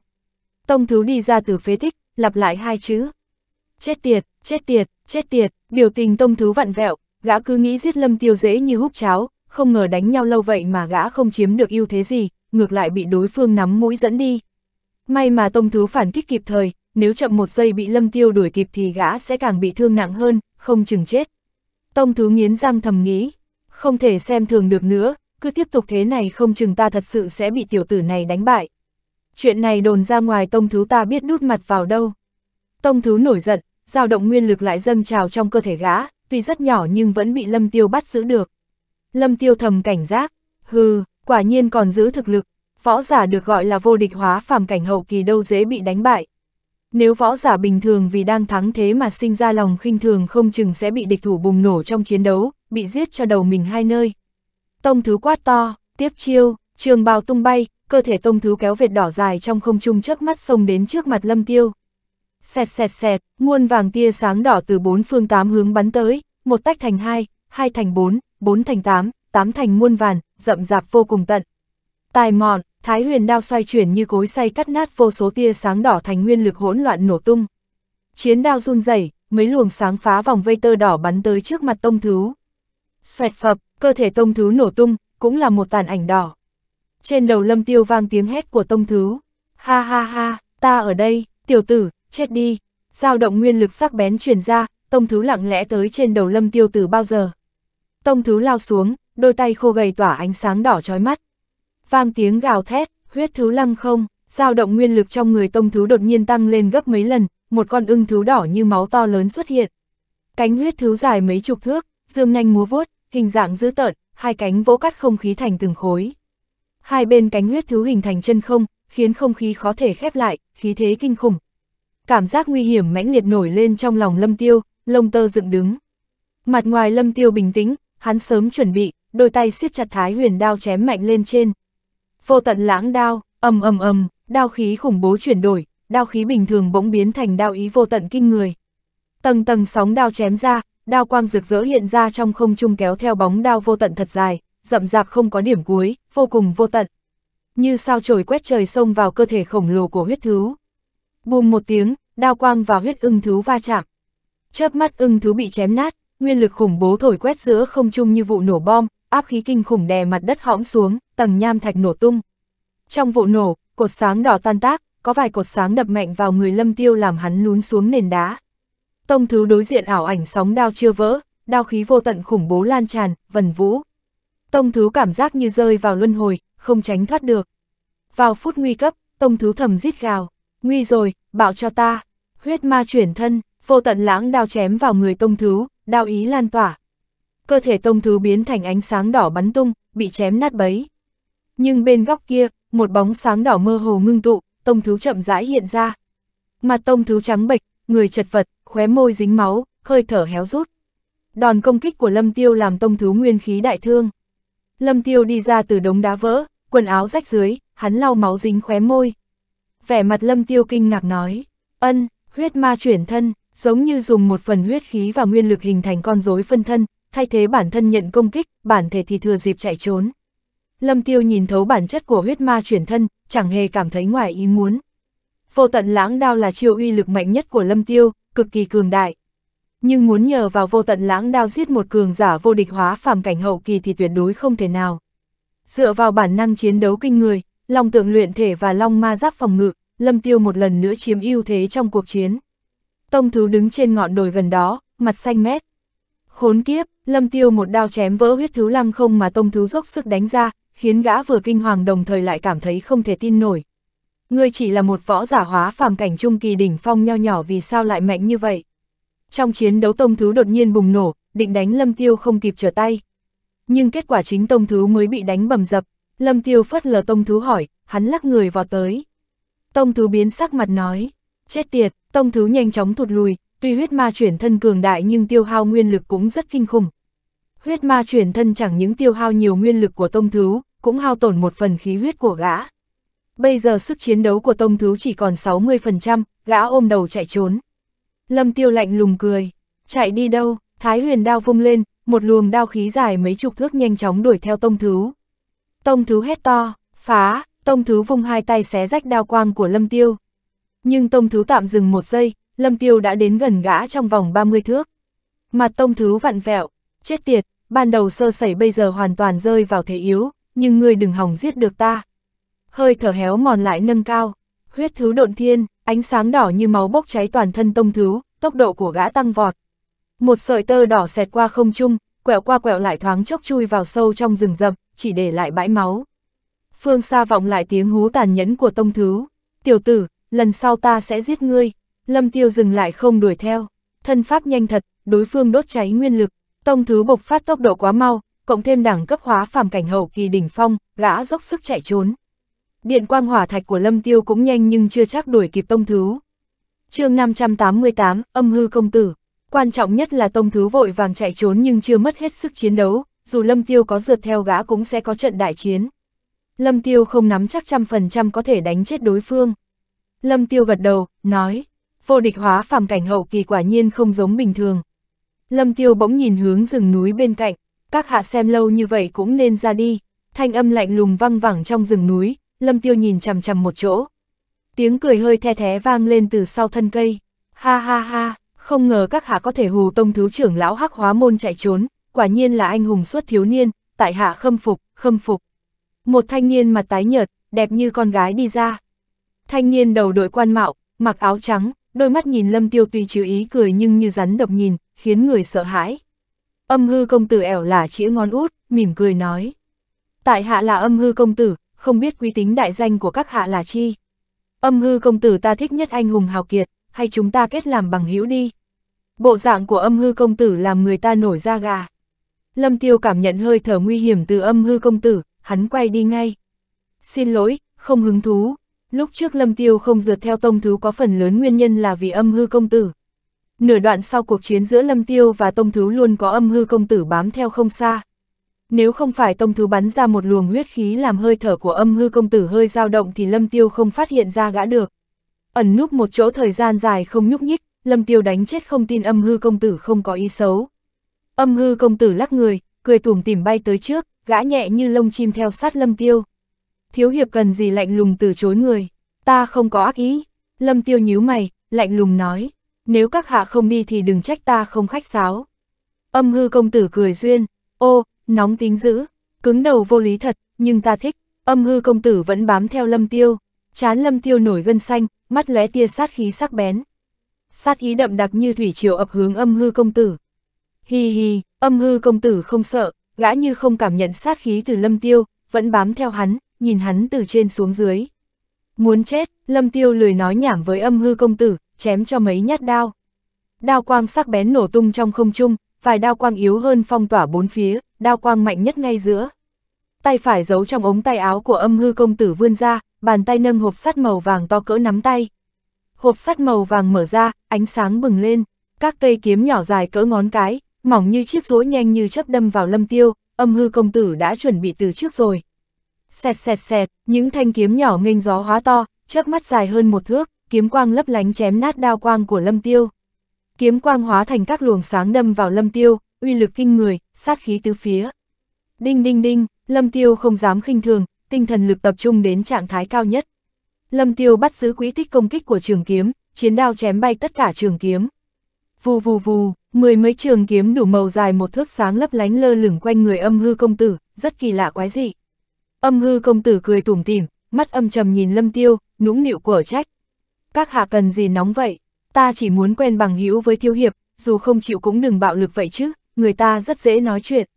Tông thứ đi ra từ phế tích, lặp lại hai chữ, chết tiệt, chết tiệt, chết tiệt, biểu tình tông thứ vặn vẹo, gã cứ nghĩ giết lâm tiêu dễ như húp cháo, không ngờ đánh nhau lâu vậy mà gã không chiếm được ưu thế gì, ngược lại bị đối phương nắm mũi dẫn đi. May mà tông thứ phản kích kịp thời, nếu chậm một giây bị lâm tiêu đuổi kịp thì gã sẽ càng bị thương nặng hơn, không chừng chết. Tông thứ nghiến răng thầm nghĩ, không thể xem thường được nữa, cứ tiếp tục thế này không chừng ta thật sự sẽ bị tiểu tử này đánh bại. Chuyện này đồn ra ngoài tông thứ ta biết đút mặt vào đâu. Tông thứ nổi giận, dao động nguyên lực lại dâng trào trong cơ thể gã, tuy rất nhỏ nhưng vẫn bị Lâm Tiêu bắt giữ được. Lâm Tiêu thầm cảnh giác, hừ, quả nhiên còn giữ thực lực, võ giả được gọi là vô địch hóa phàm cảnh hậu kỳ đâu dễ bị đánh bại. Nếu võ giả bình thường vì đang thắng thế mà sinh ra lòng khinh thường không chừng sẽ bị địch thủ bùng nổ trong chiến đấu, bị giết cho đầu mình hai nơi. Tông thứ quát to, tiếp chiêu, trường bào tung bay, cơ thể tông thứ kéo vệt đỏ dài trong không trung chớp mắt xông đến trước mặt lâm tiêu xẹt xẹt xẹt, muôn vàng tia sáng đỏ từ bốn phương tám hướng bắn tới, một tách thành hai, hai thành bốn, bốn thành tám, tám thành muôn vàn, rậm rạp vô cùng tận. Tài mọn, thái huyền đao xoay chuyển như cối xay cắt nát vô số tia sáng đỏ thành nguyên lực hỗn loạn nổ tung. Chiến đao run rẩy, mấy luồng sáng phá vòng vây tơ đỏ bắn tới trước mặt tông thứ. Xoẹt phập, cơ thể tông thứ nổ tung, cũng là một tàn ảnh đỏ. Trên đầu lâm tiêu vang tiếng hét của tông thứ. Ha ha ha, ta ở đây, tiểu tử, chết đi. Giao động nguyên lực sắc bén truyền ra, tông thứ lặng lẽ tới trên đầu lâm tiêu từ bao giờ. Tông thứ lao xuống, đôi tay khô gầy tỏa ánh sáng đỏ trói mắt. Vang tiếng gào thét, huyết thứ lăng không, giao động nguyên lực trong người tông thứ đột nhiên tăng lên gấp mấy lần, một con ưng thứ đỏ như máu to lớn xuất hiện. Cánh huyết thứ dài mấy chục thước, dương nhanh múa vuốt, hình dạng dữ tợn, hai cánh vỗ cắt không khí thành từng khối. Hai bên cánh huyết thứ hình thành chân không, khiến không khí khó thể khép lại, khí thế kinh khủng, cảm giác nguy hiểm mãnh liệt nổi lên trong lòng Lâm Tiêu, lông tơ dựng đứng. Mặt ngoài Lâm Tiêu bình tĩnh, hắn sớm chuẩn bị, đôi tay siết chặt Thái Huyền đao chém mạnh lên trên. Vô tận lãng đao, ầm ầm ầm, đao khí khủng bố chuyển đổi, đao khí bình thường bỗng biến thành đao ý vô tận kinh người. Tầng tầng sóng đao chém ra, đao quang rực rỡ hiện ra trong không trung kéo theo bóng đao vô tận thật dài, rậm rạp không có điểm cuối, vô cùng vô tận. Như sao trời quét trời xông vào cơ thể khổng lồ của huyết thú. Bùm một tiếng, đao quang và huyết ưng thú va chạm. Chớp mắt ưng thú bị chém nát, nguyên lực khủng bố thổi quét giữa không trung như vụ nổ bom, áp khí kinh khủng đè mặt đất hõm xuống, tầng nham thạch nổ tung. Trong vụ nổ, cột sáng đỏ tan tác, có vài cột sáng đập mạnh vào người Lâm Tiêu làm hắn lún xuống nền đá. Tông thứ đối diện ảo ảnh sóng đao chưa vỡ, đao khí vô tận khủng bố lan tràn, vần vũ. Tông thứ cảm giác như rơi vào luân hồi, không tránh thoát được. Vào phút nguy cấp, tông thứ thầm rít gào nguy rồi, bảo cho ta. Huyết ma chuyển thân, vô tận lãng đao chém vào người tông thứ, đao ý lan tỏa. Cơ thể tông thứ biến thành ánh sáng đỏ bắn tung, bị chém nát bấy. Nhưng bên góc kia, một bóng sáng đỏ mơ hồ ngưng tụ, tông thứ chậm rãi hiện ra. Mặt tông thứ trắng bệch, người chật vật, khóe môi dính máu, hơi thở héo rút. Đòn công kích của Lâm Tiêu làm tông thứ nguyên khí đại thương. Lâm Tiêu đi ra từ đống đá vỡ, quần áo rách dưới, hắn lau máu dính khóe môi vẻ mặt lâm tiêu kinh ngạc nói, ân, huyết ma chuyển thân, giống như dùng một phần huyết khí và nguyên lực hình thành con rối phân thân, thay thế bản thân nhận công kích, bản thể thì thừa dịp chạy trốn. Lâm tiêu nhìn thấu bản chất của huyết ma chuyển thân, chẳng hề cảm thấy ngoài ý muốn. Vô tận lãng đao là chiêu uy lực mạnh nhất của lâm tiêu, cực kỳ cường đại. Nhưng muốn nhờ vào vô tận lãng đao giết một cường giả vô địch hóa phàm cảnh hậu kỳ thì tuyệt đối không thể nào. Dựa vào bản năng chiến đấu kinh người, Long tượng luyện thể và long ma giáp phòng ngự, Lâm Tiêu một lần nữa chiếm ưu thế trong cuộc chiến. Tông Thú đứng trên ngọn đồi gần đó, mặt xanh mét. Khốn kiếp, Lâm Tiêu một đao chém vỡ huyết thứ lăng không mà Tông Thú dốc sức đánh ra, khiến gã vừa kinh hoàng đồng thời lại cảm thấy không thể tin nổi. Ngươi chỉ là một võ giả hóa phàm cảnh trung kỳ đỉnh phong nho nhỏ vì sao lại mạnh như vậy? Trong chiến đấu Tông Thú đột nhiên bùng nổ, định đánh Lâm Tiêu không kịp trở tay. Nhưng kết quả chính Tông Thú mới bị đánh bầm dập, Lâm Tiêu phất lờ Tông Thứ hỏi, hắn lắc người vào tới. Tông Thứ biến sắc mặt nói, chết tiệt, Tông Thứ nhanh chóng thụt lùi, tuy huyết ma chuyển thân cường đại nhưng tiêu hao nguyên lực cũng rất kinh khủng. Huyết ma chuyển thân chẳng những tiêu hao nhiều nguyên lực của Tông Thứ, cũng hao tổn một phần khí huyết của gã. Bây giờ sức chiến đấu của Tông Thứ chỉ còn 60%, gã ôm đầu chạy trốn. Lâm Tiêu lạnh lùng cười, chạy đi đâu, Thái huyền đao vung lên, một luồng đao khí dài mấy chục thước nhanh chóng đuổi theo Tông Thứ. Tông Thứ hét to, phá, Tông Thứ vung hai tay xé rách đao quang của Lâm Tiêu. Nhưng Tông Thứ tạm dừng một giây, Lâm Tiêu đã đến gần gã trong vòng 30 thước. Mặt Tông Thứ vặn vẹo, chết tiệt, ban đầu sơ sẩy bây giờ hoàn toàn rơi vào thế yếu, nhưng ngươi đừng hòng giết được ta. Hơi thở héo mòn lại nâng cao, huyết thứ độn thiên, ánh sáng đỏ như máu bốc cháy toàn thân Tông Thứ, tốc độ của gã tăng vọt. Một sợi tơ đỏ xẹt qua không trung, quẹo qua quẹo lại thoáng chốc chui vào sâu trong rừng rậm, chỉ để lại bãi máu. Phương xa vọng lại tiếng hú tàn nhẫn của tông thứ. Tiểu tử, lần sau ta sẽ giết ngươi. Lâm tiêu dừng lại không đuổi theo. Thân pháp nhanh thật, đối phương đốt cháy nguyên lực. Tông thứ bộc phát tốc độ quá mau, cộng thêm đẳng cấp hóa phàm cảnh hậu kỳ đỉnh phong, gã dốc sức chạy trốn. Điện quang hỏa thạch của Lâm Tiêu cũng nhanh nhưng chưa chắc đuổi kịp tông thứ. chương 588, âm hư công tử. Quan trọng nhất là tông thứ vội vàng chạy trốn nhưng chưa mất hết sức chiến đấu, dù Lâm Tiêu có rượt theo gã cũng sẽ có trận đại chiến. Lâm Tiêu không nắm chắc trăm phần trăm có thể đánh chết đối phương. Lâm Tiêu gật đầu, nói, vô địch hóa phàm cảnh hậu kỳ quả nhiên không giống bình thường. Lâm Tiêu bỗng nhìn hướng rừng núi bên cạnh, các hạ xem lâu như vậy cũng nên ra đi, thanh âm lạnh lùng văng vẳng trong rừng núi, Lâm Tiêu nhìn chằm chằm một chỗ. Tiếng cười hơi the thé vang lên từ sau thân cây, ha ha ha, không ngờ các hạ có thể hù tông thứ trưởng lão hắc hóa môn chạy trốn, quả nhiên là anh hùng suốt thiếu niên, tại hạ khâm phục, khâm phục. Một thanh niên mặt tái nhợt, đẹp như con gái đi ra. Thanh niên đầu đội quan mạo, mặc áo trắng, đôi mắt nhìn Lâm Tiêu tuy chứ ý cười nhưng như rắn độc nhìn, khiến người sợ hãi. Âm hư công tử ẻo là chĩa ngon út, mỉm cười nói. Tại hạ là âm hư công tử, không biết quý tính đại danh của các hạ là chi. Âm hư công tử ta thích nhất anh hùng hào kiệt, hay chúng ta kết làm bằng hữu đi. Bộ dạng của âm hư công tử làm người ta nổi da gà. Lâm Tiêu cảm nhận hơi thở nguy hiểm từ âm hư công tử, hắn quay đi ngay. Xin lỗi, không hứng thú. Lúc trước Lâm Tiêu không dượt theo tông thứ có phần lớn nguyên nhân là vì âm hư công tử. Nửa đoạn sau cuộc chiến giữa Lâm Tiêu và tông thứ luôn có âm hư công tử bám theo không xa. Nếu không phải tông thứ bắn ra một luồng huyết khí làm hơi thở của âm hư công tử hơi dao động thì Lâm Tiêu không phát hiện ra gã được. Ẩn núp một chỗ thời gian dài không nhúc nhích, Lâm Tiêu đánh chết không tin âm hư công tử không có ý xấu. Âm hư công tử lắc người, cười tủm tỉm bay tới trước, gã nhẹ như lông chim theo sát lâm tiêu. Thiếu hiệp cần gì lạnh lùng từ chối người, ta không có ác ý. Lâm tiêu nhíu mày, lạnh lùng nói, nếu các hạ không đi thì đừng trách ta không khách sáo. Âm hư công tử cười duyên, ô, nóng tính dữ, cứng đầu vô lý thật, nhưng ta thích. Âm hư công tử vẫn bám theo lâm tiêu, chán lâm tiêu nổi gân xanh, mắt lóe tia sát khí sắc bén. Sát ý đậm đặc như thủy triều ập hướng âm hư công tử hi hi, âm hư công tử không sợ, gã như không cảm nhận sát khí từ lâm tiêu, vẫn bám theo hắn, nhìn hắn từ trên xuống dưới. Muốn chết, lâm tiêu lười nói nhảm với âm hư công tử, chém cho mấy nhát đao. Đao quang sắc bén nổ tung trong không trung, vài đao quang yếu hơn phong tỏa bốn phía, đao quang mạnh nhất ngay giữa. Tay phải giấu trong ống tay áo của âm hư công tử vươn ra, bàn tay nâng hộp sắt màu vàng to cỡ nắm tay. Hộp sắt màu vàng mở ra, ánh sáng bừng lên, các cây kiếm nhỏ dài cỡ ngón cái, mỏng như chiếc rũa nhanh như chớp đâm vào lâm tiêu, âm hư công tử đã chuẩn bị từ trước rồi. Xẹt xẹt xẹt, những thanh kiếm nhỏ nghênh gió hóa to, chớp mắt dài hơn một thước, kiếm quang lấp lánh chém nát đao quang của lâm tiêu. Kiếm quang hóa thành các luồng sáng đâm vào lâm tiêu, uy lực kinh người, sát khí tứ phía. Đinh đinh đinh, lâm tiêu không dám khinh thường, tinh thần lực tập trung đến trạng thái cao nhất. Lâm tiêu bắt giữ quý tích công kích của trường kiếm, chiến đao chém bay tất cả trường kiếm vù vù vù, mười mấy trường kiếm đủ màu dài một thước sáng lấp lánh lơ lửng quanh người âm hư công tử, rất kỳ lạ quái dị. Âm hư công tử cười tủm tỉm, mắt âm trầm nhìn lâm tiêu, nũng nịu của trách. Các hạ cần gì nóng vậy, ta chỉ muốn quen bằng hữu với thiếu hiệp, dù không chịu cũng đừng bạo lực vậy chứ, người ta rất dễ nói chuyện.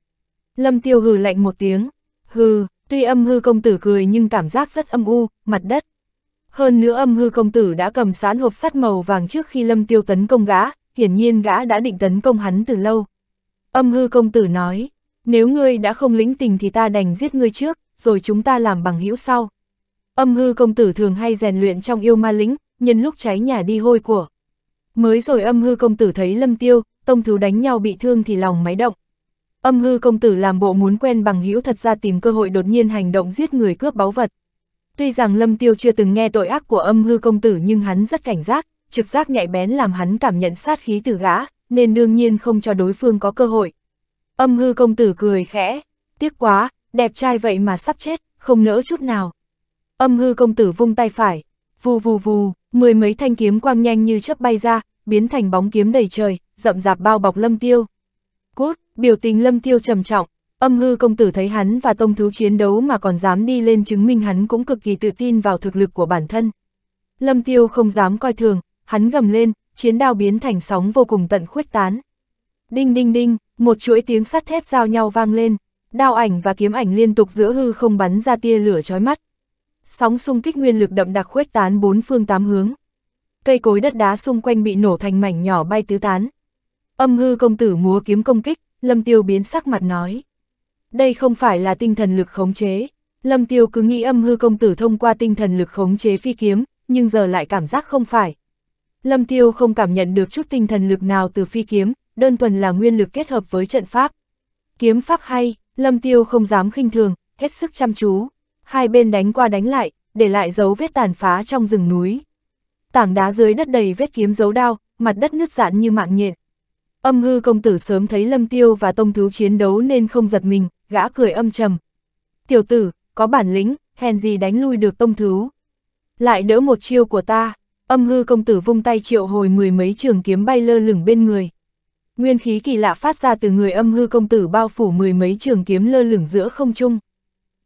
Lâm tiêu hừ lạnh một tiếng, hừ, tuy âm hư công tử cười nhưng cảm giác rất âm u, mặt đất. Hơn nữa âm hư công tử đã cầm sán hộp sắt màu vàng trước khi lâm tiêu tấn công gã, hiển nhiên gã đã định tấn công hắn từ lâu. Âm hư công tử nói, nếu ngươi đã không lĩnh tình thì ta đành giết ngươi trước, rồi chúng ta làm bằng hữu sau. Âm hư công tử thường hay rèn luyện trong yêu ma lĩnh, nhân lúc cháy nhà đi hôi của. Mới rồi âm hư công tử thấy lâm tiêu, tông thiếu đánh nhau bị thương thì lòng máy động. Âm hư công tử làm bộ muốn quen bằng hữu thật ra tìm cơ hội đột nhiên hành động giết người cướp báu vật. Tuy rằng lâm tiêu chưa từng nghe tội ác của âm hư công tử nhưng hắn rất cảnh giác, trực giác nhạy bén làm hắn cảm nhận sát khí từ gã, nên đương nhiên không cho đối phương có cơ hội. Âm hư công tử cười khẽ, tiếc quá, đẹp trai vậy mà sắp chết, không nỡ chút nào. Âm hư công tử vung tay phải, vù vù vù, mười mấy thanh kiếm quang nhanh như chớp bay ra, biến thành bóng kiếm đầy trời, rậm rạp bao bọc lâm tiêu. Cút, biểu tình lâm tiêu trầm trọng, âm hư công tử thấy hắn và tông thú chiến đấu mà còn dám đi lên chứng minh hắn cũng cực kỳ tự tin vào thực lực của bản thân. Lâm tiêu không dám coi thường, hắn gầm lên, chiến đao biến thành sóng vô cùng tận khuếch tán. Đinh đinh đinh, một chuỗi tiếng sắt thép giao nhau vang lên, đao ảnh và kiếm ảnh liên tục giữa hư không bắn ra tia lửa chói mắt. Sóng xung kích nguyên lực đậm đặc khuếch tán bốn phương tám hướng. Cây cối đất đá xung quanh bị nổ thành mảnh nhỏ bay tứ tán. Âm hư công tử múa kiếm công kích, Lâm Tiêu biến sắc mặt nói. Đây không phải là tinh thần lực khống chế. Lâm Tiêu cứ nghĩ âm hư công tử thông qua tinh thần lực khống chế phi kiếm, nhưng giờ lại cảm giác không phải, Lâm Tiêu không cảm nhận được chút tinh thần lực nào từ phi kiếm, đơn thuần là nguyên lực kết hợp với trận pháp. Kiếm pháp hay, Lâm Tiêu không dám khinh thường, hết sức chăm chú. Hai bên đánh qua đánh lại, để lại dấu vết tàn phá trong rừng núi. Tảng đá dưới đất đầy vết kiếm dấu đao, mặt đất nứt giãn như mạng nhện. Âm hư công tử sớm thấy Lâm Tiêu và Tông Thứ chiến đấu nên không giật mình, gã cười âm trầm. Tiểu tử, có bản lĩnh, hèn gì đánh lui được Tông Thứ. Lại đỡ một chiêu của ta, Âm hư công tử vung tay triệu hồi mười mấy trường kiếm bay lơ lửng bên người. Nguyên khí kỳ lạ phát ra từ người âm hư công tử bao phủ mười mấy trường kiếm lơ lửng giữa không trung.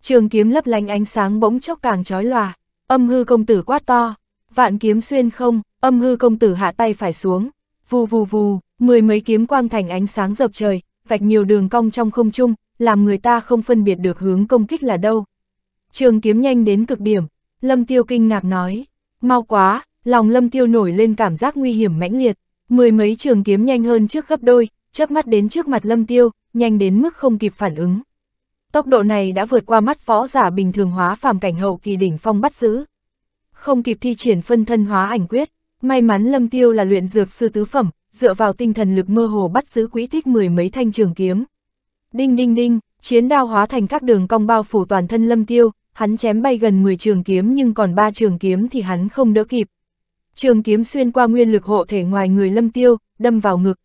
Trường kiếm lấp lánh ánh sáng bỗng chốc càng chói lòa, âm hư công tử quát to, vạn kiếm xuyên không, âm hư công tử hạ tay phải xuống, vù vù vù, mười mấy kiếm quang thành ánh sáng dập trời, vạch nhiều đường cong trong không trung, làm người ta không phân biệt được hướng công kích là đâu. Trường kiếm nhanh đến cực điểm, Lâm Tiêu kinh ngạc nói, mau quá, Lòng lâm tiêu nổi lên cảm giác nguy hiểm mãnh liệt, mười mấy trường kiếm nhanh hơn trước gấp đôi, chớp mắt đến trước mặt lâm tiêu, nhanh đến mức không kịp phản ứng. Tốc độ này đã vượt qua mắt võ giả bình thường hóa phàm cảnh hậu kỳ đỉnh phong bắt giữ. Không kịp thi triển phân thân hóa ảnh quyết, may mắn lâm tiêu là luyện dược sư tứ phẩm, dựa vào tinh thần lực mơ hồ bắt giữ quỹ thích mười mấy thanh trường kiếm. Đinh đinh đinh, chiến đao hóa thành các đường cong bao phủ toàn thân lâm tiêu, hắn chém bay gần 10 trường kiếm nhưng còn ba trường kiếm thì hắn không đỡ kịp, Trường kiếm xuyên qua nguyên lực hộ thể ngoài người lâm tiêu, đâm vào ngực.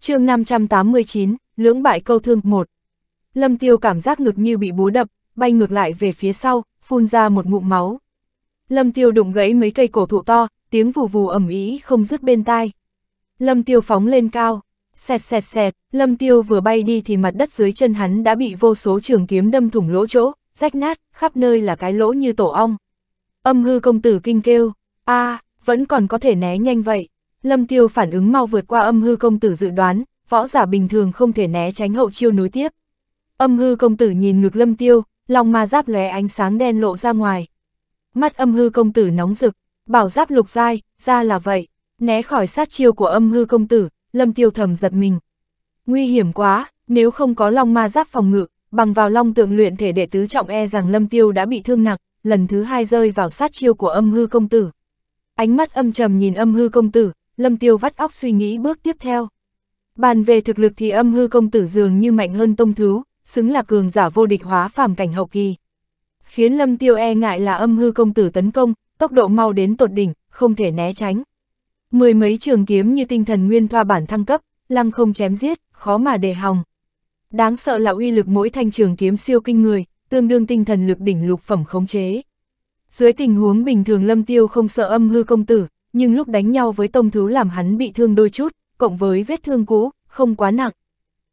chương 589, lưỡng bại câu thương 1. Lâm tiêu cảm giác ngực như bị búa đập, bay ngược lại về phía sau, phun ra một ngụm máu. Lâm tiêu đụng gãy mấy cây cổ thụ to, tiếng vù vù ẩm ý không dứt bên tai. Lâm tiêu phóng lên cao, xẹt xẹt xẹt, lâm tiêu vừa bay đi thì mặt đất dưới chân hắn đã bị vô số trường kiếm đâm thủng lỗ chỗ, rách nát, khắp nơi là cái lỗ như tổ ong. Âm hư công tử kinh kêu, a à, vẫn còn có thể né nhanh vậy. Lâm Tiêu phản ứng mau vượt qua âm hư công tử dự đoán, võ giả bình thường không thể né tránh hậu chiêu nối tiếp. Âm hư công tử nhìn ngực Lâm Tiêu, lòng ma giáp lóe ánh sáng đen lộ ra ngoài. Mắt âm hư công tử nóng rực, bảo giáp lục dai, ra là vậy, né khỏi sát chiêu của âm hư công tử, Lâm Tiêu thầm giật mình. Nguy hiểm quá, nếu không có long ma giáp phòng ngự, bằng vào long tượng luyện thể đệ tứ trọng e rằng Lâm Tiêu đã bị thương nặng, lần thứ hai rơi vào sát chiêu của âm hư công tử ánh mắt âm trầm nhìn âm hư công tử, lâm tiêu vắt óc suy nghĩ bước tiếp theo. Bàn về thực lực thì âm hư công tử dường như mạnh hơn tông thứ, xứng là cường giả vô địch hóa phàm cảnh hậu kỳ. Khiến lâm tiêu e ngại là âm hư công tử tấn công, tốc độ mau đến tột đỉnh, không thể né tránh. Mười mấy trường kiếm như tinh thần nguyên thoa bản thăng cấp, lăng không chém giết, khó mà đề hòng. Đáng sợ là uy lực mỗi thanh trường kiếm siêu kinh người, tương đương tinh thần lực đỉnh lục phẩm khống chế. Dưới tình huống bình thường Lâm Tiêu không sợ âm hư công tử, nhưng lúc đánh nhau với Tông Thú làm hắn bị thương đôi chút, cộng với vết thương cũ, không quá nặng.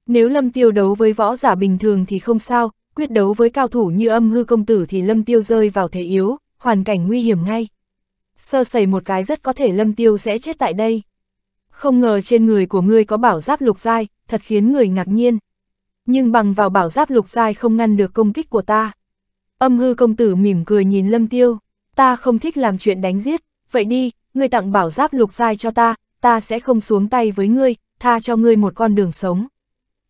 Nếu Lâm Tiêu đấu với võ giả bình thường thì không sao, quyết đấu với cao thủ như âm hư công tử thì Lâm Tiêu rơi vào thế yếu, hoàn cảnh nguy hiểm ngay. Sơ sẩy một cái rất có thể Lâm Tiêu sẽ chết tại đây. Không ngờ trên người của ngươi có bảo giáp lục giai, thật khiến người ngạc nhiên. Nhưng bằng vào bảo giáp lục giai không ngăn được công kích của ta. Âm hư công tử mỉm cười nhìn lâm tiêu, ta không thích làm chuyện đánh giết, vậy đi, ngươi tặng bảo giáp lục giai cho ta, ta sẽ không xuống tay với ngươi, tha cho ngươi một con đường sống.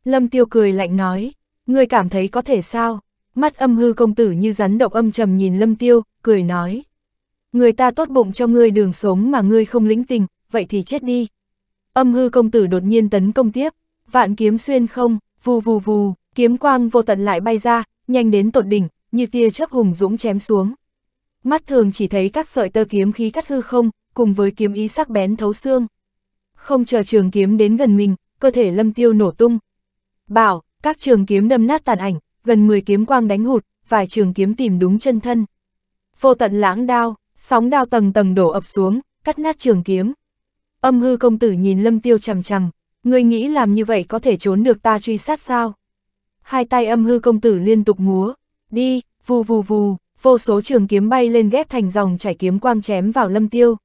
Lâm tiêu cười lạnh nói, ngươi cảm thấy có thể sao? Mắt âm hư công tử như rắn độc âm trầm nhìn lâm tiêu, cười nói. Người ta tốt bụng cho ngươi đường sống mà ngươi không lĩnh tình, vậy thì chết đi. Âm hư công tử đột nhiên tấn công tiếp, vạn kiếm xuyên không, vù vù vù, kiếm quang vô tận lại bay ra, nhanh đến tột đỉnh, như tia chớp hùng dũng chém xuống. Mắt thường chỉ thấy các sợi tơ kiếm khí cắt hư không, cùng với kiếm ý sắc bén thấu xương. Không chờ trường kiếm đến gần mình, cơ thể lâm tiêu nổ tung. Bảo, các trường kiếm đâm nát tàn ảnh, gần 10 kiếm quang đánh hụt, vài trường kiếm tìm đúng chân thân. Vô tận lãng đao, sóng đao tầng tầng đổ ập xuống, cắt nát trường kiếm. Âm hư công tử nhìn lâm tiêu chằm chằm, người nghĩ làm như vậy có thể trốn được ta truy sát sao? Hai tay âm hư công tử liên tục múa, đi, vù vù vù, vô số trường kiếm bay lên ghép thành dòng chảy kiếm quang chém vào lâm tiêu.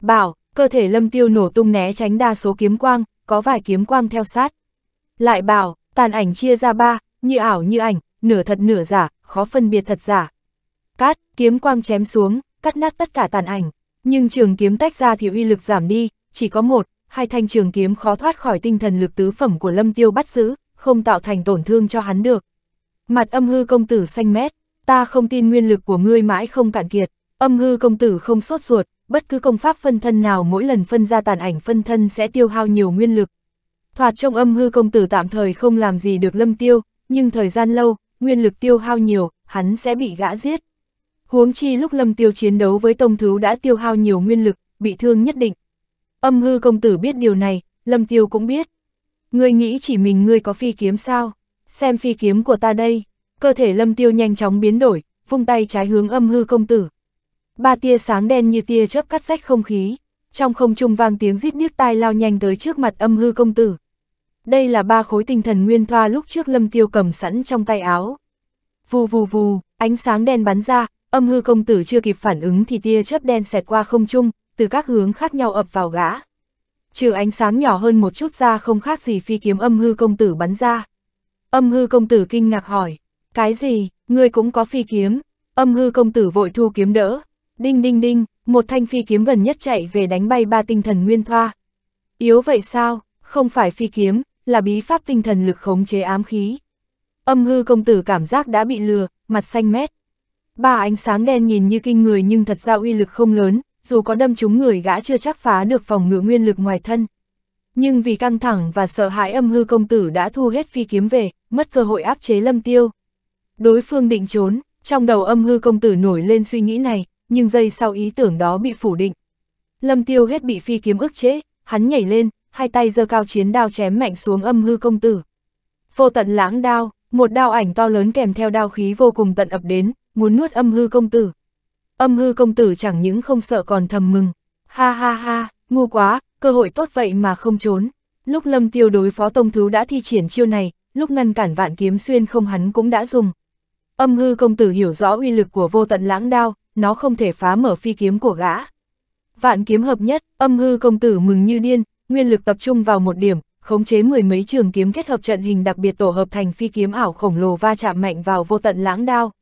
Bảo, cơ thể lâm tiêu nổ tung né tránh đa số kiếm quang, có vài kiếm quang theo sát. Lại bảo, tàn ảnh chia ra ba, như ảo như ảnh, nửa thật nửa giả, khó phân biệt thật giả. Cát, kiếm quang chém xuống, cắt nát tất cả tàn ảnh, nhưng trường kiếm tách ra thì uy lực giảm đi, chỉ có một, hai thanh trường kiếm khó thoát khỏi tinh thần lực tứ phẩm của lâm tiêu bắt giữ, không tạo thành tổn thương cho hắn được. Mặt âm hư công tử xanh mét, ta không tin nguyên lực của ngươi mãi không cạn kiệt, âm hư công tử không sốt ruột, bất cứ công pháp phân thân nào mỗi lần phân ra tàn ảnh phân thân sẽ tiêu hao nhiều nguyên lực. Thoạt trong âm hư công tử tạm thời không làm gì được lâm tiêu, nhưng thời gian lâu, nguyên lực tiêu hao nhiều, hắn sẽ bị gã giết. Huống chi lúc lâm tiêu chiến đấu với tông thứ đã tiêu hao nhiều nguyên lực, bị thương nhất định. Âm hư công tử biết điều này, lâm tiêu cũng biết. Ngươi nghĩ chỉ mình ngươi có phi kiếm sao? xem phi kiếm của ta đây, cơ thể lâm tiêu nhanh chóng biến đổi, vung tay trái hướng âm hư công tử. Ba tia sáng đen như tia chớp cắt rách không khí, trong không trung vang tiếng rít điếc tai lao nhanh tới trước mặt âm hư công tử. Đây là ba khối tinh thần nguyên thoa lúc trước lâm tiêu cầm sẵn trong tay áo. Vù vù vù, ánh sáng đen bắn ra, âm hư công tử chưa kịp phản ứng thì tia chớp đen xẹt qua không trung, từ các hướng khác nhau ập vào gã. Trừ ánh sáng nhỏ hơn một chút ra không khác gì phi kiếm âm hư công tử bắn ra. Âm hư công tử kinh ngạc hỏi, cái gì, ngươi cũng có phi kiếm, âm hư công tử vội thu kiếm đỡ. Đinh đinh đinh, một thanh phi kiếm gần nhất chạy về đánh bay ba tinh thần nguyên thoa. Yếu vậy sao, không phải phi kiếm, là bí pháp tinh thần lực khống chế ám khí. Âm hư công tử cảm giác đã bị lừa, mặt xanh mét. Ba ánh sáng đen nhìn như kinh người nhưng thật ra uy lực không lớn, dù có đâm trúng người gã chưa chắc phá được phòng ngự nguyên lực ngoài thân. Nhưng vì căng thẳng và sợ hãi âm hư công tử đã thu hết phi kiếm về, mất cơ hội áp chế lâm tiêu. Đối phương định trốn, trong đầu âm hư công tử nổi lên suy nghĩ này, nhưng giây sau ý tưởng đó bị phủ định. Lâm tiêu hết bị phi kiếm ức chế, hắn nhảy lên, hai tay giơ cao chiến đao chém mạnh xuống âm hư công tử. Vô tận lãng đao, một đao ảnh to lớn kèm theo đao khí vô cùng tận ập đến, muốn nuốt âm hư công tử. Âm hư công tử chẳng những không sợ còn thầm mừng. Ha ha ha, ngu quá, cơ hội tốt vậy mà không trốn. Lúc lâm tiêu đối phó tông thú đã thi triển chiêu này, lúc ngăn cản vạn kiếm xuyên không hắn cũng đã dùng. Âm hư công tử hiểu rõ uy lực của vô tận lãng đao, nó không thể phá mở phi kiếm của gã. Vạn kiếm hợp nhất, âm hư công tử mừng như điên, nguyên lực tập trung vào một điểm, khống chế mười mấy trường kiếm kết hợp trận hình đặc biệt tổ hợp thành phi kiếm ảo khổng lồ va chạm mạnh vào vô tận lãng đao.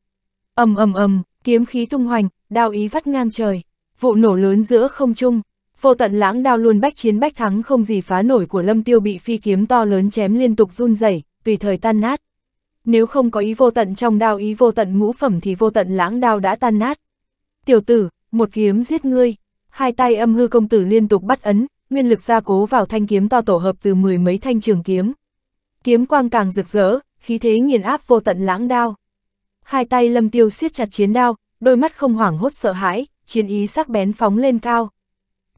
Ầm ầm ầm, kiếm khí tung hoành, đao ý vắt ngang trời, vụ nổ lớn giữa không trung, Vô tận lãng đao luôn bách chiến bách thắng không gì phá nổi của lâm tiêu bị phi kiếm to lớn chém liên tục run rẩy tùy thời tan nát. Nếu không có ý vô tận trong đao ý vô tận ngũ phẩm thì vô tận lãng đao đã tan nát. Tiểu tử, một kiếm giết ngươi. Hai tay âm hư công tử liên tục bắt ấn, nguyên lực gia cố vào thanh kiếm to tổ hợp từ mười mấy thanh trường kiếm. Kiếm quang càng rực rỡ, khí thế nghiền áp vô tận lãng đao. Hai tay lâm tiêu siết chặt chiến đao, đôi mắt không hoảng hốt sợ hãi, chiến ý sắc bén phóng lên cao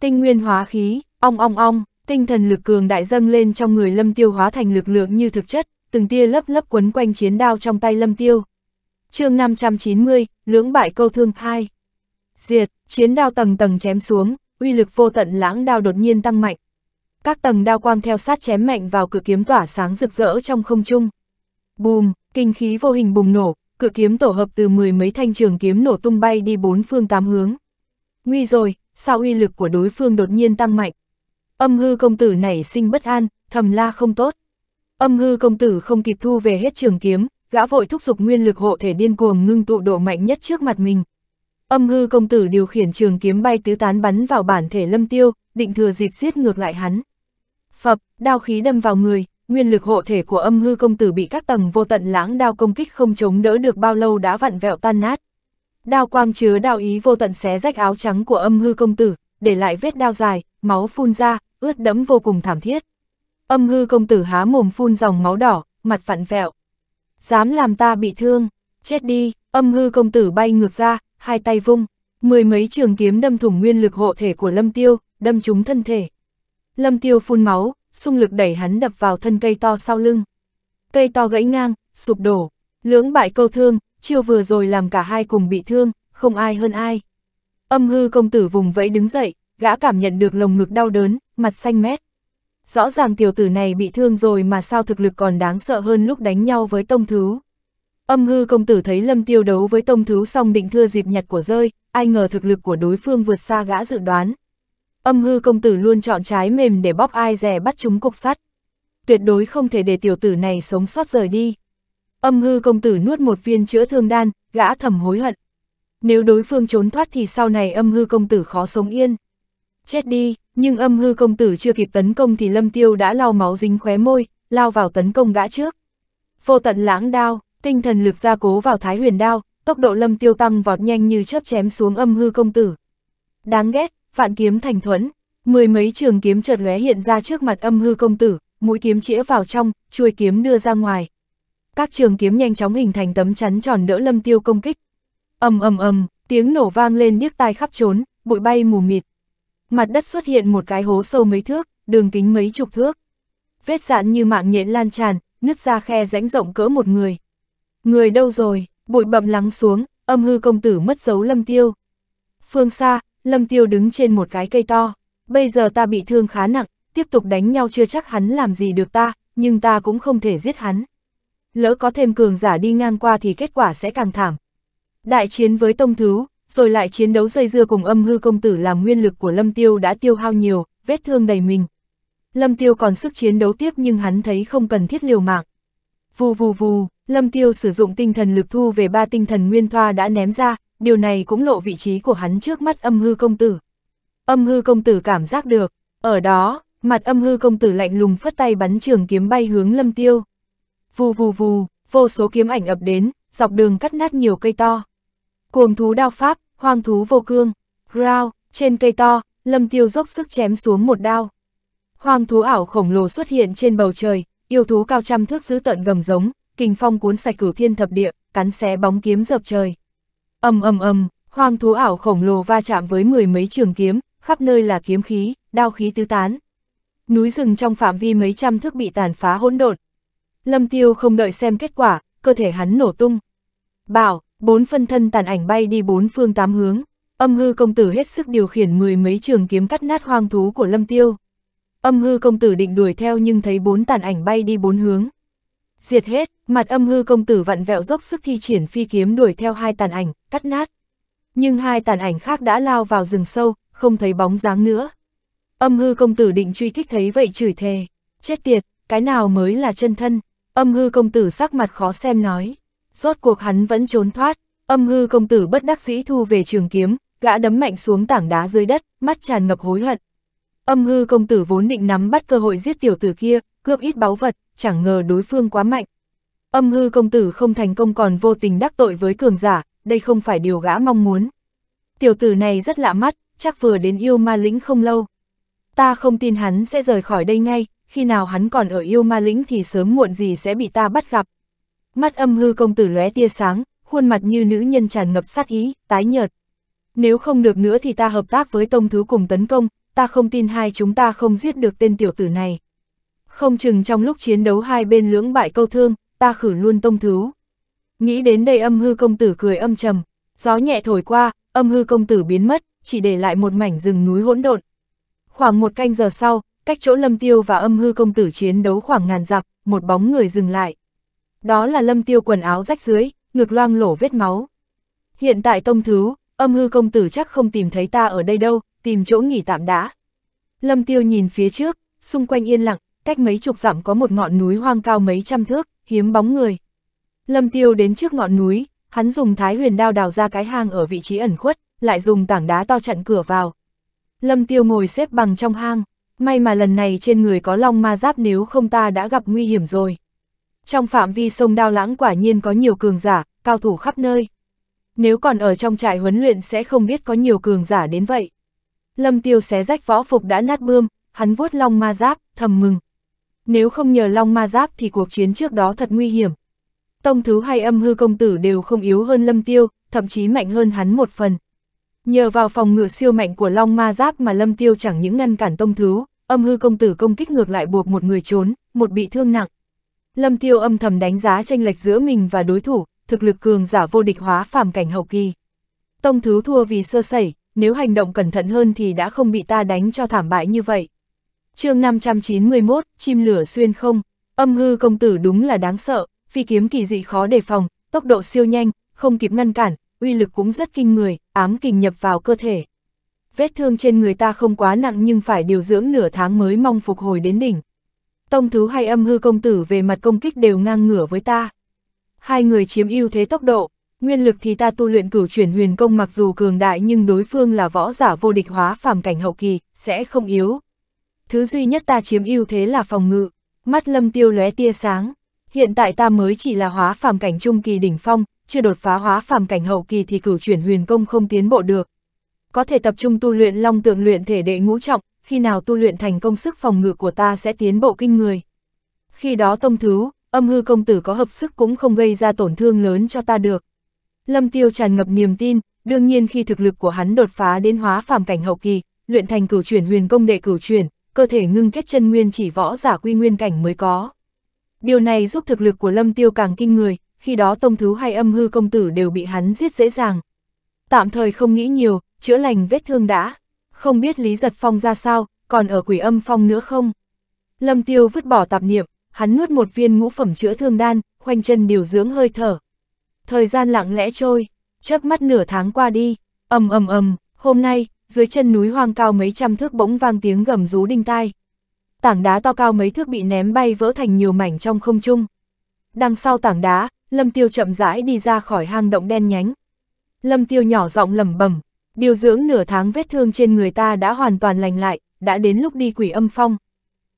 tinh nguyên hóa khí, ong ong ong, tinh thần lực cường đại dâng lên trong người lâm tiêu hóa thành lực lượng như thực chất, từng tia lấp lấp quấn quanh chiến đao trong tay lâm tiêu. chương 590, lưỡng bại câu thương hai Diệt, chiến đao tầng tầng chém xuống, uy lực vô tận lãng đao đột nhiên tăng mạnh. Các tầng đao quang theo sát chém mạnh vào cửa kiếm tỏa sáng rực rỡ trong không trung. Bùm, kinh khí vô hình bùng nổ, cửa kiếm tổ hợp từ mười mấy thanh trường kiếm nổ tung bay đi bốn phương tám hướng. Nguy rồi, sao uy lực của đối phương đột nhiên tăng mạnh. Âm hư công tử này sinh bất an, thầm la không tốt. Âm hư công tử không kịp thu về hết trường kiếm, gã vội thúc giục nguyên lực hộ thể điên cuồng ngưng tụ độ mạnh nhất trước mặt mình. Âm hư công tử điều khiển trường kiếm bay tứ tán bắn vào bản thể lâm tiêu, định thừa dịp giết ngược lại hắn. Phập, đao khí đâm vào người, nguyên lực hộ thể của âm hư công tử bị các tầng vô tận lãng đao công kích không chống đỡ được bao lâu đã vặn vẹo tan nát. Đao quang chứa đạo ý vô tận xé rách áo trắng của âm hư công tử, để lại vết đao dài, máu phun ra, ướt đẫm vô cùng thảm thiết. Âm hư công tử há mồm phun dòng máu đỏ, mặt vặn vẹo. Dám làm ta bị thương, chết đi, âm hư công tử bay ngược ra, hai tay vung, mười mấy trường kiếm đâm thủng nguyên lực hộ thể của Lâm Tiêu, đâm trúng thân thể. Lâm Tiêu phun máu, xung lực đẩy hắn đập vào thân cây to sau lưng. Cây to gãy ngang, sụp đổ, lưỡng bại câu thương, chiêu vừa rồi làm cả hai cùng bị thương, không ai hơn ai. Âm hư công tử vùng vẫy đứng dậy, gã cảm nhận được lồng ngực đau đớn, mặt xanh mét. Rõ ràng tiểu tử này bị thương rồi mà sao thực lực còn đáng sợ hơn lúc đánh nhau với tông thứ. Âm hư công tử thấy lâm tiêu đấu với tông thứ xong định thưa dịp nhặt của rơi, ai ngờ thực lực của đối phương vượt xa gã dự đoán. Âm hư công tử luôn chọn trái mềm để bóp ai rẻ bắt chúng cục sắt. Tuyệt đối không thể để tiểu tử này sống sót rời đi. Âm hư công tử nuốt một viên chữa thương đan, gã thầm hối hận. Nếu đối phương trốn thoát thì sau này âm hư công tử khó sống yên. Chết đi, nhưng âm hư công tử chưa kịp tấn công thì lâm tiêu đã lau máu dính khóe môi, lao vào tấn công gã trước. Vô tận lãng đao, tinh thần lực ra cố vào thái huyền đao, tốc độ lâm tiêu tăng vọt nhanh như chớp chém xuống âm hư công tử. Đáng ghét, vạn kiếm thành thuẫn, mười mấy trường kiếm chợt lóe hiện ra trước mặt âm hư công tử, mũi kiếm chĩa vào trong, chuôi kiếm đưa ra ngoài, các trường kiếm nhanh chóng hình thành tấm chắn tròn đỡ lâm tiêu công kích. ầm ầm ầm, tiếng nổ vang lên điếc tai khắp trốn, bụi bay mù mịt. Mặt đất xuất hiện một cái hố sâu mấy thước, đường kính mấy chục thước. Vết dạn như mạng nhện lan tràn, nứt ra khe rãnh rộng cỡ một người. Người đâu rồi, bụi bậm lắng xuống, âm hư công tử mất dấu lâm tiêu. Phương xa, lâm tiêu đứng trên một cái cây to. Bây giờ ta bị thương khá nặng, tiếp tục đánh nhau chưa chắc hắn làm gì được ta, nhưng ta cũng không thể giết hắn lỡ có thêm cường giả đi ngang qua thì kết quả sẽ càng thảm. Đại chiến với Tông Thứ, rồi lại chiến đấu dây dưa cùng âm hư công tử làm nguyên lực của Lâm Tiêu đã tiêu hao nhiều, vết thương đầy mình. Lâm Tiêu còn sức chiến đấu tiếp nhưng hắn thấy không cần thiết liều mạng. Vù vù vù, Lâm Tiêu sử dụng tinh thần lực thu về ba tinh thần nguyên thoa đã ném ra, điều này cũng lộ vị trí của hắn trước mắt âm hư công tử. Âm hư công tử cảm giác được, ở đó, mặt âm hư công tử lạnh lùng phất tay bắn trường kiếm bay hướng Lâm Tiêu vù vù vù, vô số kiếm ảnh ập đến, dọc đường cắt nát nhiều cây to. Cuồng thú đao pháp, hoang thú vô cương, grao, trên cây to, lâm tiêu dốc sức chém xuống một đao. Hoang thú ảo khổng lồ xuất hiện trên bầu trời, yêu thú cao trăm thước giữ tận gầm giống, kình phong cuốn sạch cửu thiên thập địa, cắn xé bóng kiếm dập trời. Ầm ầm ầm, hoang thú ảo khổng lồ va chạm với mười mấy trường kiếm, khắp nơi là kiếm khí, đao khí tứ tán. Núi rừng trong phạm vi mấy trăm thước bị tàn phá hỗn độn, Lâm Tiêu không đợi xem kết quả, cơ thể hắn nổ tung. Bảo, bốn phân thân tàn ảnh bay đi bốn phương tám hướng, âm hư công tử hết sức điều khiển mười mấy trường kiếm cắt nát hoang thú của Lâm Tiêu. Âm hư công tử định đuổi theo nhưng thấy bốn tàn ảnh bay đi bốn hướng. Diệt hết, mặt âm hư công tử vặn vẹo dốc sức thi triển phi kiếm đuổi theo hai tàn ảnh, cắt nát. Nhưng hai tàn ảnh khác đã lao vào rừng sâu, không thấy bóng dáng nữa. Âm hư công tử định truy kích thấy vậy chửi thề. Chết tiệt, cái nào mới là chân thân? Âm hư công tử sắc mặt khó xem nói. Rốt cuộc hắn vẫn trốn thoát, âm hư công tử bất đắc dĩ thu về trường kiếm, gã đấm mạnh xuống tảng đá dưới đất, mắt tràn ngập hối hận. Âm hư công tử vốn định nắm bắt cơ hội giết tiểu tử kia, cướp ít báu vật, chẳng ngờ đối phương quá mạnh. Âm hư công tử không thành công còn vô tình đắc tội với cường giả, đây không phải điều gã mong muốn. Tiểu tử này rất lạ mắt, chắc vừa đến yêu ma lĩnh không lâu. Ta không tin hắn sẽ rời khỏi đây ngay, khi nào hắn còn ở yêu ma lĩnh thì sớm muộn gì sẽ bị ta bắt gặp. Mắt âm hư công tử lóe tia sáng, khuôn mặt như nữ nhân tràn ngập sát ý, tái nhợt. Nếu không được nữa thì ta hợp tác với tông thứ cùng tấn công, ta không tin hai chúng ta không giết được tên tiểu tử này. Không chừng trong lúc chiến đấu hai bên lưỡng bại câu thương, ta khử luôn tông thứ. Nghĩ đến đây âm hư công tử cười âm trầm, gió nhẹ thổi qua, âm hư công tử biến mất, chỉ để lại một mảnh rừng núi hỗn độn. Khoảng một canh giờ sau, cách chỗ Lâm Tiêu và âm hư công tử chiến đấu khoảng ngàn dặm, một bóng người dừng lại. Đó là Lâm Tiêu quần áo rách dưới, ngực loang lổ vết máu. Hiện tại tông thứ, âm hư công tử chắc không tìm thấy ta ở đây đâu, tìm chỗ nghỉ tạm đã. Lâm Tiêu nhìn phía trước, xung quanh yên lặng, cách mấy chục dặm có một ngọn núi hoang cao mấy trăm thước, hiếm bóng người. Lâm Tiêu đến trước ngọn núi, hắn dùng thái huyền đao đào ra cái hang ở vị trí ẩn khuất, lại dùng tảng đá to chặn cửa vào. Lâm Tiêu ngồi xếp bằng trong hang, may mà lần này trên người có long ma giáp nếu không ta đã gặp nguy hiểm rồi. Trong phạm vi sông Đao Lãng quả nhiên có nhiều cường giả, cao thủ khắp nơi. Nếu còn ở trong trại huấn luyện sẽ không biết có nhiều cường giả đến vậy. Lâm Tiêu xé rách võ phục đã nát bươm, hắn vuốt long ma giáp, thầm mừng. Nếu không nhờ long ma giáp thì cuộc chiến trước đó thật nguy hiểm. Tông thứ hay âm hư công tử đều không yếu hơn Lâm Tiêu, thậm chí mạnh hơn hắn một phần. Nhờ vào phòng ngự siêu mạnh của Long Ma Giáp mà Lâm Tiêu chẳng những ngăn cản tông thứ, âm hư công tử công kích ngược lại buộc một người trốn, một bị thương nặng. Lâm Tiêu âm thầm đánh giá tranh lệch giữa mình và đối thủ, thực lực cường giả vô địch hóa phàm cảnh hậu kỳ. Tông thứ thua vì sơ sẩy, nếu hành động cẩn thận hơn thì đã không bị ta đánh cho thảm bại như vậy. chương 591, chim lửa xuyên không, âm hư công tử đúng là đáng sợ, phi kiếm kỳ dị khó đề phòng, tốc độ siêu nhanh, không kịp ngăn cản, uy lực cũng rất kinh người, ám kình nhập vào cơ thể. Vết thương trên người ta không quá nặng nhưng phải điều dưỡng nửa tháng mới mong phục hồi đến đỉnh. Tông thứ hay âm hư công tử về mặt công kích đều ngang ngửa với ta. Hai người chiếm ưu thế tốc độ, nguyên lực thì ta tu luyện cửu chuyển huyền công mặc dù cường đại nhưng đối phương là võ giả vô địch hóa phàm cảnh hậu kỳ, sẽ không yếu. Thứ duy nhất ta chiếm ưu thế là phòng ngự, mắt lâm tiêu lóe tia sáng. Hiện tại ta mới chỉ là hóa phàm cảnh trung kỳ đỉnh phong, chưa đột phá hóa phàm cảnh hậu kỳ thì cửu chuyển huyền công không tiến bộ được. Có thể tập trung tu luyện long tượng luyện thể đệ ngũ trọng, khi nào tu luyện thành công sức phòng ngự của ta sẽ tiến bộ kinh người. Khi đó tông thứ, âm hư công tử có hợp sức cũng không gây ra tổn thương lớn cho ta được. Lâm Tiêu tràn ngập niềm tin, đương nhiên khi thực lực của hắn đột phá đến hóa phàm cảnh hậu kỳ, luyện thành cửu chuyển huyền công đệ cửu chuyển, cơ thể ngưng kết chân nguyên chỉ võ giả quy nguyên cảnh mới có. Điều này giúp thực lực của Lâm Tiêu càng kinh người, khi đó tông thứ hay âm hư công tử đều bị hắn giết dễ dàng. Tạm thời không nghĩ nhiều, chữa lành vết thương đã. Không biết Lý Giật Phong ra sao, còn ở quỷ âm phong nữa không? Lâm Tiêu vứt bỏ tạp niệm, hắn nuốt một viên ngũ phẩm chữa thương đan, khoanh chân điều dưỡng hơi thở. Thời gian lặng lẽ trôi, chớp mắt nửa tháng qua đi, ầm ầm ầm, hôm nay, dưới chân núi hoang cao mấy trăm thước bỗng vang tiếng gầm rú đinh tai. Tảng đá to cao mấy thước bị ném bay vỡ thành nhiều mảnh trong không trung. Đằng sau tảng đá, Lâm Tiêu chậm rãi đi ra khỏi hang động đen nhánh. Lâm Tiêu nhỏ giọng lẩm bẩm, điều dưỡng nửa tháng vết thương trên người ta đã hoàn toàn lành lại, đã đến lúc đi quỷ âm phong.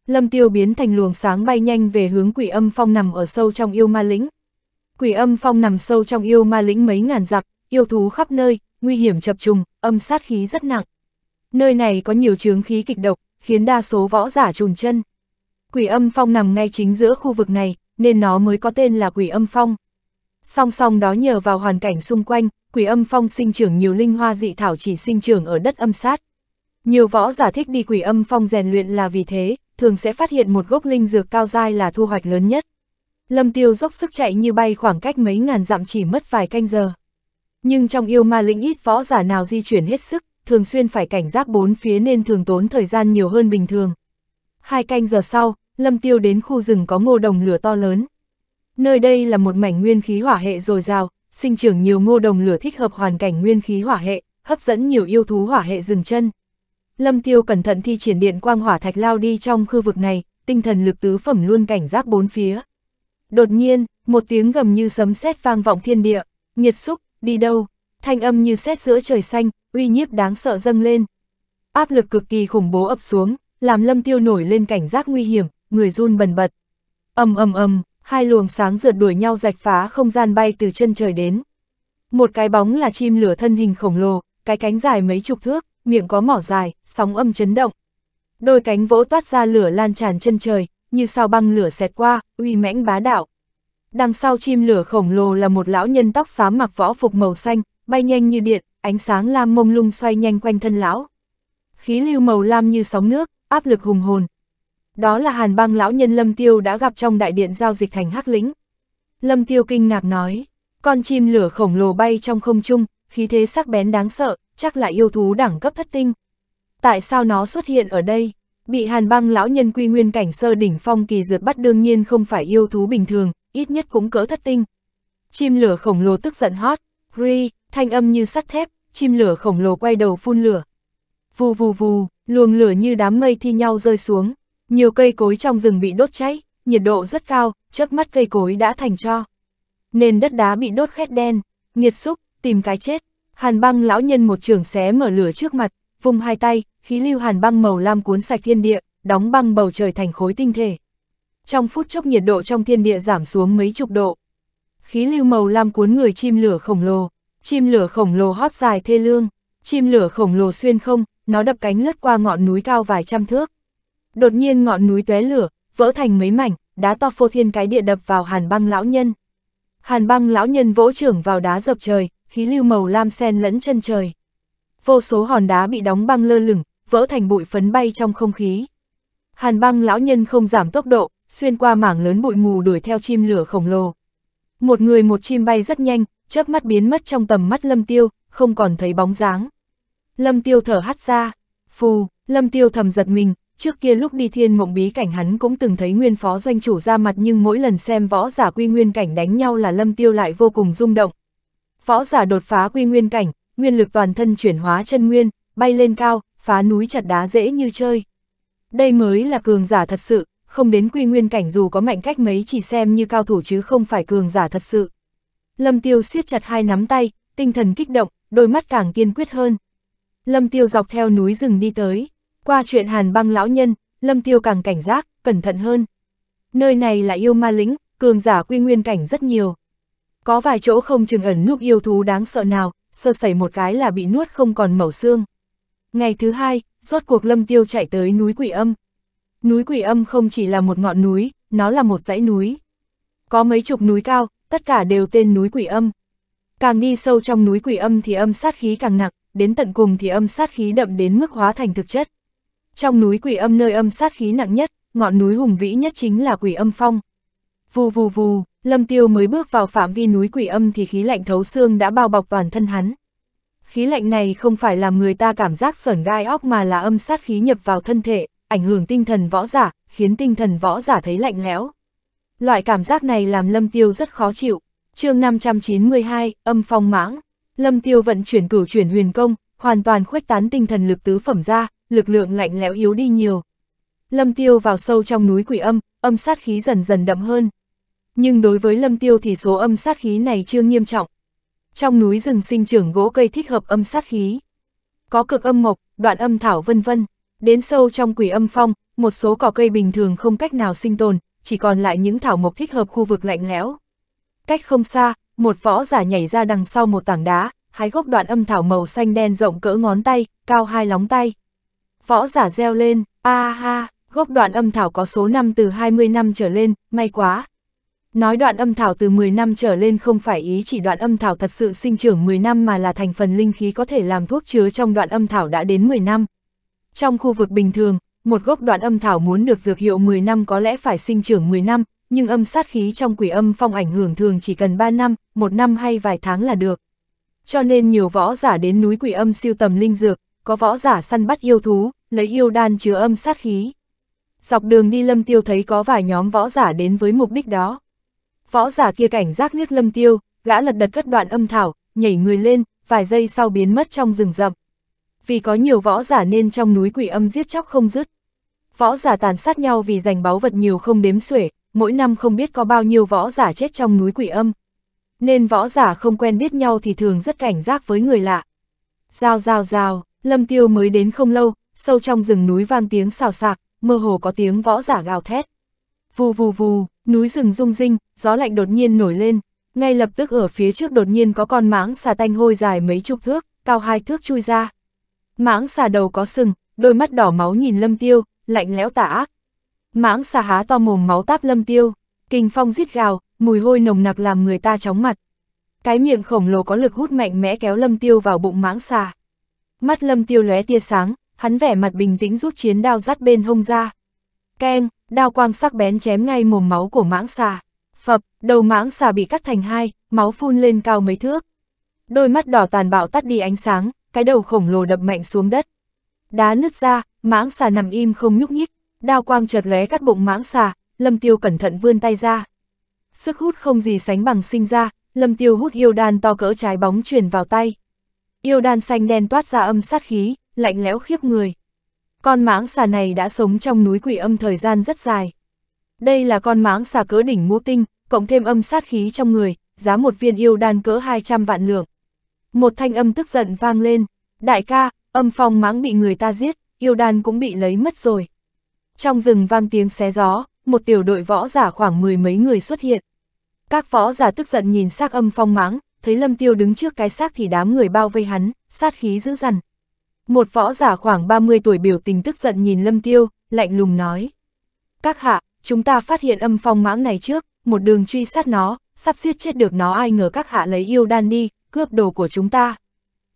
Lâm Tiêu biến thành luồng sáng bay nhanh về hướng quỷ âm phong nằm ở sâu trong yêu ma lĩnh. Quỷ âm phong nằm sâu trong yêu ma lĩnh mấy ngàn dặm, yêu thú khắp nơi, nguy hiểm chập trùng, âm sát khí rất nặng. Nơi này có nhiều chướng khí kịch độc, khiến đa số võ giả trùn chân. Quỷ âm phong nằm ngay chính giữa khu vực này, nên nó mới có tên là quỷ âm phong. Song song đó nhờ vào hoàn cảnh xung quanh, quỷ âm phong sinh trưởng nhiều linh hoa dị thảo chỉ sinh trưởng ở đất âm sát. Nhiều võ giả thích đi quỷ âm phong rèn luyện là vì thế, thường sẽ phát hiện một gốc linh dược cao dai là thu hoạch lớn nhất. Lâm Tiêu dốc sức chạy như bay khoảng cách mấy ngàn dặm chỉ mất vài canh giờ. Nhưng trong yêu ma lĩnh ít võ giả nào di chuyển hết sức, thường xuyên phải cảnh giác bốn phía nên thường tốn thời gian nhiều hơn bình thường. Hai canh giờ sau, Lâm Tiêu đến khu rừng có ngô đồng lửa to lớn. Nơi đây là một mảnh nguyên khí hỏa hệ dồi dào, sinh trưởng nhiều ngô đồng lửa thích hợp hoàn cảnh nguyên khí hỏa hệ, hấp dẫn nhiều yêu thú hỏa hệ rừng chân. Lâm Tiêu cẩn thận thi triển điện quang hỏa thạch lao đi trong khu vực này, tinh thần lực tứ phẩm luôn cảnh giác bốn phía. Đột nhiên, một tiếng gầm như sấm sét vang vọng thiên địa, nhiệt xúc, đi đâu, thanh âm như sét giữa trời xanh, uy nhiếp đáng sợ dâng lên. Áp lực cực kỳ khủng bố ập xuống, làm Lâm Tiêu nổi lên cảnh giác nguy hiểm, người run bần bật. ầm ầm ầm, hai luồng sáng rượt đuổi nhau rạch phá không gian bay từ chân trời đến. Một cái bóng là chim lửa thân hình khổng lồ, cái cánh dài mấy chục thước, miệng có mỏ dài, sóng âm chấn động. Đôi cánh vỗ toát ra lửa lan tràn chân trời, như sao băng lửa xẹt qua, uy mãnh bá đạo. Đằng sau chim lửa khổng lồ là một lão nhân tóc xám mặc võ phục màu xanh, bay nhanh như điện, ánh sáng lam mông lung xoay nhanh quanh thân lão. Khí lưu màu lam như sóng nước, áp lực hùng hồn, đó là hàn băng lão nhân Lâm Tiêu đã gặp trong đại điện giao dịch thành Hắc Lĩnh. Lâm Tiêu kinh ngạc nói, con chim lửa khổng lồ bay trong không trung, khí thế sắc bén đáng sợ, chắc là yêu thú đẳng cấp thất tinh. Tại sao nó xuất hiện ở đây? Bị hàn băng lão nhân quy nguyên cảnh sơ đỉnh phong kỳ dượt bắt đương nhiên không phải yêu thú bình thường, ít nhất cũng cỡ thất tinh. Chim lửa khổng lồ tức giận hót, ri, thanh âm như sắt thép, chim lửa khổng lồ quay đầu phun lửa. Vù vù vù, luồng lửa như đám mây thi nhau rơi xuống, nhiều cây cối trong rừng bị đốt cháy, nhiệt độ rất cao, chớp mắt cây cối đã thành cho. Nền đất đá bị đốt khét đen, nhiệt xúc, tìm cái chết. Hàn băng lão nhân một trường xé mở lửa trước mặt, vùng hai tay, khí lưu hàn băng màu lam cuốn sạch thiên địa, đóng băng bầu trời thành khối tinh thể. Trong phút chốc nhiệt độ trong thiên địa giảm xuống mấy chục độ. Khí lưu màu lam cuốn người chim lửa khổng lồ, chim lửa khổng lồ hót dài thê lương, chim lửa khổng lồ xuyên không, nó đập cánh lướt qua ngọn núi cao vài trăm thước. Đột nhiên ngọn núi tóe lửa, vỡ thành mấy mảnh, đá to phô thiên cái địa đập vào hàn băng lão nhân. Hàn băng lão nhân vỗ trưởng vào đá dập trời, khí lưu màu lam sen lẫn chân trời. Vô số hòn đá bị đóng băng lơ lửng, vỡ thành bụi phấn bay trong không khí. Hàn băng lão nhân không giảm tốc độ, xuyên qua mảng lớn bụi mù đuổi theo chim lửa khổng lồ. Một người một chim bay rất nhanh, chớp mắt biến mất trong tầm mắt Lâm Tiêu, không còn thấy bóng dáng. Lâm Tiêu thở hắt ra, phù, Lâm Tiêu thầm giật mình, Trước kia lúc đi thiên mộng bí cảnh hắn cũng từng thấy nguyên phó doanh chủ ra mặt nhưng mỗi lần xem võ giả quy nguyên cảnh đánh nhau là lâm tiêu lại vô cùng rung động. Võ giả đột phá quy nguyên cảnh, nguyên lực toàn thân chuyển hóa chân nguyên, bay lên cao, phá núi chặt đá dễ như chơi. Đây mới là cường giả thật sự, không đến quy nguyên cảnh dù có mạnh cách mấy chỉ xem như cao thủ chứ không phải cường giả thật sự. Lâm tiêu siết chặt hai nắm tay, tinh thần kích động, đôi mắt càng kiên quyết hơn. Lâm tiêu dọc theo núi rừng đi tới, qua chuyện hàn băng lão nhân, Lâm Tiêu càng cảnh giác, cẩn thận hơn. Nơi này là yêu ma lĩnh, cường giả quy nguyên cảnh rất nhiều. Có vài chỗ không chừng ẩn núp yêu thú đáng sợ nào, sơ sẩy một cái là bị nuốt không còn mẩu xương. Ngày thứ hai, rốt cuộc Lâm Tiêu chạy tới núi Quỷ Âm. Núi Quỷ Âm không chỉ là một ngọn núi, nó là một dãy núi. Có mấy chục núi cao, tất cả đều tên núi Quỷ Âm. Càng đi sâu trong núi Quỷ Âm thì âm sát khí càng nặng, đến tận cùng thì âm sát khí đậm đến mức hóa thành thực chất. Trong núi quỷ âm nơi âm sát khí nặng nhất, ngọn núi hùng vĩ nhất chính là quỷ âm phong. Vù vù vù, Lâm Tiêu mới bước vào phạm vi núi quỷ âm thì khí lạnh thấu xương đã bao bọc toàn thân hắn. Khí lạnh này không phải làm người ta cảm giác sởn gai óc mà là âm sát khí nhập vào thân thể, ảnh hưởng tinh thần võ giả, khiến tinh thần võ giả thấy lạnh lẽo. Loại cảm giác này làm Lâm Tiêu rất khó chịu. Chương 592, âm phong mãng. Lâm Tiêu vận chuyển cửu chuyển huyền công, hoàn toàn khuếch tán tinh thần lực tứ phẩm ra, lực lượng lạnh lẽo yếu đi nhiều. Lâm Tiêu vào sâu trong núi quỷ âm, âm sát khí dần dần đậm hơn. Nhưng đối với Lâm Tiêu thì số âm sát khí này chưa nghiêm trọng. Trong núi rừng sinh trưởng gỗ cây thích hợp âm sát khí. Có cực âm mộc, đoạn âm thảo vân vân. Đến sâu trong quỷ âm phong, một số cỏ cây bình thường không cách nào sinh tồn, chỉ còn lại những thảo mộc thích hợp khu vực lạnh lẽo. Cách không xa, một võ giả nhảy ra đằng sau một tảng đá, hái gốc đoạn âm thảo màu xanh đen rộng cỡ ngón tay, cao hai lóng tay. Võ giả reo lên, a ah, ha, gốc đoạn âm thảo có số năm từ 20 năm trở lên, may quá. Nói đoạn âm thảo từ 10 năm trở lên không phải ý chỉ đoạn âm thảo thật sự sinh trưởng 10 năm mà là thành phần linh khí có thể làm thuốc chứa trong đoạn âm thảo đã đến 10 năm. Trong khu vực bình thường, một gốc đoạn âm thảo muốn được dược hiệu 10 năm có lẽ phải sinh trưởng 10 năm, nhưng âm sát khí trong quỷ âm phong ảnh hưởng thường chỉ cần 3 năm, 1 năm hay vài tháng là được. Cho nên nhiều võ giả đến núi quỷ âm siêu tầm linh dược, có võ giả săn bắt yêu thú, lấy yêu đan chứa âm sát khí. Dọc đường đi Lâm Tiêu thấy có vài nhóm võ giả đến với mục đích đó. Võ giả kia cảnh giác liếc Lâm Tiêu, gã lật đật cất đoạn âm thảo, nhảy người lên, vài giây sau biến mất trong rừng rậm. Vì có nhiều võ giả nên trong núi quỷ âm giết chóc không dứt. Võ giả tàn sát nhau vì giành báu vật nhiều không đếm xuể, mỗi năm không biết có bao nhiêu võ giả chết trong núi quỷ âm. Nên võ giả không quen biết nhau thì thường rất cảnh giác với người lạ. Giao giao giao. Lâm Tiêu mới đến không lâu, sâu trong rừng núi vang tiếng xào xạc, mơ hồ có tiếng võ giả gào thét. Vù vù vù, núi rừng rung rinh, gió lạnh đột nhiên nổi lên, ngay lập tức ở phía trước đột nhiên có con mãng xà tanh hôi dài mấy chục thước, cao hai thước chui ra. Mãng xà đầu có sừng, đôi mắt đỏ máu nhìn Lâm Tiêu, lạnh lẽo tà ác. Mãng xà há to mồm máu táp Lâm Tiêu, kinh phong rít gào, mùi hôi nồng nặc làm người ta chóng mặt. Cái miệng khổng lồ có lực hút mạnh mẽ kéo Lâm Tiêu vào bụng mãng xà mắt lâm tiêu lóe tia sáng, hắn vẻ mặt bình tĩnh rút chiến đao dắt bên hông ra. Keng, đao quang sắc bén chém ngay mồm máu của mãng xà. Phập, đầu mãng xà bị cắt thành hai, máu phun lên cao mấy thước. Đôi mắt đỏ tàn bạo tắt đi ánh sáng, cái đầu khổng lồ đập mạnh xuống đất. Đá nứt ra, mãng xà nằm im không nhúc nhích, đao quang chợt lóe cắt bụng mãng xà, Lâm Tiêu cẩn thận vươn tay ra. Sức hút không gì sánh bằng sinh ra, Lâm Tiêu hút yêu đan to cỡ trái bóng truyền vào tay yêu đan xanh đen toát ra âm sát khí, lạnh lẽo khiếp người. Con mãng xà này đã sống trong núi quỷ âm thời gian rất dài. Đây là con mãng xà cỡ đỉnh ngũ tinh, cộng thêm âm sát khí trong người, giá một viên yêu đan cỡ 200 vạn lượng. Một thanh âm tức giận vang lên, đại ca, âm phong mãng bị người ta giết, yêu đan cũng bị lấy mất rồi. Trong rừng vang tiếng xé gió, một tiểu đội võ giả khoảng mười mấy người xuất hiện. Các võ giả tức giận nhìn xác âm phong mãng, thấy Lâm Tiêu đứng trước cái xác thì đám người bao vây hắn, sát khí dữ dằn. Một võ giả khoảng 30 tuổi biểu tình tức giận nhìn Lâm Tiêu, lạnh lùng nói. Các hạ, chúng ta phát hiện âm phong mãng này trước, một đường truy sát nó, sắp giết chết được nó ai ngờ các hạ lấy yêu đan đi, cướp đồ của chúng ta.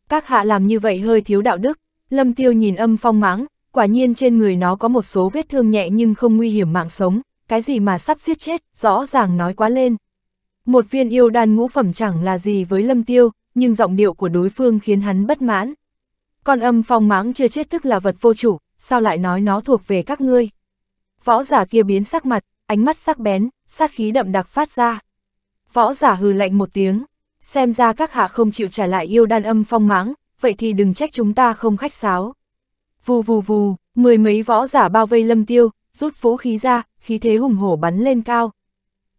Các hạ làm như vậy hơi thiếu đạo đức, Lâm Tiêu nhìn âm phong mãng, quả nhiên trên người nó có một số vết thương nhẹ nhưng không nguy hiểm mạng sống, cái gì mà sắp giết chết, rõ ràng nói quá lên. Một viên yêu đan ngũ phẩm chẳng là gì với lâm tiêu, nhưng giọng điệu của đối phương khiến hắn bất mãn. Con âm phong mãng chưa chết thức là vật vô chủ, sao lại nói nó thuộc về các ngươi? Võ giả kia biến sắc mặt, ánh mắt sắc bén, sát khí đậm đặc phát ra. Võ giả hừ lạnh một tiếng, xem ra các hạ không chịu trả lại yêu đan âm phong mãng, vậy thì đừng trách chúng ta không khách sáo. Vù vù vù, mười mấy võ giả bao vây lâm tiêu, rút vũ khí ra, khí thế hùng hổ bắn lên cao.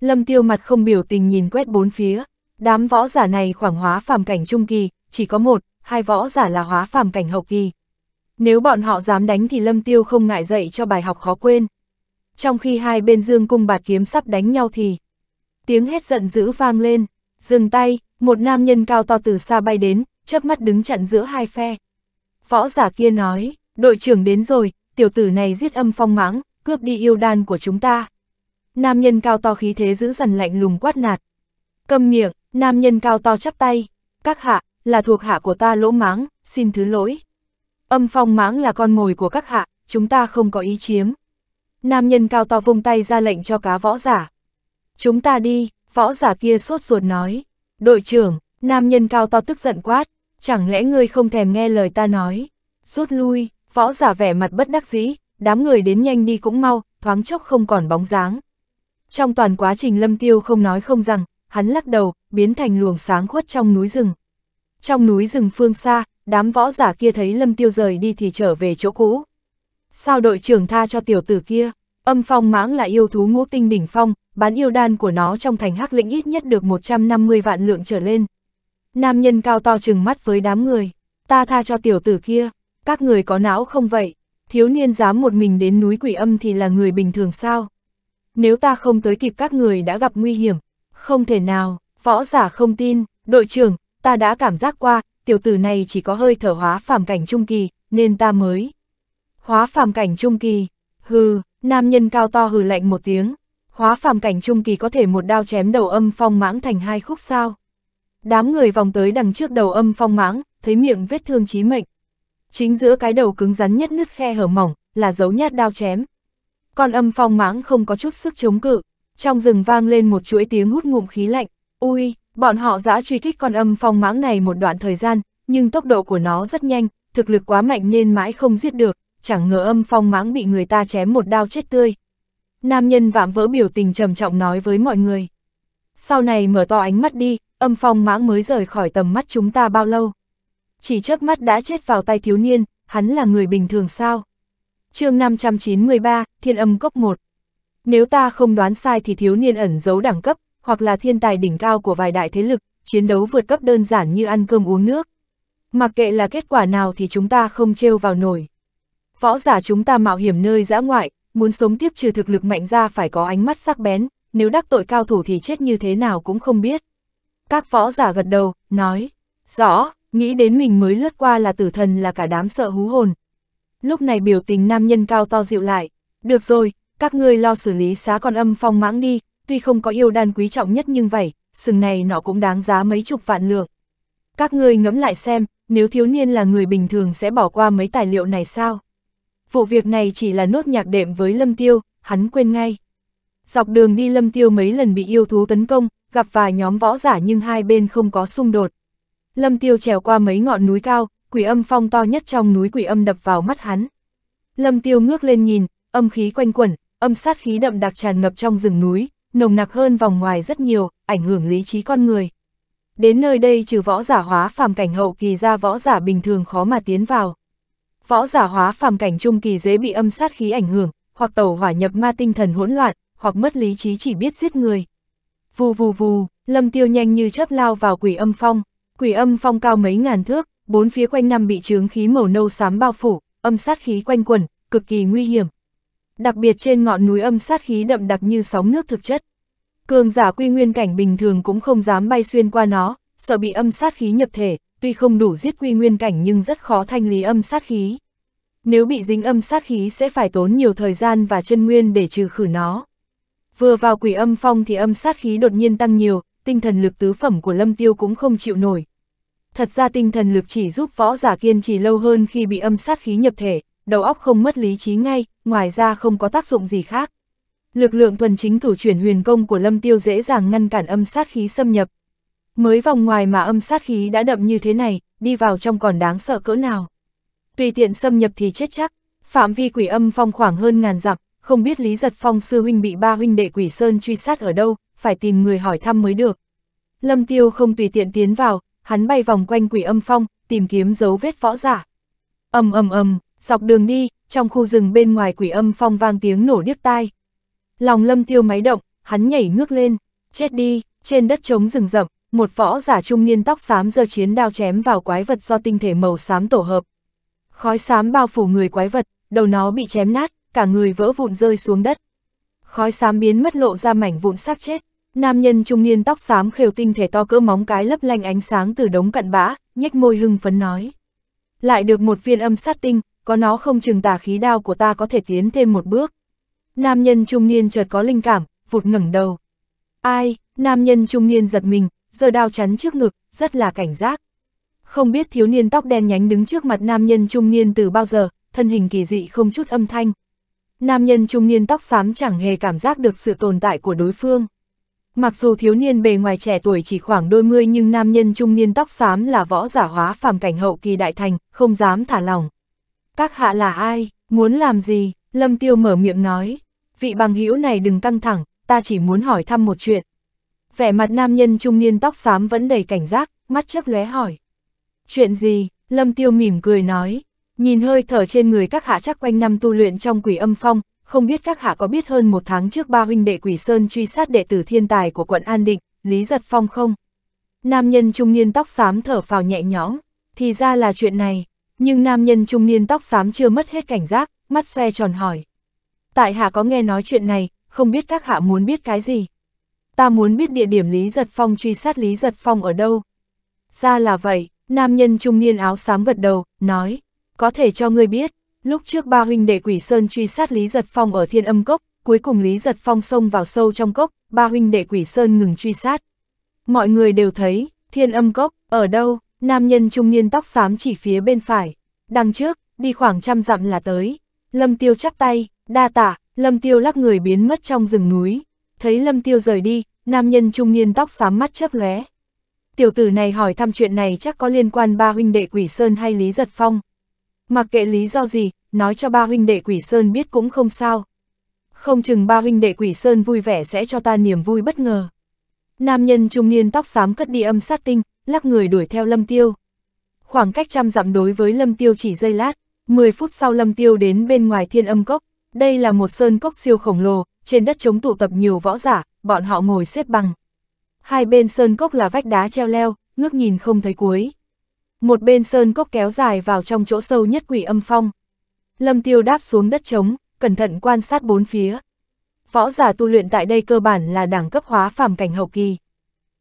Lâm Tiêu mặt không biểu tình nhìn quét bốn phía, đám võ giả này khoảng hóa phàm cảnh trung kỳ, chỉ có một, hai võ giả là hóa phàm cảnh hậu kỳ. Nếu bọn họ dám đánh thì Lâm Tiêu không ngại dạy cho bài học khó quên. Trong khi hai bên dương cung bạt kiếm sắp đánh nhau thì tiếng hét giận dữ vang lên, dừng tay, một nam nhân cao to từ xa bay đến, chớp mắt đứng chặn giữa hai phe. Võ giả kia nói, đội trưởng đến rồi, tiểu tử này giết âm phong mãng, cướp đi yêu đan của chúng ta nam nhân cao to khí thế giữ dần lạnh lùng quát nạt. Cầm miệng, nam nhân cao to chắp tay, các hạ, là thuộc hạ của ta lỗ máng, xin thứ lỗi. Âm phong máng là con mồi của các hạ, chúng ta không có ý chiếm. Nam nhân cao to vung tay ra lệnh cho cá võ giả. Chúng ta đi, võ giả kia sốt ruột nói. Đội trưởng, nam nhân cao to tức giận quát, chẳng lẽ ngươi không thèm nghe lời ta nói. Rút lui, võ giả vẻ mặt bất đắc dĩ, đám người đến nhanh đi cũng mau, thoáng chốc không còn bóng dáng. Trong toàn quá trình lâm tiêu không nói không rằng, hắn lắc đầu, biến thành luồng sáng khuất trong núi rừng. Trong núi rừng phương xa, đám võ giả kia thấy lâm tiêu rời đi thì trở về chỗ cũ. Sao đội trưởng tha cho tiểu tử kia, âm phong mãng là yêu thú ngũ tinh đỉnh phong, bán yêu đan của nó trong thành hắc lĩnh ít nhất được 150 vạn lượng trở lên. Nam nhân cao to chừng mắt với đám người, ta tha cho tiểu tử kia, các người có não không vậy, thiếu niên dám một mình đến núi quỷ âm thì là người bình thường sao? nếu ta không tới kịp các người đã gặp nguy hiểm, không thể nào, võ giả không tin, đội trưởng, ta đã cảm giác qua, tiểu tử này chỉ có hơi thở hóa phàm cảnh trung kỳ, nên ta mới. Hóa phàm cảnh trung kỳ, hừ, nam nhân cao to hừ lạnh một tiếng, hóa phàm cảnh trung kỳ có thể một đao chém đầu âm phong mãng thành hai khúc sao. Đám người vòng tới đằng trước đầu âm phong mãng, thấy miệng vết thương chí mệnh. Chính giữa cái đầu cứng rắn nhất nứt khe hở mỏng, là dấu nhát đao chém, con âm phong mãng không có chút sức chống cự. Trong rừng vang lên một chuỗi tiếng hút ngụm khí lạnh, ui, bọn họ đã truy kích con âm phong mãng này một đoạn thời gian, nhưng tốc độ của nó rất nhanh, thực lực quá mạnh nên mãi không giết được, chẳng ngờ âm phong mãng bị người ta chém một đao chết tươi. Nam nhân vạm vỡ biểu tình trầm trọng nói với mọi người. Sau này mở to ánh mắt đi, âm phong mãng mới rời khỏi tầm mắt chúng ta bao lâu. Chỉ chớp mắt đã chết vào tay thiếu niên, hắn là người bình thường sao? chương 593, Thiên âm cốc 1. Nếu ta không đoán sai thì thiếu niên ẩn giấu đẳng cấp, hoặc là thiên tài đỉnh cao của vài đại thế lực, chiến đấu vượt cấp đơn giản như ăn cơm uống nước. Mặc kệ là kết quả nào thì chúng ta không trêu vào nổi. Võ giả chúng ta mạo hiểm nơi dã ngoại, muốn sống tiếp trừ thực lực mạnh ra phải có ánh mắt sắc bén, nếu đắc tội cao thủ thì chết như thế nào cũng không biết. Các võ giả gật đầu, nói, rõ, nghĩ đến mình mới lướt qua là tử thần là cả đám sợ hú hồn, lúc này biểu tình nam nhân cao to dịu lại, được rồi, các ngươi lo xử lý xá con âm phong mãng đi, tuy không có yêu đan quý trọng nhất nhưng vậy, sừng này nó cũng đáng giá mấy chục vạn lượng. Các ngươi ngẫm lại xem, nếu thiếu niên là người bình thường sẽ bỏ qua mấy tài liệu này sao? Vụ việc này chỉ là nốt nhạc đệm với Lâm Tiêu, hắn quên ngay. Dọc đường đi Lâm Tiêu mấy lần bị yêu thú tấn công, gặp vài nhóm võ giả nhưng hai bên không có xung đột. Lâm Tiêu trèo qua mấy ngọn núi cao, quỷ âm phong to nhất trong núi quỷ âm đập vào mắt hắn. Lâm tiêu ngước lên nhìn, âm khí quanh quẩn, âm sát khí đậm đặc tràn ngập trong rừng núi, nồng nặc hơn vòng ngoài rất nhiều, ảnh hưởng lý trí con người. Đến nơi đây trừ võ giả hóa phàm cảnh hậu kỳ ra võ giả bình thường khó mà tiến vào. Võ giả hóa phàm cảnh trung kỳ dễ bị âm sát khí ảnh hưởng, hoặc tẩu hỏa nhập ma tinh thần hỗn loạn, hoặc mất lý trí chỉ biết giết người. Vù vù vù, Lâm Tiêu nhanh như chớp lao vào quỷ âm phong, quỷ âm phong cao mấy ngàn thước, bốn phía quanh năm bị chướng khí màu nâu xám bao phủ, âm sát khí quanh quẩn, cực kỳ nguy hiểm. Đặc biệt trên ngọn núi âm sát khí đậm đặc như sóng nước thực chất. Cường giả quy nguyên cảnh bình thường cũng không dám bay xuyên qua nó, sợ bị âm sát khí nhập thể, tuy không đủ giết quy nguyên cảnh nhưng rất khó thanh lý âm sát khí. Nếu bị dính âm sát khí sẽ phải tốn nhiều thời gian và chân nguyên để trừ khử nó. Vừa vào quỷ âm phong thì âm sát khí đột nhiên tăng nhiều, tinh thần lực tứ phẩm của Lâm Tiêu cũng không chịu nổi, thật ra tinh thần lực chỉ giúp võ giả kiên trì lâu hơn khi bị âm sát khí nhập thể, đầu óc không mất lý trí ngay, ngoài ra không có tác dụng gì khác. Lực lượng thuần chính cửu chuyển huyền công của Lâm Tiêu dễ dàng ngăn cản âm sát khí xâm nhập. Mới vòng ngoài mà âm sát khí đã đậm như thế này, đi vào trong còn đáng sợ cỡ nào. Tùy tiện xâm nhập thì chết chắc, phạm vi quỷ âm phong khoảng hơn ngàn dặm, không biết Lý Giật Phong sư huynh bị ba huynh đệ quỷ sơn truy sát ở đâu, phải tìm người hỏi thăm mới được. Lâm Tiêu không tùy tiện tiến vào, hắn bay vòng quanh quỷ âm phong, tìm kiếm dấu vết võ giả. ầm ầm ầm, dọc đường đi, trong khu rừng bên ngoài quỷ âm phong vang tiếng nổ điếc tai. Lòng lâm tiêu máy động, hắn nhảy ngước lên, chết đi, trên đất trống rừng rậm, một võ giả trung niên tóc xám giơ chiến đao chém vào quái vật do tinh thể màu xám tổ hợp. Khói xám bao phủ người quái vật, đầu nó bị chém nát, cả người vỡ vụn rơi xuống đất. Khói xám biến mất lộ ra mảnh vụn xác chết. Nam nhân trung niên tóc xám khều tinh thể to cỡ móng cái lấp lanh ánh sáng từ đống cặn bã, nhếch môi hưng phấn nói. Lại được một viên âm sát tinh, có nó không chừng tà khí đao của ta có thể tiến thêm một bước. Nam nhân trung niên chợt có linh cảm, vụt ngẩng đầu. Ai, nam nhân trung niên giật mình, giờ đao chắn trước ngực, rất là cảnh giác. Không biết thiếu niên tóc đen nhánh đứng trước mặt nam nhân trung niên từ bao giờ, thân hình kỳ dị không chút âm thanh. Nam nhân trung niên tóc xám chẳng hề cảm giác được sự tồn tại của đối phương. Mặc dù thiếu niên bề ngoài trẻ tuổi chỉ khoảng đôi mươi nhưng nam nhân trung niên tóc xám là võ giả hóa phàm cảnh hậu kỳ đại thành, không dám thả lòng. Các hạ là ai, muốn làm gì, Lâm Tiêu mở miệng nói. Vị bằng hữu này đừng căng thẳng, ta chỉ muốn hỏi thăm một chuyện. Vẻ mặt nam nhân trung niên tóc xám vẫn đầy cảnh giác, mắt chấp lóe hỏi. Chuyện gì, Lâm Tiêu mỉm cười nói. Nhìn hơi thở trên người các hạ chắc quanh năm tu luyện trong quỷ âm phong, không biết các hạ có biết hơn một tháng trước ba huynh đệ Quỷ Sơn truy sát đệ tử thiên tài của quận An Định, Lý Giật Phong không? Nam nhân trung niên tóc xám thở phào nhẹ nhõm, thì ra là chuyện này, nhưng nam nhân trung niên tóc xám chưa mất hết cảnh giác, mắt xoe tròn hỏi. Tại hạ có nghe nói chuyện này, không biết các hạ muốn biết cái gì? Ta muốn biết địa điểm Lý Giật Phong truy sát Lý Giật Phong ở đâu? Ra là vậy, nam nhân trung niên áo xám gật đầu, nói, có thể cho ngươi biết, Lúc trước ba huynh đệ quỷ sơn truy sát Lý Giật Phong ở thiên âm cốc, cuối cùng Lý Giật Phong xông vào sâu trong cốc, ba huynh đệ quỷ sơn ngừng truy sát. Mọi người đều thấy, thiên âm cốc, ở đâu, nam nhân trung niên tóc xám chỉ phía bên phải, đằng trước, đi khoảng trăm dặm là tới. Lâm Tiêu chắp tay, đa tạ Lâm Tiêu lắc người biến mất trong rừng núi. Thấy Lâm Tiêu rời đi, nam nhân trung niên tóc xám mắt chớp lóe. Tiểu tử này hỏi thăm chuyện này chắc có liên quan ba huynh đệ Quỷ Sơn hay Lý Giật Phong. Mặc kệ lý do gì, nói cho ba huynh đệ quỷ sơn biết cũng không sao. Không chừng ba huynh đệ quỷ sơn vui vẻ sẽ cho ta niềm vui bất ngờ. Nam nhân trung niên tóc xám cất đi âm sát tinh, lắc người đuổi theo lâm tiêu. Khoảng cách trăm dặm đối với lâm tiêu chỉ giây lát, 10 phút sau lâm tiêu đến bên ngoài thiên âm cốc. Đây là một sơn cốc siêu khổng lồ, trên đất chống tụ tập nhiều võ giả, bọn họ ngồi xếp bằng. Hai bên sơn cốc là vách đá treo leo, ngước nhìn không thấy cuối. Một bên sơn cốc kéo dài vào trong chỗ sâu nhất quỷ âm phong. Lâm tiêu đáp xuống đất trống, cẩn thận quan sát bốn phía. Võ giả tu luyện tại đây cơ bản là đẳng cấp hóa phàm cảnh hậu kỳ.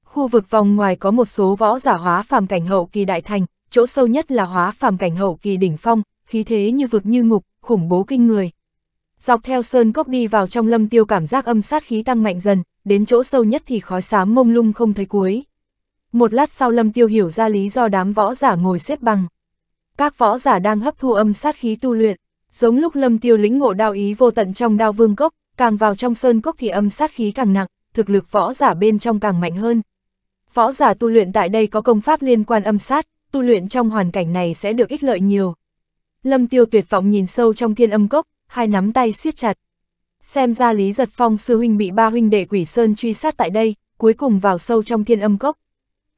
Khu vực vòng ngoài có một số võ giả hóa phàm cảnh hậu kỳ đại thành, chỗ sâu nhất là hóa phàm cảnh hậu kỳ đỉnh phong, khí thế như vực như ngục, khủng bố kinh người. Dọc theo sơn cốc đi vào trong lâm tiêu cảm giác âm sát khí tăng mạnh dần, đến chỗ sâu nhất thì khói xám mông lung không thấy cuối. Một lát sau Lâm Tiêu hiểu ra lý do đám võ giả ngồi xếp bằng. Các võ giả đang hấp thu âm sát khí tu luyện, giống lúc Lâm Tiêu lĩnh ngộ đao ý vô tận trong đao vương cốc, càng vào trong sơn cốc thì âm sát khí càng nặng, thực lực võ giả bên trong càng mạnh hơn. Võ giả tu luyện tại đây có công pháp liên quan âm sát, tu luyện trong hoàn cảnh này sẽ được ích lợi nhiều. Lâm Tiêu tuyệt vọng nhìn sâu trong thiên âm cốc, hai nắm tay siết chặt. Xem ra Lý Giật Phong sư huynh bị ba huynh đệ quỷ sơn truy sát tại đây, cuối cùng vào sâu trong thiên âm cốc.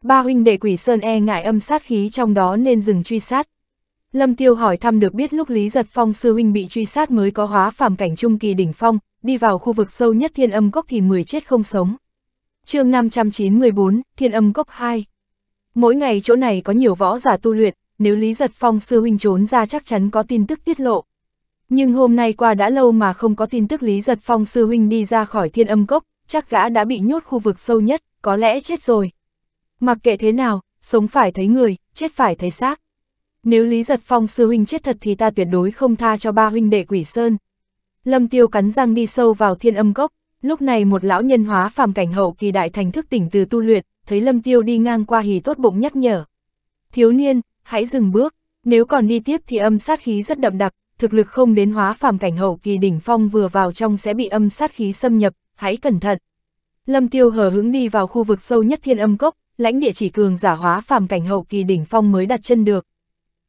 Ba huynh đệ quỷ sơn e ngại âm sát khí trong đó nên dừng truy sát. Lâm Tiêu hỏi thăm được biết lúc Lý Giật Phong sư huynh bị truy sát mới có hóa phàm cảnh trung kỳ đỉnh phong, đi vào khu vực sâu nhất thiên âm cốc thì mười chết không sống. chương 594, thiên âm cốc 2. Mỗi ngày chỗ này có nhiều võ giả tu luyện, nếu Lý Giật Phong sư huynh trốn ra chắc chắn có tin tức tiết lộ. Nhưng hôm nay qua đã lâu mà không có tin tức Lý Giật Phong sư huynh đi ra khỏi thiên âm cốc, chắc gã đã bị nhốt khu vực sâu nhất, có lẽ chết rồi. Mặc kệ thế nào, sống phải thấy người, chết phải thấy xác. Nếu Lý Giật Phong sư huynh chết thật thì ta tuyệt đối không tha cho ba huynh đệ quỷ sơn. Lâm Tiêu cắn răng đi sâu vào thiên âm gốc lúc này một lão nhân hóa phàm cảnh hậu kỳ đại thành thức tỉnh từ tu luyện, thấy Lâm Tiêu đi ngang qua hì tốt bụng nhắc nhở. Thiếu niên, hãy dừng bước, nếu còn đi tiếp thì âm sát khí rất đậm đặc, thực lực không đến hóa phàm cảnh hậu kỳ đỉnh phong vừa vào trong sẽ bị âm sát khí xâm nhập, hãy cẩn thận. Lâm Tiêu hờ hứng đi vào khu vực sâu nhất thiên âm cốc, lãnh địa chỉ cường giả hóa phàm cảnh hậu kỳ đỉnh phong mới đặt chân được.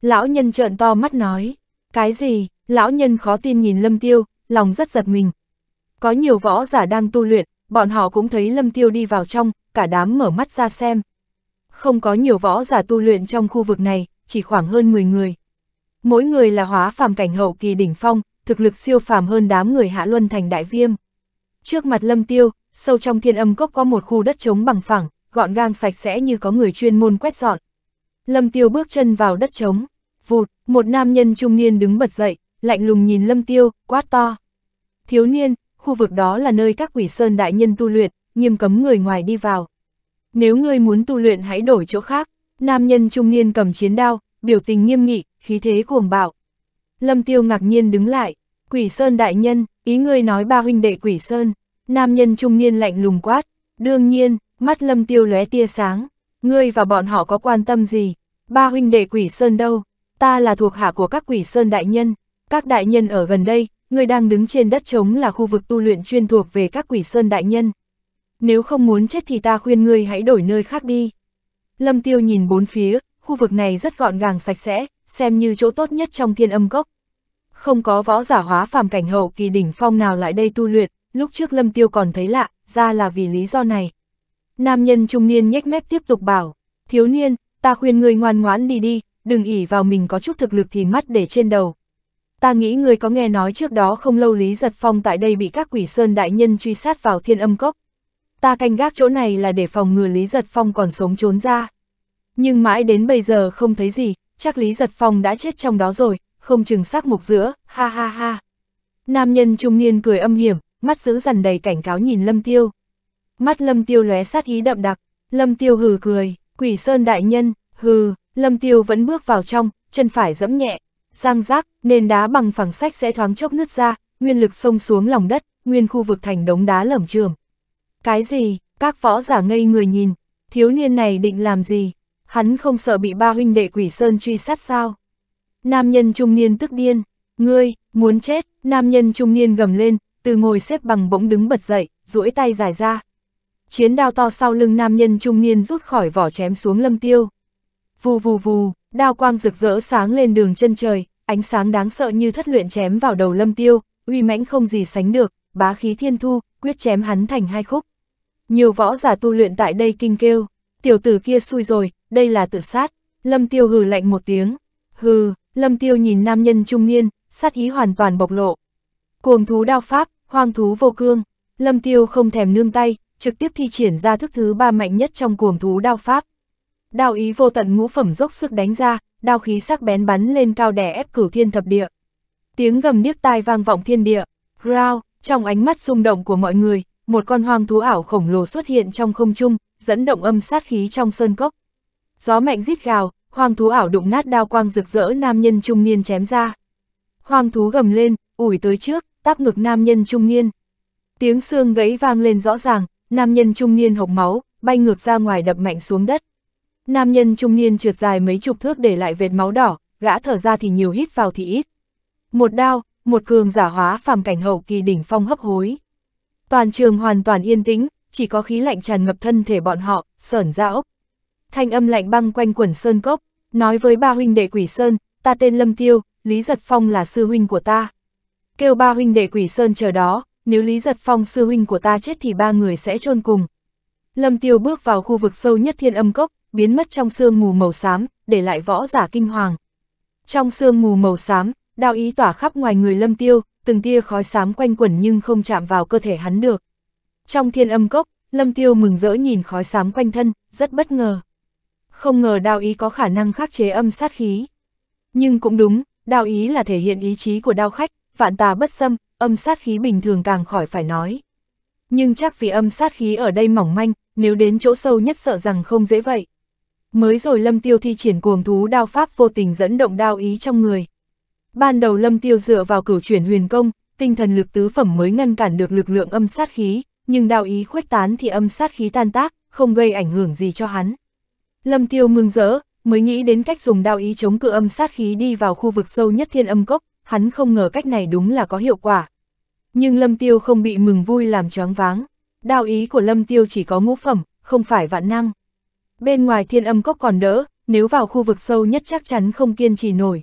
Lão nhân trợn to mắt nói, cái gì, lão nhân khó tin nhìn lâm tiêu, lòng rất giật mình. Có nhiều võ giả đang tu luyện, bọn họ cũng thấy lâm tiêu đi vào trong, cả đám mở mắt ra xem. Không có nhiều võ giả tu luyện trong khu vực này, chỉ khoảng hơn 10 người. Mỗi người là hóa phàm cảnh hậu kỳ đỉnh phong, thực lực siêu phàm hơn đám người hạ luân thành đại viêm. Trước mặt lâm tiêu, sâu trong thiên âm cốc có một khu đất trống bằng phẳng, gọn gàng sạch sẽ như có người chuyên môn quét dọn. Lâm Tiêu bước chân vào đất trống, vụt, một nam nhân trung niên đứng bật dậy, lạnh lùng nhìn Lâm Tiêu, quát to. Thiếu niên, khu vực đó là nơi các quỷ sơn đại nhân tu luyện, nghiêm cấm người ngoài đi vào. Nếu ngươi muốn tu luyện hãy đổi chỗ khác, nam nhân trung niên cầm chiến đao, biểu tình nghiêm nghị, khí thế cuồng bạo. Lâm Tiêu ngạc nhiên đứng lại, quỷ sơn đại nhân, ý ngươi nói ba huynh đệ quỷ sơn, nam nhân trung niên lạnh lùng quát, đương nhiên, Mắt lâm tiêu lóe tia sáng, ngươi và bọn họ có quan tâm gì? Ba huynh đệ quỷ sơn đâu? Ta là thuộc hạ của các quỷ sơn đại nhân. Các đại nhân ở gần đây, ngươi đang đứng trên đất trống là khu vực tu luyện chuyên thuộc về các quỷ sơn đại nhân. Nếu không muốn chết thì ta khuyên ngươi hãy đổi nơi khác đi. Lâm tiêu nhìn bốn phía, khu vực này rất gọn gàng sạch sẽ, xem như chỗ tốt nhất trong thiên âm cốc. Không có võ giả hóa phàm cảnh hậu kỳ đỉnh phong nào lại đây tu luyện, lúc trước Lâm Tiêu còn thấy lạ, ra là vì lý do này. Nam nhân trung niên nhếch mép tiếp tục bảo, thiếu niên, ta khuyên ngươi ngoan ngoãn đi đi, đừng ỉ vào mình có chút thực lực thì mắt để trên đầu. Ta nghĩ ngươi có nghe nói trước đó không lâu Lý Giật Phong tại đây bị các quỷ sơn đại nhân truy sát vào thiên âm cốc. Ta canh gác chỗ này là để phòng ngừa Lý Giật Phong còn sống trốn ra. Nhưng mãi đến bây giờ không thấy gì, chắc Lý Giật Phong đã chết trong đó rồi, không chừng xác mục giữa, ha ha ha. Nam nhân trung niên cười âm hiểm, mắt giữ dằn đầy cảnh cáo nhìn Lâm Tiêu mắt lâm tiêu lóe sát ý đậm đặc, lâm tiêu hừ cười, quỷ sơn đại nhân, hừ, lâm tiêu vẫn bước vào trong, chân phải dẫm nhẹ, giang giác nền đá bằng phẳng sách sẽ thoáng chốc nứt ra, nguyên lực xông xuống lòng đất, nguyên khu vực thành đống đá lởm chởm Cái gì, các võ giả ngây người nhìn, thiếu niên này định làm gì, hắn không sợ bị ba huynh đệ quỷ sơn truy sát sao. Nam nhân trung niên tức điên, ngươi, muốn chết, nam nhân trung niên gầm lên, từ ngồi xếp bằng bỗng đứng bật dậy, duỗi tay dài ra, Chiến đao to sau lưng nam nhân trung niên rút khỏi vỏ chém xuống lâm tiêu. Vù vù vù, đao quang rực rỡ sáng lên đường chân trời, ánh sáng đáng sợ như thất luyện chém vào đầu lâm tiêu, uy mãnh không gì sánh được, bá khí thiên thu, quyết chém hắn thành hai khúc. Nhiều võ giả tu luyện tại đây kinh kêu, tiểu tử kia xui rồi, đây là tự sát. Lâm tiêu hừ lạnh một tiếng, hừ, lâm tiêu nhìn nam nhân trung niên, sát ý hoàn toàn bộc lộ. Cuồng thú đao pháp, hoang thú vô cương, lâm tiêu không thèm nương tay, trực tiếp thi triển ra thức thứ ba mạnh nhất trong cuồng thú đao pháp. Đao ý vô tận ngũ phẩm dốc sức đánh ra, đao khí sắc bén bắn lên cao đè ép cửu thiên thập địa. Tiếng gầm điếc tai vang vọng thiên địa, growl, trong ánh mắt rung động của mọi người, một con hoang thú ảo khổng lồ xuất hiện trong không trung, dẫn động âm sát khí trong sơn cốc. Gió mạnh rít gào, hoang thú ảo đụng nát đao quang rực rỡ nam nhân trung niên chém ra. Hoang thú gầm lên, ủi tới trước, táp ngực nam nhân trung niên. Tiếng xương gãy vang lên rõ ràng, Nam nhân trung niên hộc máu, bay ngược ra ngoài đập mạnh xuống đất. Nam nhân trung niên trượt dài mấy chục thước để lại vệt máu đỏ, gã thở ra thì nhiều hít vào thì ít. Một đao, một cường giả hóa phàm cảnh hậu kỳ đỉnh phong hấp hối. Toàn trường hoàn toàn yên tĩnh, chỉ có khí lạnh tràn ngập thân thể bọn họ, sởn ra ốc. Thanh âm lạnh băng quanh quẩn Sơn Cốc, nói với ba huynh đệ Quỷ Sơn, ta tên Lâm Tiêu, Lý Giật Phong là sư huynh của ta. Kêu ba huynh đệ Quỷ Sơn chờ đó, nếu Lý Giật Phong sư huynh của ta chết thì ba người sẽ chôn cùng. Lâm Tiêu bước vào khu vực sâu nhất thiên âm cốc, biến mất trong sương mù màu xám, để lại võ giả kinh hoàng. Trong sương mù màu xám, đao ý tỏa khắp ngoài người Lâm Tiêu, từng tia khói xám quanh quẩn nhưng không chạm vào cơ thể hắn được. Trong thiên âm cốc, Lâm Tiêu mừng rỡ nhìn khói xám quanh thân, rất bất ngờ. Không ngờ đao ý có khả năng khắc chế âm sát khí. Nhưng cũng đúng, đao ý là thể hiện ý chí của đao khách, vạn tà bất xâm, âm sát khí bình thường càng khỏi phải nói. Nhưng chắc vì âm sát khí ở đây mỏng manh, nếu đến chỗ sâu nhất sợ rằng không dễ vậy. Mới rồi Lâm Tiêu thi triển cuồng thú đao pháp vô tình dẫn động đao ý trong người. Ban đầu Lâm Tiêu dựa vào cửu chuyển huyền công, tinh thần lực tứ phẩm mới ngăn cản được lực lượng âm sát khí, nhưng đao ý khuếch tán thì âm sát khí tan tác, không gây ảnh hưởng gì cho hắn. Lâm Tiêu mừng rỡ, mới nghĩ đến cách dùng đao ý chống cự âm sát khí đi vào khu vực sâu nhất thiên âm cốc, hắn không ngờ cách này đúng là có hiệu quả. Nhưng Lâm Tiêu không bị mừng vui làm choáng váng. đạo ý của Lâm Tiêu chỉ có ngũ phẩm, không phải vạn năng. Bên ngoài thiên âm cốc còn đỡ, nếu vào khu vực sâu nhất chắc chắn không kiên trì nổi.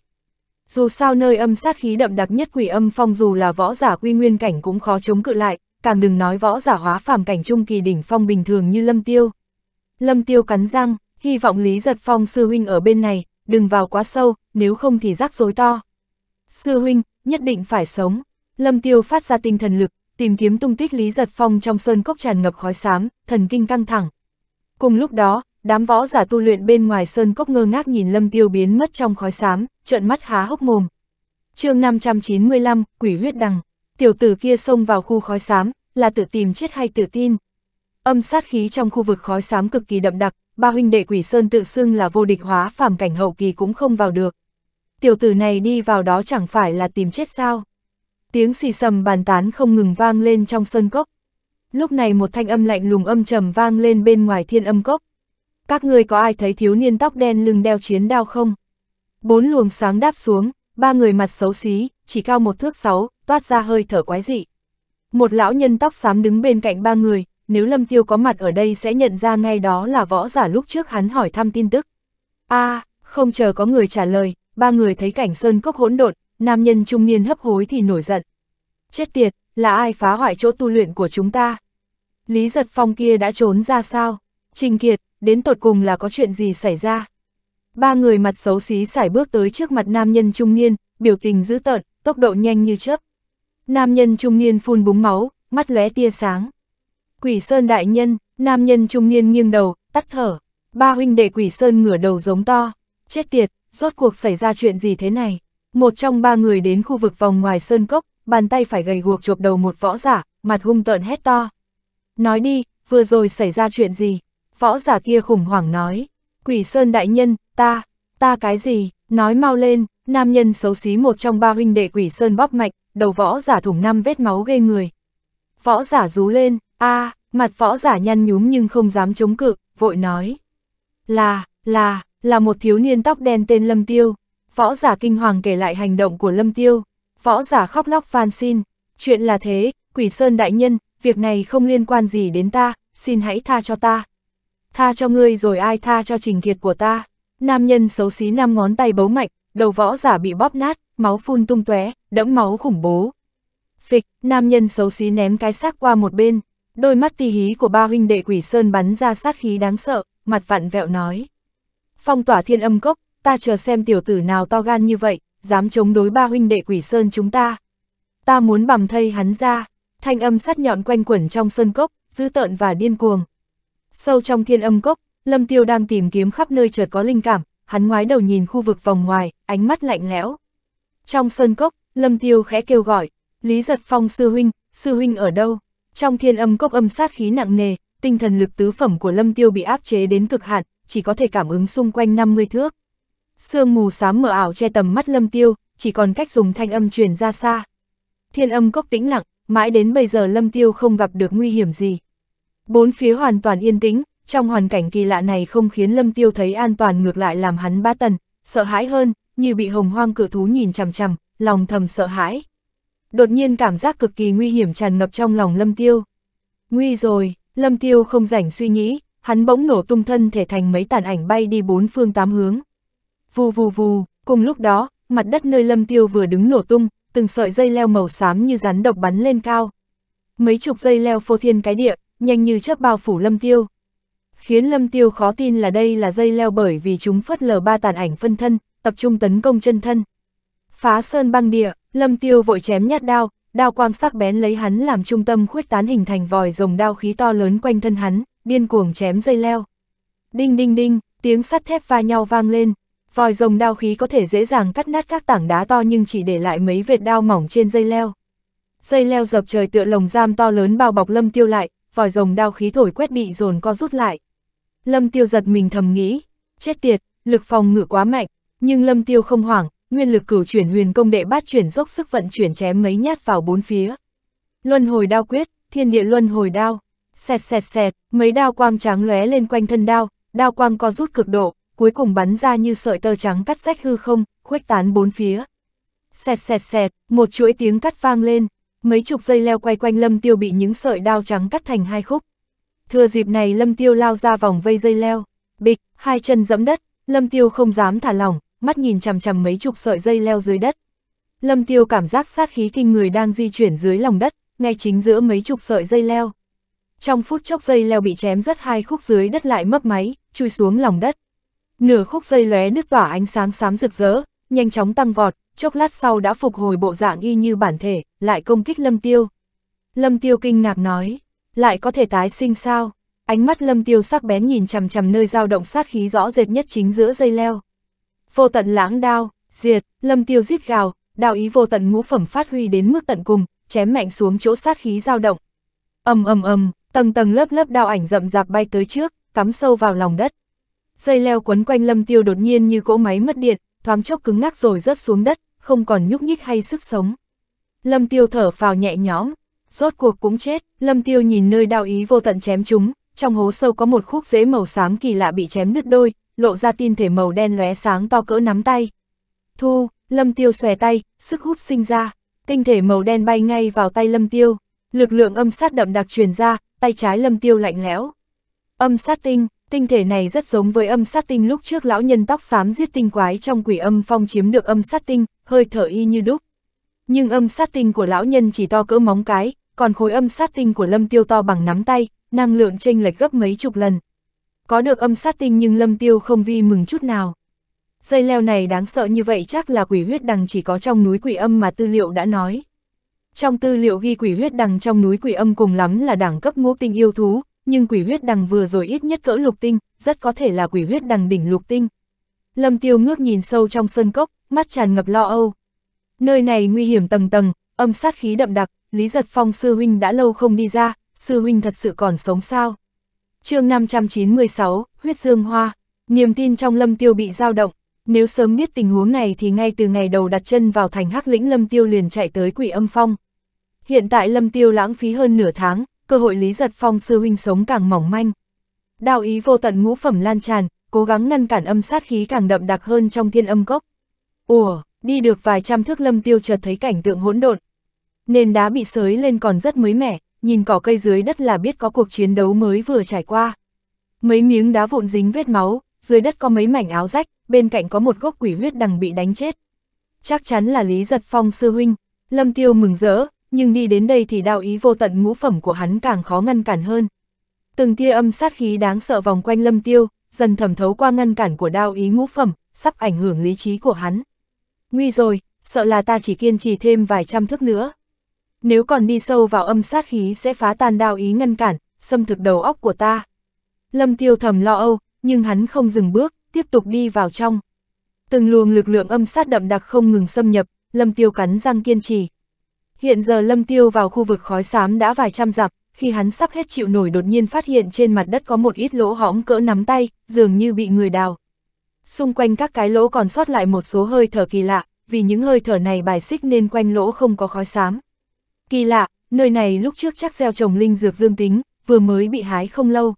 Dù sao nơi âm sát khí đậm đặc nhất quỷ âm phong dù là võ giả quy nguyên cảnh cũng khó chống cự lại, càng đừng nói võ giả hóa phàm cảnh trung kỳ đỉnh phong bình thường như Lâm Tiêu. Lâm Tiêu cắn răng, hy vọng Lý Giật Phong sư huynh ở bên này, đừng vào quá sâu, nếu không thì rắc rối to. Sư huynh, nhất định phải sống. Lâm Tiêu phát ra tinh thần lực, tìm kiếm tung tích Lý Giật Phong trong sơn cốc tràn ngập khói xám, thần kinh căng thẳng. Cùng lúc đó, đám võ giả tu luyện bên ngoài sơn cốc ngơ ngác nhìn Lâm Tiêu biến mất trong khói xám, trợn mắt há hốc mồm. Chương 595, Quỷ huyết đằng. Tiểu tử kia xông vào khu khói xám, là tự tìm chết hay tự tin? Âm sát khí trong khu vực khói xám cực kỳ đậm đặc, ba huynh đệ Quỷ Sơn tự xưng là vô địch hóa phàm cảnh hậu kỳ cũng không vào được tiểu tử này đi vào đó chẳng phải là tìm chết sao. Tiếng xì sầm bàn tán không ngừng vang lên trong sơn cốc. Lúc này một thanh âm lạnh lùng âm trầm vang lên bên ngoài thiên âm cốc. Các người có ai thấy thiếu niên tóc đen lưng đeo chiến đao không? Bốn luồng sáng đáp xuống, ba người mặt xấu xí, chỉ cao một thước sáu, toát ra hơi thở quái dị. Một lão nhân tóc xám đứng bên cạnh ba người, nếu Lâm Tiêu có mặt ở đây sẽ nhận ra ngay đó là võ giả lúc trước hắn hỏi thăm tin tức. a à, không chờ có người trả lời, ba người thấy cảnh sơn cốc hỗn độn, nam nhân trung niên hấp hối thì nổi giận. Chết tiệt, là ai phá hoại chỗ tu luyện của chúng ta? Lý giật phong kia đã trốn ra sao? Trình Kiệt, đến tột cùng là có chuyện gì xảy ra? Ba người mặt xấu xí xảy bước tới trước mặt nam nhân trung niên, biểu tình dữ tợn, tốc độ nhanh như chớp. Nam nhân trung niên phun búng máu, mắt lóe tia sáng. Quỷ Sơn đại nhân, nam nhân trung niên nghiêng đầu, tắt thở. Ba huynh đệ Quỷ Sơn ngửa đầu giống to. Chết tiệt, rốt cuộc xảy ra chuyện gì thế này? Một trong ba người đến khu vực vòng ngoài sơn cốc, bàn tay phải gầy guộc chộp đầu một võ giả, mặt hung tợn hét to. Nói đi, vừa rồi xảy ra chuyện gì? Võ giả kia khủng hoảng nói, quỷ sơn đại nhân, ta, ta cái gì, nói mau lên, nam nhân xấu xí một trong ba huynh đệ quỷ sơn bóp mạnh đầu võ giả thủng năm vết máu ghê người. Võ giả rú lên, a à, mặt võ giả nhăn nhúm nhưng không dám chống cự, vội nói. Là, là, là một thiếu niên tóc đen tên Lâm Tiêu. Võ giả kinh hoàng kể lại hành động của Lâm Tiêu. Võ giả khóc lóc van xin. Chuyện là thế, quỷ sơn đại nhân, việc này không liên quan gì đến ta, xin hãy tha cho ta. Tha cho ngươi rồi ai tha cho trình kiệt của ta. Nam nhân xấu xí năm ngón tay bấu mạnh, đầu võ giả bị bóp nát, máu phun tung tóe, đẫm máu khủng bố. Phịch, nam nhân xấu xí ném cái xác qua một bên, đôi mắt tì hí của ba huynh đệ quỷ sơn bắn ra sát khí đáng sợ, mặt vặn vẹo nói phong tỏa thiên âm cốc, ta chờ xem tiểu tử nào to gan như vậy, dám chống đối ba huynh đệ quỷ sơn chúng ta. Ta muốn bằm thây hắn ra, thanh âm sắt nhọn quanh quẩn trong sơn cốc, dữ tợn và điên cuồng. Sâu trong thiên âm cốc, Lâm Tiêu đang tìm kiếm khắp nơi chợt có linh cảm, hắn ngoái đầu nhìn khu vực vòng ngoài, ánh mắt lạnh lẽo. Trong sơn cốc, Lâm Tiêu khẽ kêu gọi, Lý Giật Phong sư huynh, sư huynh ở đâu? Trong thiên âm cốc âm sát khí nặng nề, tinh thần lực tứ phẩm của Lâm Tiêu bị áp chế đến cực hạn, chỉ có thể cảm ứng xung quanh 50 thước. Sương mù xám mờ ảo che tầm mắt lâm tiêu, chỉ còn cách dùng thanh âm truyền ra xa. Thiên âm cốc tĩnh lặng, mãi đến bây giờ lâm tiêu không gặp được nguy hiểm gì. Bốn phía hoàn toàn yên tĩnh, trong hoàn cảnh kỳ lạ này không khiến lâm tiêu thấy an toàn ngược lại làm hắn ba tần, sợ hãi hơn, như bị hồng hoang cự thú nhìn chằm chằm, lòng thầm sợ hãi. Đột nhiên cảm giác cực kỳ nguy hiểm tràn ngập trong lòng lâm tiêu. Nguy rồi, lâm tiêu không rảnh suy nghĩ, hắn bỗng nổ tung thân thể thành mấy tàn ảnh bay đi bốn phương tám hướng. Vù vù vù, cùng lúc đó, mặt đất nơi lâm tiêu vừa đứng nổ tung, từng sợi dây leo màu xám như rắn độc bắn lên cao. Mấy chục dây leo phô thiên cái địa, nhanh như chớp bao phủ lâm tiêu. Khiến lâm tiêu khó tin là đây là dây leo bởi vì chúng phớt lờ ba tàn ảnh phân thân, tập trung tấn công chân thân. Phá sơn băng địa, lâm tiêu vội chém nhát đao, đao quang sắc bén lấy hắn làm trung tâm khuếch tán hình thành vòi rồng đao khí to lớn quanh thân hắn, điên cuồng chém dây leo. Đinh đinh đinh, tiếng sắt thép va nhau vang lên, vòi rồng đao khí có thể dễ dàng cắt nát các tảng đá to nhưng chỉ để lại mấy vệt đao mỏng trên dây leo. Dây leo dập trời tựa lồng giam to lớn bao bọc lâm tiêu lại, vòi rồng đao khí thổi quét bị dồn co rút lại. Lâm tiêu giật mình thầm nghĩ, chết tiệt, lực phòng ngự quá mạnh, nhưng lâm tiêu không hoảng, nguyên lực cửu chuyển huyền công đệ bát chuyển dốc sức vận chuyển chém mấy nhát vào bốn phía. Luân hồi đao quyết, thiên địa luân hồi đao xẹt xẹt xẹt, mấy đao quang trắng lóe lên quanh thân đao, đao quang co rút cực độ, cuối cùng bắn ra như sợi tơ trắng cắt rách hư không, khuếch tán bốn phía. Xẹt xẹt xẹt, một chuỗi tiếng cắt vang lên, mấy chục dây leo quay quanh Lâm Tiêu bị những sợi đao trắng cắt thành hai khúc. Thừa dịp này Lâm Tiêu lao ra vòng vây dây leo, bịch, hai chân dẫm đất, Lâm Tiêu không dám thả lỏng, mắt nhìn chằm chằm mấy chục sợi dây leo dưới đất. Lâm Tiêu cảm giác sát khí kinh người đang di chuyển dưới lòng đất, ngay chính giữa mấy chục sợi dây leo trong phút chốc dây leo bị chém rất hai khúc dưới đất lại mấp máy, chui xuống lòng đất. Nửa khúc dây lóe nước tỏa ánh sáng xám rực rỡ, nhanh chóng tăng vọt, chốc lát sau đã phục hồi bộ dạng y như bản thể, lại công kích Lâm Tiêu. Lâm Tiêu kinh ngạc nói, lại có thể tái sinh sao? Ánh mắt Lâm Tiêu sắc bén nhìn chằm chằm nơi dao động sát khí rõ rệt nhất chính giữa dây leo. Vô tận lãng đao, diệt, Lâm Tiêu rít gào, đạo ý vô tận ngũ phẩm phát huy đến mức tận cùng, chém mạnh xuống chỗ sát khí dao động. Ầm ầm ầm, Tầng tầng lớp lớp đao ảnh rậm rạp bay tới trước, cắm sâu vào lòng đất. Dây leo quấn quanh lâm tiêu đột nhiên như cỗ máy mất điện, thoáng chốc cứng ngắc rồi rớt xuống đất, không còn nhúc nhích hay sức sống. Lâm tiêu thở phào nhẹ nhõm, rốt cuộc cũng chết, lâm tiêu nhìn nơi đao ý vô tận chém chúng, trong hố sâu có một khúc rễ màu xám kỳ lạ bị chém nứt đôi, lộ ra tin thể màu đen lóe sáng to cỡ nắm tay. Thu, lâm tiêu xòe tay, sức hút sinh ra, tinh thể màu đen bay ngay vào tay lâm tiêu. Lực lượng âm sát đậm đặc truyền ra, tay trái lâm tiêu lạnh lẽo. Âm sát tinh, tinh thể này rất giống với âm sát tinh lúc trước lão nhân tóc xám giết tinh quái trong quỷ âm phong chiếm được âm sát tinh, hơi thở y như đúc. Nhưng âm sát tinh của lão nhân chỉ to cỡ móng cái, còn khối âm sát tinh của lâm tiêu to bằng nắm tay, năng lượng chênh lệch gấp mấy chục lần. Có được âm sát tinh nhưng lâm tiêu không vi mừng chút nào. Dây leo này đáng sợ như vậy chắc là quỷ huyết đằng chỉ có trong núi quỷ âm mà tư liệu đã nói. Trong tư liệu ghi quỷ huyết đằng trong núi quỷ âm cùng lắm là đẳng cấp ngũ tinh yêu thú, nhưng quỷ huyết đằng vừa rồi ít nhất cỡ lục tinh, rất có thể là quỷ huyết đằng đỉnh lục tinh. Lâm Tiêu ngước nhìn sâu trong sơn cốc, mắt tràn ngập lo âu. Nơi này nguy hiểm tầng tầng, âm sát khí đậm đặc, Lý Giật Phong sư huynh đã lâu không đi ra, sư huynh thật sự còn sống sao? chương 596, Huyết Dương Hoa, niềm tin trong Lâm Tiêu bị dao động, nếu sớm biết tình huống này thì ngay từ ngày đầu đặt chân vào thành Hắc Lĩnh Lâm Tiêu liền chạy tới Quỷ Âm Phong. Hiện tại Lâm Tiêu lãng phí hơn nửa tháng, cơ hội Lý Giật Phong sư huynh sống càng mỏng manh. Đạo ý vô tận ngũ phẩm lan tràn, cố gắng ngăn cản âm sát khí càng đậm đặc hơn trong thiên âm cốc. Ủa, đi được vài trăm thước Lâm Tiêu chợt thấy cảnh tượng hỗn độn. Nền đá bị sới lên còn rất mới mẻ, nhìn cỏ cây dưới đất là biết có cuộc chiến đấu mới vừa trải qua. Mấy miếng đá vụn dính vết máu, dưới đất có mấy mảnh áo rách, bên cạnh có một gốc quỷ huyết đằng bị đánh chết. Chắc chắn là Lý Giật Phong sư huynh, Lâm Tiêu mừng rỡ, nhưng đi đến đây thì đạo ý vô tận ngũ phẩm của hắn càng khó ngăn cản hơn. Từng tia âm sát khí đáng sợ vòng quanh lâm tiêu, dần thẩm thấu qua ngăn cản của đạo ý ngũ phẩm, sắp ảnh hưởng lý trí của hắn. Nguy rồi, sợ là ta chỉ kiên trì thêm vài trăm thước nữa. Nếu còn đi sâu vào âm sát khí sẽ phá tan đạo ý ngăn cản, xâm thực đầu óc của ta. Lâm tiêu thầm lo âu, nhưng hắn không dừng bước, tiếp tục đi vào trong. Từng luồng lực lượng âm sát đậm đặc không ngừng xâm nhập, lâm tiêu cắn răng kiên trì, Hiện giờ Lâm Tiêu vào khu vực khói xám đã vài trăm dặm, khi hắn sắp hết chịu nổi đột nhiên phát hiện trên mặt đất có một ít lỗ hõm cỡ nắm tay, dường như bị người đào. Xung quanh các cái lỗ còn sót lại một số hơi thở kỳ lạ, vì những hơi thở này bài xích nên quanh lỗ không có khói xám. Kỳ lạ, nơi này lúc trước chắc gieo trồng linh dược dương tính, vừa mới bị hái không lâu.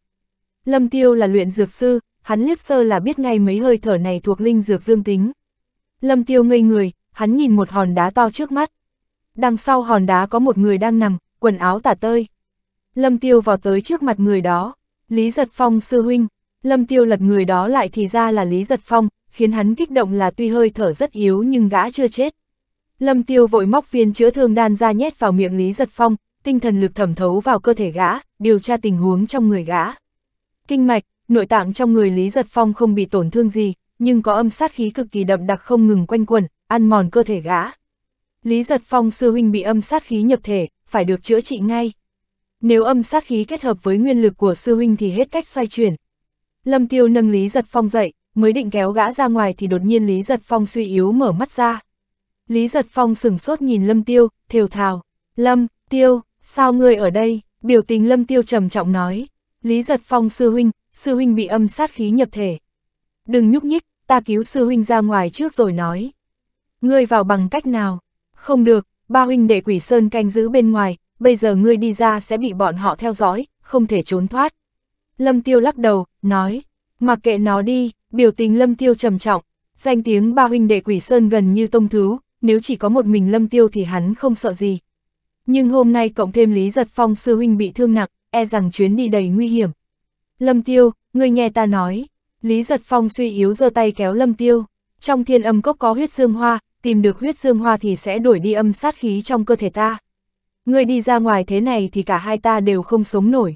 Lâm Tiêu là luyện dược sư, hắn liếc sơ là biết ngay mấy hơi thở này thuộc linh dược dương tính. Lâm Tiêu ngây người, hắn nhìn một hòn đá to trước mắt, Đằng sau hòn đá có một người đang nằm, quần áo tả tơi. Lâm Tiêu vào tới trước mặt người đó. Lý Giật Phong sư huynh. Lâm Tiêu lật người đó lại thì ra là Lý Giật Phong, khiến hắn kích động là tuy hơi thở rất yếu nhưng gã chưa chết. Lâm Tiêu vội móc viên chữa thương đan ra nhét vào miệng Lý Giật Phong, tinh thần lực thẩm thấu vào cơ thể gã, điều tra tình huống trong người gã. Kinh mạch, nội tạng trong người Lý Giật Phong không bị tổn thương gì, nhưng có âm sát khí cực kỳ đậm đặc không ngừng quanh quẩn, ăn mòn cơ thể gã. Lý Giật Phong sư huynh bị âm sát khí nhập thể, phải được chữa trị ngay. Nếu âm sát khí kết hợp với nguyên lực của sư huynh thì hết cách xoay chuyển. Lâm Tiêu nâng Lý Giật Phong dậy, mới định kéo gã ra ngoài thì đột nhiên Lý Giật Phong suy yếu mở mắt ra. Lý Giật Phong sừng sốt nhìn Lâm Tiêu, thều thào. Lâm, Tiêu, sao ngươi ở đây? Biểu tình Lâm Tiêu trầm trọng nói. Lý Giật Phong sư huynh, sư huynh bị âm sát khí nhập thể. Đừng nhúc nhích, ta cứu sư huynh ra ngoài trước rồi nói. Ngươi vào bằng cách nào? Không được, ba huynh đệ quỷ sơn canh giữ bên ngoài, bây giờ ngươi đi ra sẽ bị bọn họ theo dõi, không thể trốn thoát. Lâm Tiêu lắc đầu, nói, mặc kệ nó đi, biểu tình Lâm Tiêu trầm trọng, danh tiếng ba huynh đệ quỷ sơn gần như tông thứ, nếu chỉ có một mình Lâm Tiêu thì hắn không sợ gì. Nhưng hôm nay cộng thêm Lý Giật Phong sư huynh bị thương nặng, e rằng chuyến đi đầy nguy hiểm. Lâm Tiêu, ngươi nghe ta nói. Lý Giật Phong suy yếu giơ tay kéo Lâm Tiêu. Trong thiên âm cốc có huyết dương hoa, tìm được huyết dương hoa thì sẽ đuổi đi âm sát khí trong cơ thể ta. Ngươi đi ra ngoài thế này thì cả hai ta đều không sống nổi.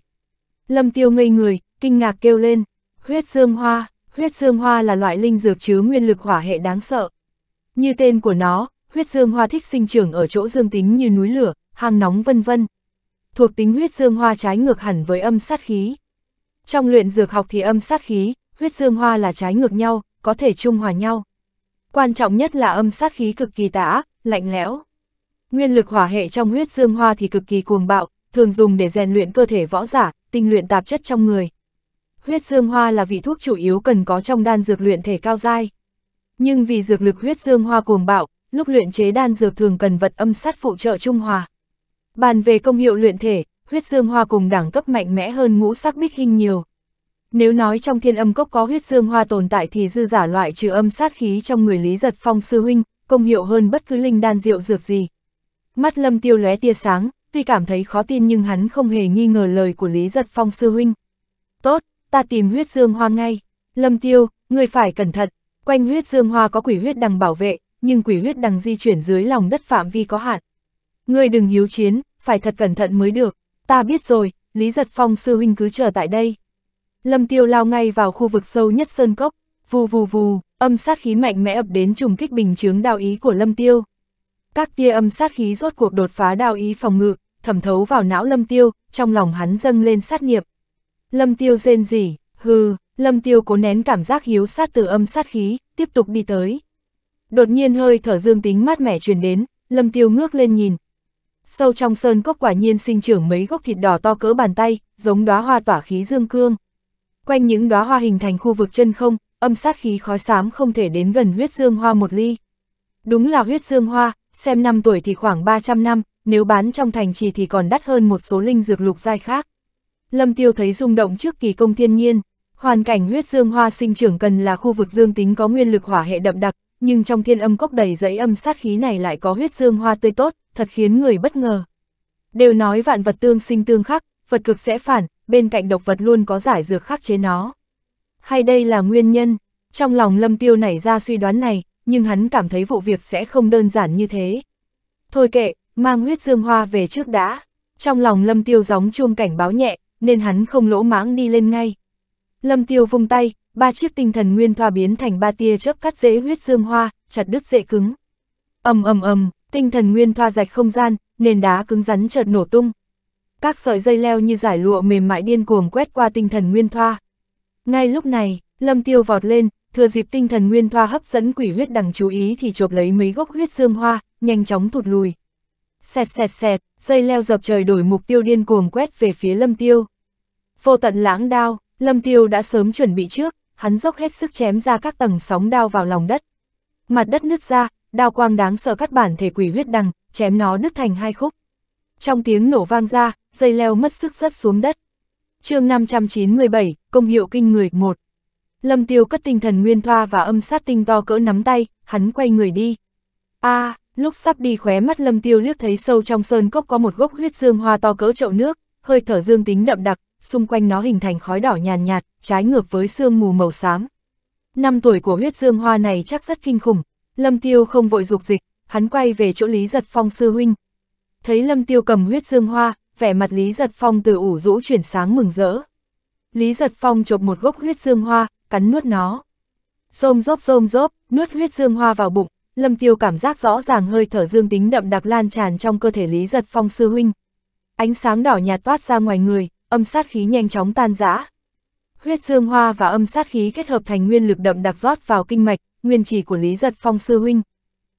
Lâm tiêu ngây người, kinh ngạc kêu lên, huyết dương hoa, huyết dương hoa là loại linh dược chứa nguyên lực hỏa hệ đáng sợ. Như tên của nó, huyết dương hoa thích sinh trưởng ở chỗ dương tính như núi lửa, hang nóng vân vân. Thuộc tính huyết dương hoa trái ngược hẳn với âm sát khí. Trong luyện dược học thì âm sát khí, huyết dương hoa là trái ngược nhau, có thể trung hòa nhau quan trọng nhất là âm sát khí cực kỳ tà ác, lạnh lẽo. Nguyên lực hỏa hệ trong huyết dương hoa thì cực kỳ cuồng bạo, thường dùng để rèn luyện cơ thể võ giả, tinh luyện tạp chất trong người. Huyết dương hoa là vị thuốc chủ yếu cần có trong đan dược luyện thể cao dai. Nhưng vì dược lực huyết dương hoa cuồng bạo, lúc luyện chế đan dược thường cần vật âm sát phụ trợ trung hòa. Bàn về công hiệu luyện thể, huyết dương hoa cùng đẳng cấp mạnh mẽ hơn ngũ sắc bích hình nhiều, nếu nói trong thiên âm cốc có huyết dương hoa tồn tại thì dư giả loại trừ âm sát khí trong người Lý Giật Phong sư huynh, công hiệu hơn bất cứ linh đan rượu dược gì. Mắt lâm tiêu lóe tia sáng, tuy cảm thấy khó tin nhưng hắn không hề nghi ngờ lời của Lý Giật Phong sư huynh. Tốt, ta tìm huyết dương hoa ngay. Lâm tiêu, người phải cẩn thận. Quanh huyết dương hoa có quỷ huyết đằng bảo vệ, nhưng quỷ huyết đằng di chuyển dưới lòng đất phạm vi có hạn. Người đừng hiếu chiến, phải thật cẩn thận mới được. Ta biết rồi, Lý Giật Phong sư huynh cứ chờ tại đây. Lâm Tiêu lao ngay vào khu vực sâu nhất sơn cốc, vù vù vù, âm sát khí mạnh mẽ ập đến trùng kích bình chướng đạo ý của Lâm Tiêu. Các tia âm sát khí rốt cuộc đột phá đạo ý phòng ngự, thẩm thấu vào não Lâm Tiêu, trong lòng hắn dâng lên sát nghiệp. Lâm Tiêu rên rỉ, hừ, Lâm Tiêu cố nén cảm giác hiếu sát từ âm sát khí, tiếp tục đi tới. Đột nhiên hơi thở dương tính mát mẻ truyền đến, Lâm Tiêu ngước lên nhìn. Sâu trong sơn cốc quả nhiên sinh trưởng mấy gốc thịt đỏ to cỡ bàn tay, giống đóa hoa tỏa khí dương cương quanh những đóa hoa hình thành khu vực chân không, âm sát khí khói xám không thể đến gần huyết dương hoa một ly. Đúng là huyết dương hoa, xem năm tuổi thì khoảng 300 năm, nếu bán trong thành trì thì còn đắt hơn một số linh dược lục giai khác. Lâm Tiêu thấy rung động trước kỳ công thiên nhiên, hoàn cảnh huyết dương hoa sinh trưởng cần là khu vực dương tính có nguyên lực hỏa hệ đậm đặc, nhưng trong thiên âm cốc đầy dãy âm sát khí này lại có huyết dương hoa tươi tốt, thật khiến người bất ngờ. Đều nói vạn vật tương sinh tương khắc, vật cực sẽ phản, bên cạnh độc vật luôn có giải dược khắc chế nó. Hay đây là nguyên nhân? Trong lòng Lâm Tiêu nảy ra suy đoán này, nhưng hắn cảm thấy vụ việc sẽ không đơn giản như thế. Thôi kệ, mang huyết dương hoa về trước đã. Trong lòng Lâm Tiêu gióng chuông cảnh báo nhẹ, nên hắn không lỗ mãng đi lên ngay. Lâm Tiêu vung tay, ba chiếc tinh thần nguyên thoa biến thành ba tia chớp cắt dễ huyết dương hoa, chặt đứt dễ cứng. Ầm ầm ầm, tinh thần nguyên thoa rạch không gian, nền đá cứng rắn chợt nổ tung, các sợi dây leo như giải lụa mềm mại điên cuồng quét qua tinh thần Nguyên Thoa. Ngay lúc này, Lâm Tiêu vọt lên, thừa dịp tinh thần Nguyên Thoa hấp dẫn quỷ huyết đằng chú ý thì chộp lấy mấy gốc huyết dương hoa, nhanh chóng thụt lùi. Xẹt xẹt xẹt, dây leo dập trời đổi mục tiêu điên cuồng quét về phía Lâm Tiêu. Vô tận lãng đao, Lâm Tiêu đã sớm chuẩn bị trước, hắn dốc hết sức chém ra các tầng sóng đao vào lòng đất. Mặt đất nứt ra, đao quang đáng sợ cắt bản thể quỷ huyết đằng, chém nó đứt thành hai khúc. Trong tiếng nổ vang ra, dây leo mất sức rớt xuống đất. chương 597, công hiệu kinh người 1. Lâm Tiêu cất tinh thần nguyên thoa và âm sát tinh to cỡ nắm tay, hắn quay người đi. a à, lúc sắp đi khóe mắt Lâm Tiêu liếc thấy sâu trong sơn cốc có một gốc huyết dương hoa to cỡ chậu nước, hơi thở dương tính đậm đặc, xung quanh nó hình thành khói đỏ nhàn nhạt, trái ngược với sương mù màu xám. Năm tuổi của huyết dương hoa này chắc rất kinh khủng, Lâm Tiêu không vội dục dịch, hắn quay về chỗ Lý Giật Phong sư huynh, thấy Lâm Tiêu cầm huyết dương hoa, vẻ mặt Lý Giật Phong từ ủ rũ chuyển sáng mừng rỡ. Lý Giật Phong chộp một gốc huyết dương hoa, cắn nuốt nó. Rôm rốp rôm rốp, nuốt huyết dương hoa vào bụng, Lâm Tiêu cảm giác rõ ràng hơi thở dương tính đậm đặc lan tràn trong cơ thể Lý Giật Phong sư huynh. Ánh sáng đỏ nhạt toát ra ngoài người, âm sát khí nhanh chóng tan rã. Huyết dương hoa và âm sát khí kết hợp thành nguyên lực đậm đặc rót vào kinh mạch, nguyên chỉ của Lý Giật Phong sư huynh.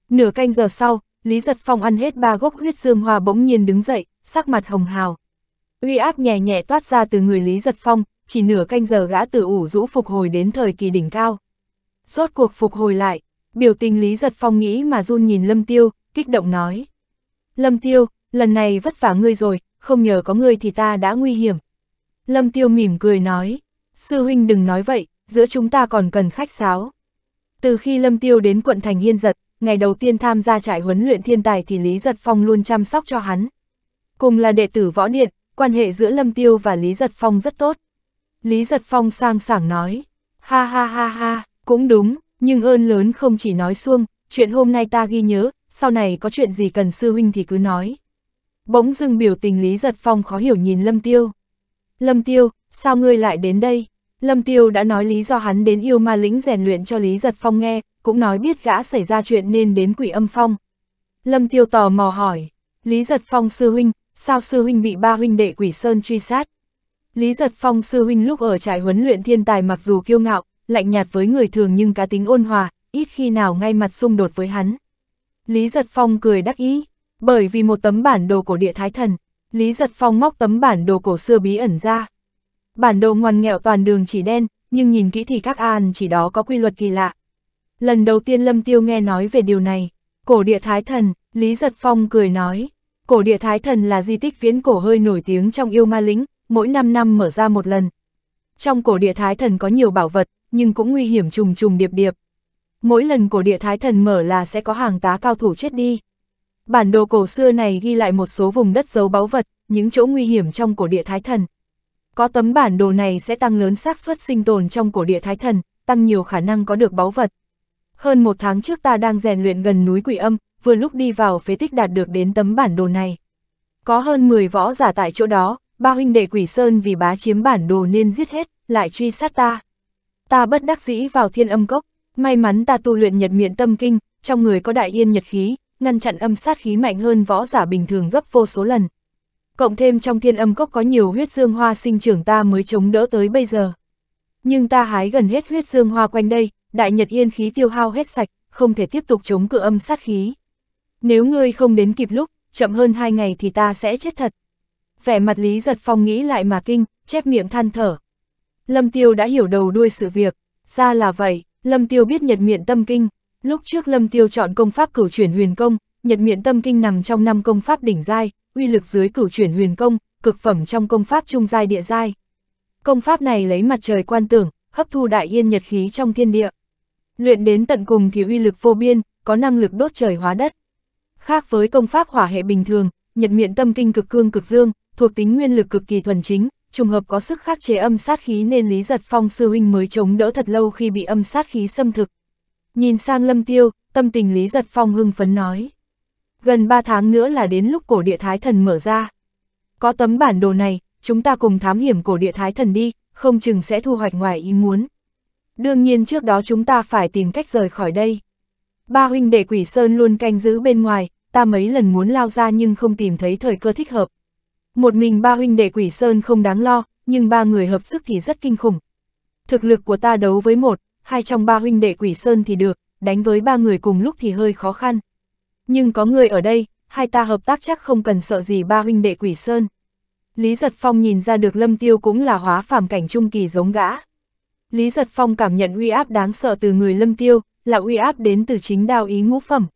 Nửa canh giờ sau, Lý Giật Phong ăn hết ba gốc huyết dương hoa bỗng nhiên đứng dậy, sắc mặt hồng hào. Uy áp nhẹ nhẹ toát ra từ người Lý Giật Phong, chỉ nửa canh giờ gã từ ủ rũ phục hồi đến thời kỳ đỉnh cao. Rốt cuộc phục hồi lại, biểu tình Lý Giật Phong nghĩ mà run nhìn Lâm Tiêu, kích động nói. Lâm Tiêu, lần này vất vả ngươi rồi, không nhờ có ngươi thì ta đã nguy hiểm. Lâm Tiêu mỉm cười nói, sư huynh đừng nói vậy, giữa chúng ta còn cần khách sáo. Từ khi Lâm Tiêu đến quận thành Yên Giật, ngày đầu tiên tham gia trại huấn luyện thiên tài thì Lý Giật Phong luôn chăm sóc cho hắn. Cùng là đệ tử võ điện, quan hệ giữa Lâm Tiêu và Lý Giật Phong rất tốt. Lý Giật Phong sang sảng nói, ha ha ha ha, cũng đúng, nhưng ơn lớn không chỉ nói xuông, chuyện hôm nay ta ghi nhớ, sau này có chuyện gì cần sư huynh thì cứ nói. Bỗng dưng biểu tình Lý Giật Phong khó hiểu nhìn Lâm Tiêu. Lâm Tiêu, sao ngươi lại đến đây? Lâm Tiêu đã nói lý do hắn đến yêu ma lĩnh rèn luyện cho Lý Giật Phong nghe, cũng nói biết gã xảy ra chuyện nên đến quỷ âm phong. Lâm Tiêu tò mò hỏi, Lý Giật Phong sư huynh, sao sư huynh bị ba huynh đệ quỷ sơn truy sát? Lý Giật Phong sư huynh lúc ở trại huấn luyện thiên tài mặc dù kiêu ngạo, lạnh nhạt với người thường nhưng cá tính ôn hòa, ít khi nào ngay mặt xung đột với hắn. Lý Giật Phong cười đắc ý, bởi vì một tấm bản đồ cổ địa thái thần, Lý Giật Phong móc tấm bản đồ cổ xưa bí ẩn ra. Bản đồ ngoằn nghẹo toàn đường chỉ đen, nhưng nhìn kỹ thì các an chỉ đó có quy luật kỳ lạ. Lần đầu tiên Lâm Tiêu nghe nói về điều này, cổ địa thái thần, Lý Giật Phong cười nói, cổ địa thái thần là di tích viễn cổ hơi nổi tiếng trong yêu ma lĩnh, mỗi 5 năm mở ra một lần. Trong cổ địa thái thần có nhiều bảo vật, nhưng cũng nguy hiểm trùng trùng điệp điệp. Mỗi lần cổ địa thái thần mở là sẽ có hàng tá cao thủ chết đi. Bản đồ cổ xưa này ghi lại một số vùng đất giấu báu vật, những chỗ nguy hiểm trong cổ địa thái thần. Có tấm bản đồ này sẽ tăng lớn xác suất sinh tồn trong cổ địa Thái Thần, tăng nhiều khả năng có được báu vật. Hơn một tháng trước ta đang rèn luyện gần núi Quỷ Âm, vừa lúc đi vào phế tích đạt được đến tấm bản đồ này. Có hơn 10 võ giả tại chỗ đó, ba huynh đệ Quỷ Sơn vì bá chiếm bản đồ nên giết hết, lại truy sát ta. Ta bất đắc dĩ vào thiên âm cốc, may mắn ta tu luyện nhật miệng tâm kinh, trong người có đại yên nhật khí, ngăn chặn âm sát khí mạnh hơn võ giả bình thường gấp vô số lần, cộng thêm trong thiên âm cốc có nhiều huyết dương hoa sinh trưởng ta mới chống đỡ tới bây giờ. Nhưng ta hái gần hết huyết dương hoa quanh đây, đại nhật yên khí tiêu hao hết sạch, không thể tiếp tục chống cự âm sát khí. Nếu ngươi không đến kịp lúc, chậm hơn hai ngày thì ta sẽ chết thật. Vẻ mặt Lý Giật Phong nghĩ lại mà kinh, chép miệng than thở. Lâm Tiêu đã hiểu đầu đuôi sự việc, ra là vậy, Lâm Tiêu biết nhật miệng tâm kinh. Lúc trước Lâm Tiêu chọn công pháp cửu chuyển huyền công, Nhật Miện Tâm Kinh nằm trong năm công pháp đỉnh giai, uy lực dưới cửu chuyển huyền công, cực phẩm trong công pháp trung giai địa giai. Công pháp này lấy mặt trời quan tưởng, hấp thu đại yên nhật khí trong thiên địa. Luyện đến tận cùng thì uy lực vô biên, có năng lực đốt trời hóa đất. Khác với công pháp hỏa hệ bình thường, Nhật Miện Tâm Kinh cực cương cực dương, thuộc tính nguyên lực cực kỳ thuần chính, trùng hợp có sức khắc chế âm sát khí nên Lý Giật Phong sư huynh mới chống đỡ thật lâu khi bị âm sát khí xâm thực. Nhìn sang Lâm Tiêu, tâm tình Lý Giật Phong hưng phấn nói gần 3 tháng nữa là đến lúc cổ địa thái thần mở ra. Có tấm bản đồ này, chúng ta cùng thám hiểm cổ địa thái thần đi, không chừng sẽ thu hoạch ngoài ý muốn. Đương nhiên trước đó chúng ta phải tìm cách rời khỏi đây. Ba huynh đệ quỷ sơn luôn canh giữ bên ngoài, ta mấy lần muốn lao ra nhưng không tìm thấy thời cơ thích hợp. Một mình ba huynh đệ quỷ sơn không đáng lo, nhưng ba người hợp sức thì rất kinh khủng. Thực lực của ta đấu với một, hai trong ba huynh đệ quỷ sơn thì được, đánh với ba người cùng lúc thì hơi khó khăn. Nhưng có người ở đây, hai ta hợp tác chắc không cần sợ gì ba huynh đệ quỷ sơn. Lý Giật Phong nhìn ra được Lâm Tiêu cũng là hóa phàm cảnh trung kỳ giống gã. Lý Giật Phong cảm nhận uy áp đáng sợ từ người Lâm Tiêu, là uy áp đến từ chính đao ý ngũ phẩm.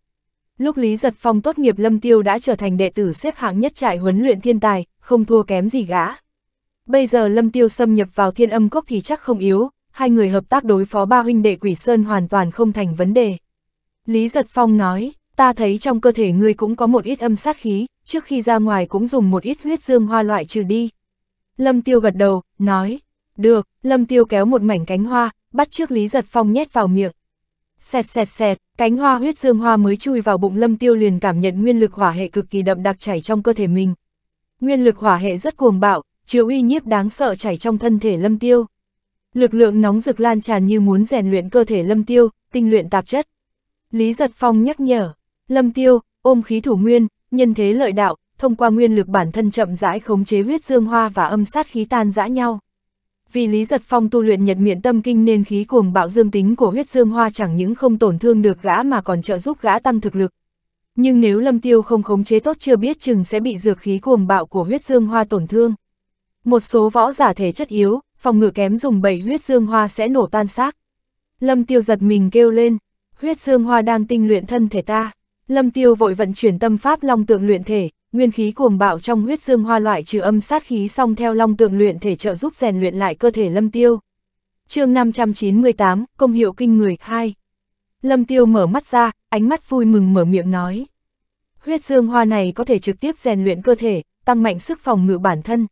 Lúc Lý Giật Phong tốt nghiệp Lâm Tiêu đã trở thành đệ tử xếp hạng nhất trại huấn luyện thiên tài, không thua kém gì gã. Bây giờ Lâm Tiêu xâm nhập vào thiên âm cốc thì chắc không yếu, hai người hợp tác đối phó ba huynh đệ Quỷ Sơn hoàn toàn không thành vấn đề. Lý Giật Phong nói, ta thấy trong cơ thể ngươi cũng có một ít âm sát khí, trước khi ra ngoài cũng dùng một ít huyết dương hoa loại trừ đi. Lâm Tiêu gật đầu, nói, được, Lâm Tiêu kéo một mảnh cánh hoa, bắt trước Lý Giật Phong nhét vào miệng. Xẹt xẹt xẹt, cánh hoa huyết dương hoa mới chui vào bụng Lâm Tiêu liền cảm nhận nguyên lực hỏa hệ cực kỳ đậm đặc chảy trong cơ thể mình. Nguyên lực hỏa hệ rất cuồng bạo, chứa uy nhiếp đáng sợ chảy trong thân thể Lâm Tiêu. Lực lượng nóng rực lan tràn như muốn rèn luyện cơ thể Lâm Tiêu, tinh luyện tạp chất. Lý Giật Phong nhắc nhở, Lâm Tiêu, ôm khí thủ nguyên, nhân thế lợi đạo, thông qua nguyên lực bản thân chậm rãi khống chế huyết dương hoa và âm sát khí tan dã nhau. Vì Lý Giật Phong tu luyện nhật miệng tâm kinh nên khí cuồng bạo dương tính của huyết dương hoa chẳng những không tổn thương được gã mà còn trợ giúp gã tăng thực lực. Nhưng nếu Lâm Tiêu không khống chế tốt chưa biết chừng sẽ bị dược khí cuồng bạo của huyết dương hoa tổn thương. Một số võ giả thể chất yếu, phòng ngự kém dùng bảy huyết dương hoa sẽ nổ tan xác. Lâm Tiêu giật mình kêu lên, huyết dương hoa đang tinh luyện thân thể ta. Lâm Tiêu vội vận chuyển tâm pháp long tượng luyện thể, nguyên khí cuồng bạo trong huyết dương hoa loại trừ âm sát khí song theo long tượng luyện thể trợ giúp rèn luyện lại cơ thể Lâm Tiêu. chương 598, công hiệu kinh người 2. Lâm Tiêu mở mắt ra, ánh mắt vui mừng mở miệng nói. Huyết dương hoa này có thể trực tiếp rèn luyện cơ thể, tăng mạnh sức phòng ngự bản thân.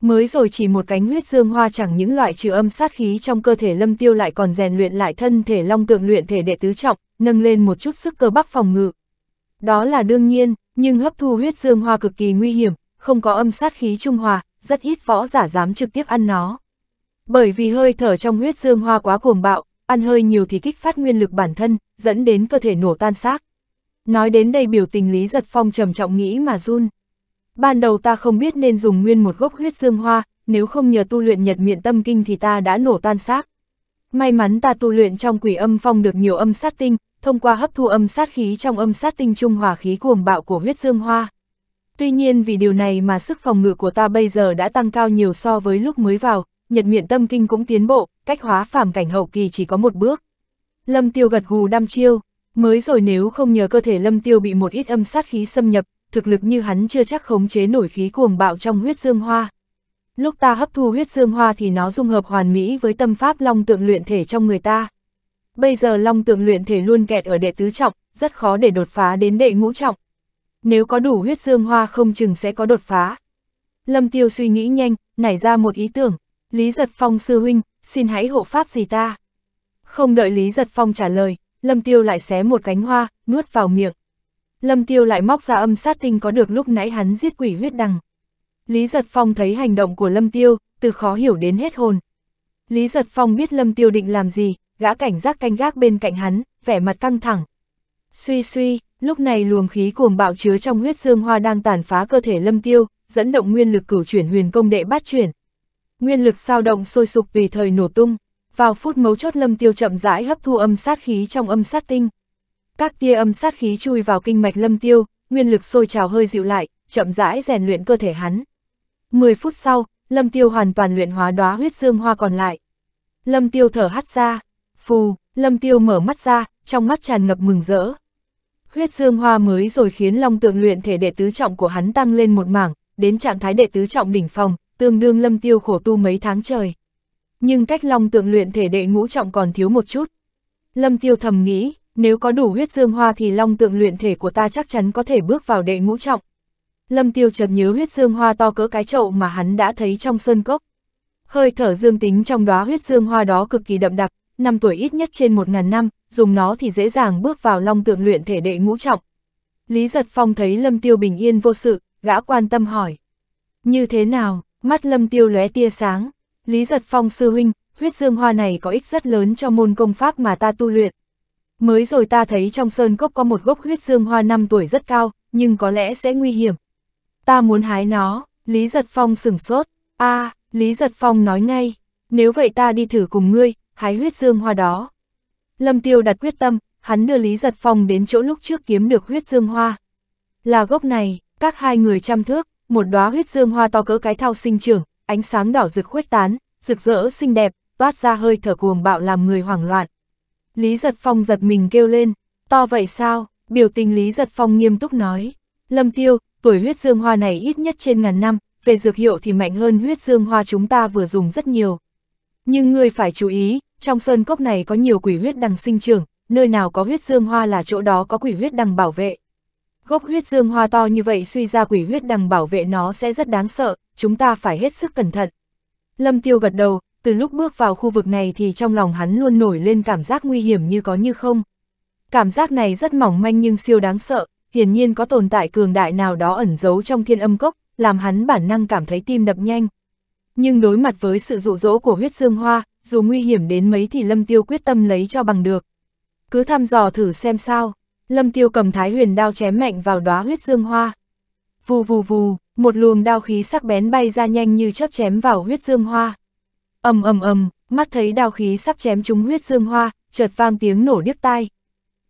Mới rồi chỉ một cánh huyết dương hoa chẳng những loại trừ âm sát khí trong cơ thể Lâm Tiêu lại còn rèn luyện lại thân thể long tượng luyện thể đệ tứ trọng, nâng lên một chút sức cơ bắp phòng ngự. Đó là đương nhiên, nhưng hấp thu huyết dương hoa cực kỳ nguy hiểm, không có âm sát khí trung hòa, rất ít võ giả dám trực tiếp ăn nó. Bởi vì hơi thở trong huyết dương hoa quá cuồng bạo, ăn hơi nhiều thì kích phát nguyên lực bản thân, dẫn đến cơ thể nổ tan xác. Nói đến đây biểu tình Lý Giật Phong trầm trọng nghĩ mà run. Ban đầu ta không biết nên dùng nguyên một gốc huyết dương hoa, nếu không nhờ tu luyện nhật miệng tâm kinh thì ta đã nổ tan xác. May mắn ta tu luyện trong quỷ âm phong được nhiều âm sát tinh, thông qua hấp thu âm sát khí trong âm sát tinh trung hòa khí cuồng bạo của huyết dương hoa. Tuy nhiên vì điều này mà sức phòng ngự của ta bây giờ đã tăng cao nhiều so với lúc mới vào, nhật miện tâm kinh cũng tiến bộ, cách hóa phàm cảnh hậu kỳ chỉ có một bước. Lâm tiêu gật gù đăm chiêu, mới rồi nếu không nhờ cơ thể lâm tiêu bị một ít âm sát khí xâm nhập, thực lực như hắn chưa chắc khống chế nổi khí cuồng bạo trong huyết dương hoa. Lúc ta hấp thu huyết dương hoa thì nó dung hợp hoàn mỹ với tâm pháp long tượng luyện thể trong người ta. Bây giờ long tượng luyện thể luôn kẹt ở đệ tứ trọng, rất khó để đột phá đến đệ ngũ trọng. Nếu có đủ huyết dương hoa không chừng sẽ có đột phá. Lâm Tiêu suy nghĩ nhanh, nảy ra một ý tưởng. Lý Giật Phong sư huynh, xin hãy hộ pháp gì ta? Không đợi Lý Giật Phong trả lời, Lâm Tiêu lại xé một cánh hoa, nuốt vào miệng. Lâm Tiêu lại móc ra âm sát tinh có được lúc nãy hắn giết quỷ huyết đằng. Lý Giật Phong thấy hành động của Lâm Tiêu, từ khó hiểu đến hết hồn. Lý Giật Phong biết Lâm Tiêu định làm gì, gã cảnh giác canh gác bên cạnh hắn, vẻ mặt căng thẳng. Suy suy, lúc này luồng khí cuồng bạo chứa trong huyết dương hoa đang tàn phá cơ thể lâm tiêu, dẫn động nguyên lực cửu chuyển huyền công đệ bát chuyển. Nguyên lực sao động sôi sục tùy thời nổ tung, vào phút mấu chốt lâm tiêu chậm rãi hấp thu âm sát khí trong âm sát tinh. Các tia âm sát khí chui vào kinh mạch lâm tiêu, nguyên lực sôi trào hơi dịu lại, chậm rãi rèn luyện cơ thể hắn. mười phút sau, lâm tiêu hoàn toàn luyện hóa đóa huyết dương hoa còn lại. Lâm tiêu thở hắt ra, Phù, Lâm Tiêu mở mắt ra, trong mắt tràn ngập mừng rỡ. Huyết dương hoa mới rồi khiến long tượng luyện thể đệ tứ trọng của hắn tăng lên một mảng, đến trạng thái đệ tứ trọng đỉnh phòng, tương đương Lâm Tiêu khổ tu mấy tháng trời. Nhưng cách long tượng luyện thể đệ ngũ trọng còn thiếu một chút. Lâm Tiêu thầm nghĩ, nếu có đủ huyết dương hoa thì long tượng luyện thể của ta chắc chắn có thể bước vào đệ ngũ trọng. Lâm Tiêu chợt nhớ huyết dương hoa to cỡ cái chậu mà hắn đã thấy trong sơn cốc. Hơi thở dương tính trong đó huyết dương hoa đó cực kỳ đậm đặc, năm tuổi ít nhất trên 1.000 năm, dùng nó thì dễ dàng bước vào long tượng luyện thể đệ ngũ trọng. Lý Giật Phong thấy Lâm Tiêu bình yên vô sự, gã quan tâm hỏi. Như thế nào, mắt Lâm Tiêu lóe tia sáng. Lý Giật Phong sư huynh, huyết dương hoa này có ích rất lớn cho môn công pháp mà ta tu luyện. Mới rồi ta thấy trong sơn cốc có một gốc huyết dương hoa năm tuổi rất cao, nhưng có lẽ sẽ nguy hiểm. Ta muốn hái nó, Lý Giật Phong sửng sốt. a à, Lý Giật Phong nói ngay, nếu vậy ta đi thử cùng ngươi, hái huyết dương hoa đó. Lâm Tiêu đặt quyết tâm, hắn đưa Lý Giật Phong đến chỗ lúc trước kiếm được huyết dương hoa. Là gốc này, các hai người chăm thước, một đóa huyết dương hoa to cỡ cái thao sinh trưởng, ánh sáng đỏ rực khuếch tán, rực rỡ xinh đẹp, toát ra hơi thở cuồng bạo làm người hoảng loạn. Lý Giật Phong giật mình kêu lên, to vậy sao, biểu tình Lý Giật Phong nghiêm túc nói. Lâm Tiêu, tuổi huyết dương hoa này ít nhất trên ngàn năm, về dược hiệu thì mạnh hơn huyết dương hoa chúng ta vừa dùng rất nhiều, nhưng ngươi phải chú ý, trong sơn cốc này có nhiều quỷ huyết đằng sinh trưởng, nơi nào có huyết dương hoa là chỗ đó có quỷ huyết đằng bảo vệ. Gốc huyết dương hoa to như vậy suy ra quỷ huyết đằng bảo vệ nó sẽ rất đáng sợ, chúng ta phải hết sức cẩn thận. Lâm Tiêu gật đầu, từ lúc bước vào khu vực này thì trong lòng hắn luôn nổi lên cảm giác nguy hiểm như có như không. Cảm giác này rất mỏng manh nhưng siêu đáng sợ, hiển nhiên có tồn tại cường đại nào đó ẩn giấu trong thiên âm cốc, làm hắn bản năng cảm thấy tim đập nhanh nhưng đối mặt với sự dụ dỗ của huyết dương hoa, dù nguy hiểm đến mấy thì Lâm Tiêu quyết tâm lấy cho bằng được. Cứ thăm dò thử xem sao, Lâm Tiêu cầm thái huyền đao chém mạnh vào đóa huyết dương hoa. Vù vù vù, một luồng đao khí sắc bén bay ra nhanh như chớp chém vào huyết dương hoa. ầm ầm ầm, mắt thấy đao khí sắp chém trúng huyết dương hoa, chợt vang tiếng nổ điếc tai.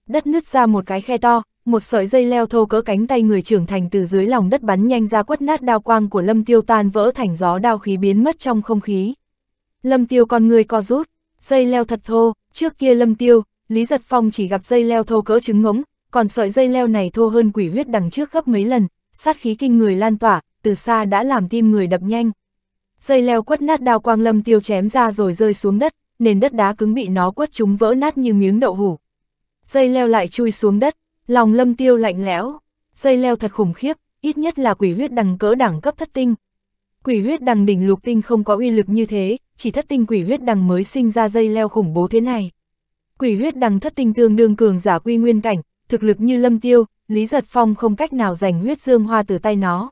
Đất nứt ra một cái khe to, một sợi dây leo thô cỡ cánh tay người trưởng thành từ dưới lòng đất bắn nhanh ra quất nát đao quang của Lâm Tiêu tan vỡ thành gió đao khí biến mất trong không khí. Lâm Tiêu con người co rút, dây leo thật thô, trước kia Lâm Tiêu, Lý Giật Phong chỉ gặp dây leo thô cỡ trứng ngỗng, còn sợi dây leo này thô hơn quỷ huyết đằng trước gấp mấy lần, sát khí kinh người lan tỏa, từ xa đã làm tim người đập nhanh. Dây leo quất nát đao quang Lâm Tiêu chém ra rồi rơi xuống đất, nền đất đá cứng bị nó quất chúng vỡ nát như miếng đậu hủ. Dây leo lại chui xuống đất, Lòng lâm tiêu lạnh lẽo, dây leo thật khủng khiếp, ít nhất là quỷ huyết đằng cỡ đẳng cấp thất tinh. Quỷ huyết đằng đỉnh lục tinh không có uy lực như thế, chỉ thất tinh quỷ huyết đằng mới sinh ra dây leo khủng bố thế này. Quỷ huyết đằng thất tinh tương đương cường giả quy nguyên cảnh, thực lực như lâm tiêu, Lý Giật Phong không cách nào giành huyết dương hoa từ tay nó.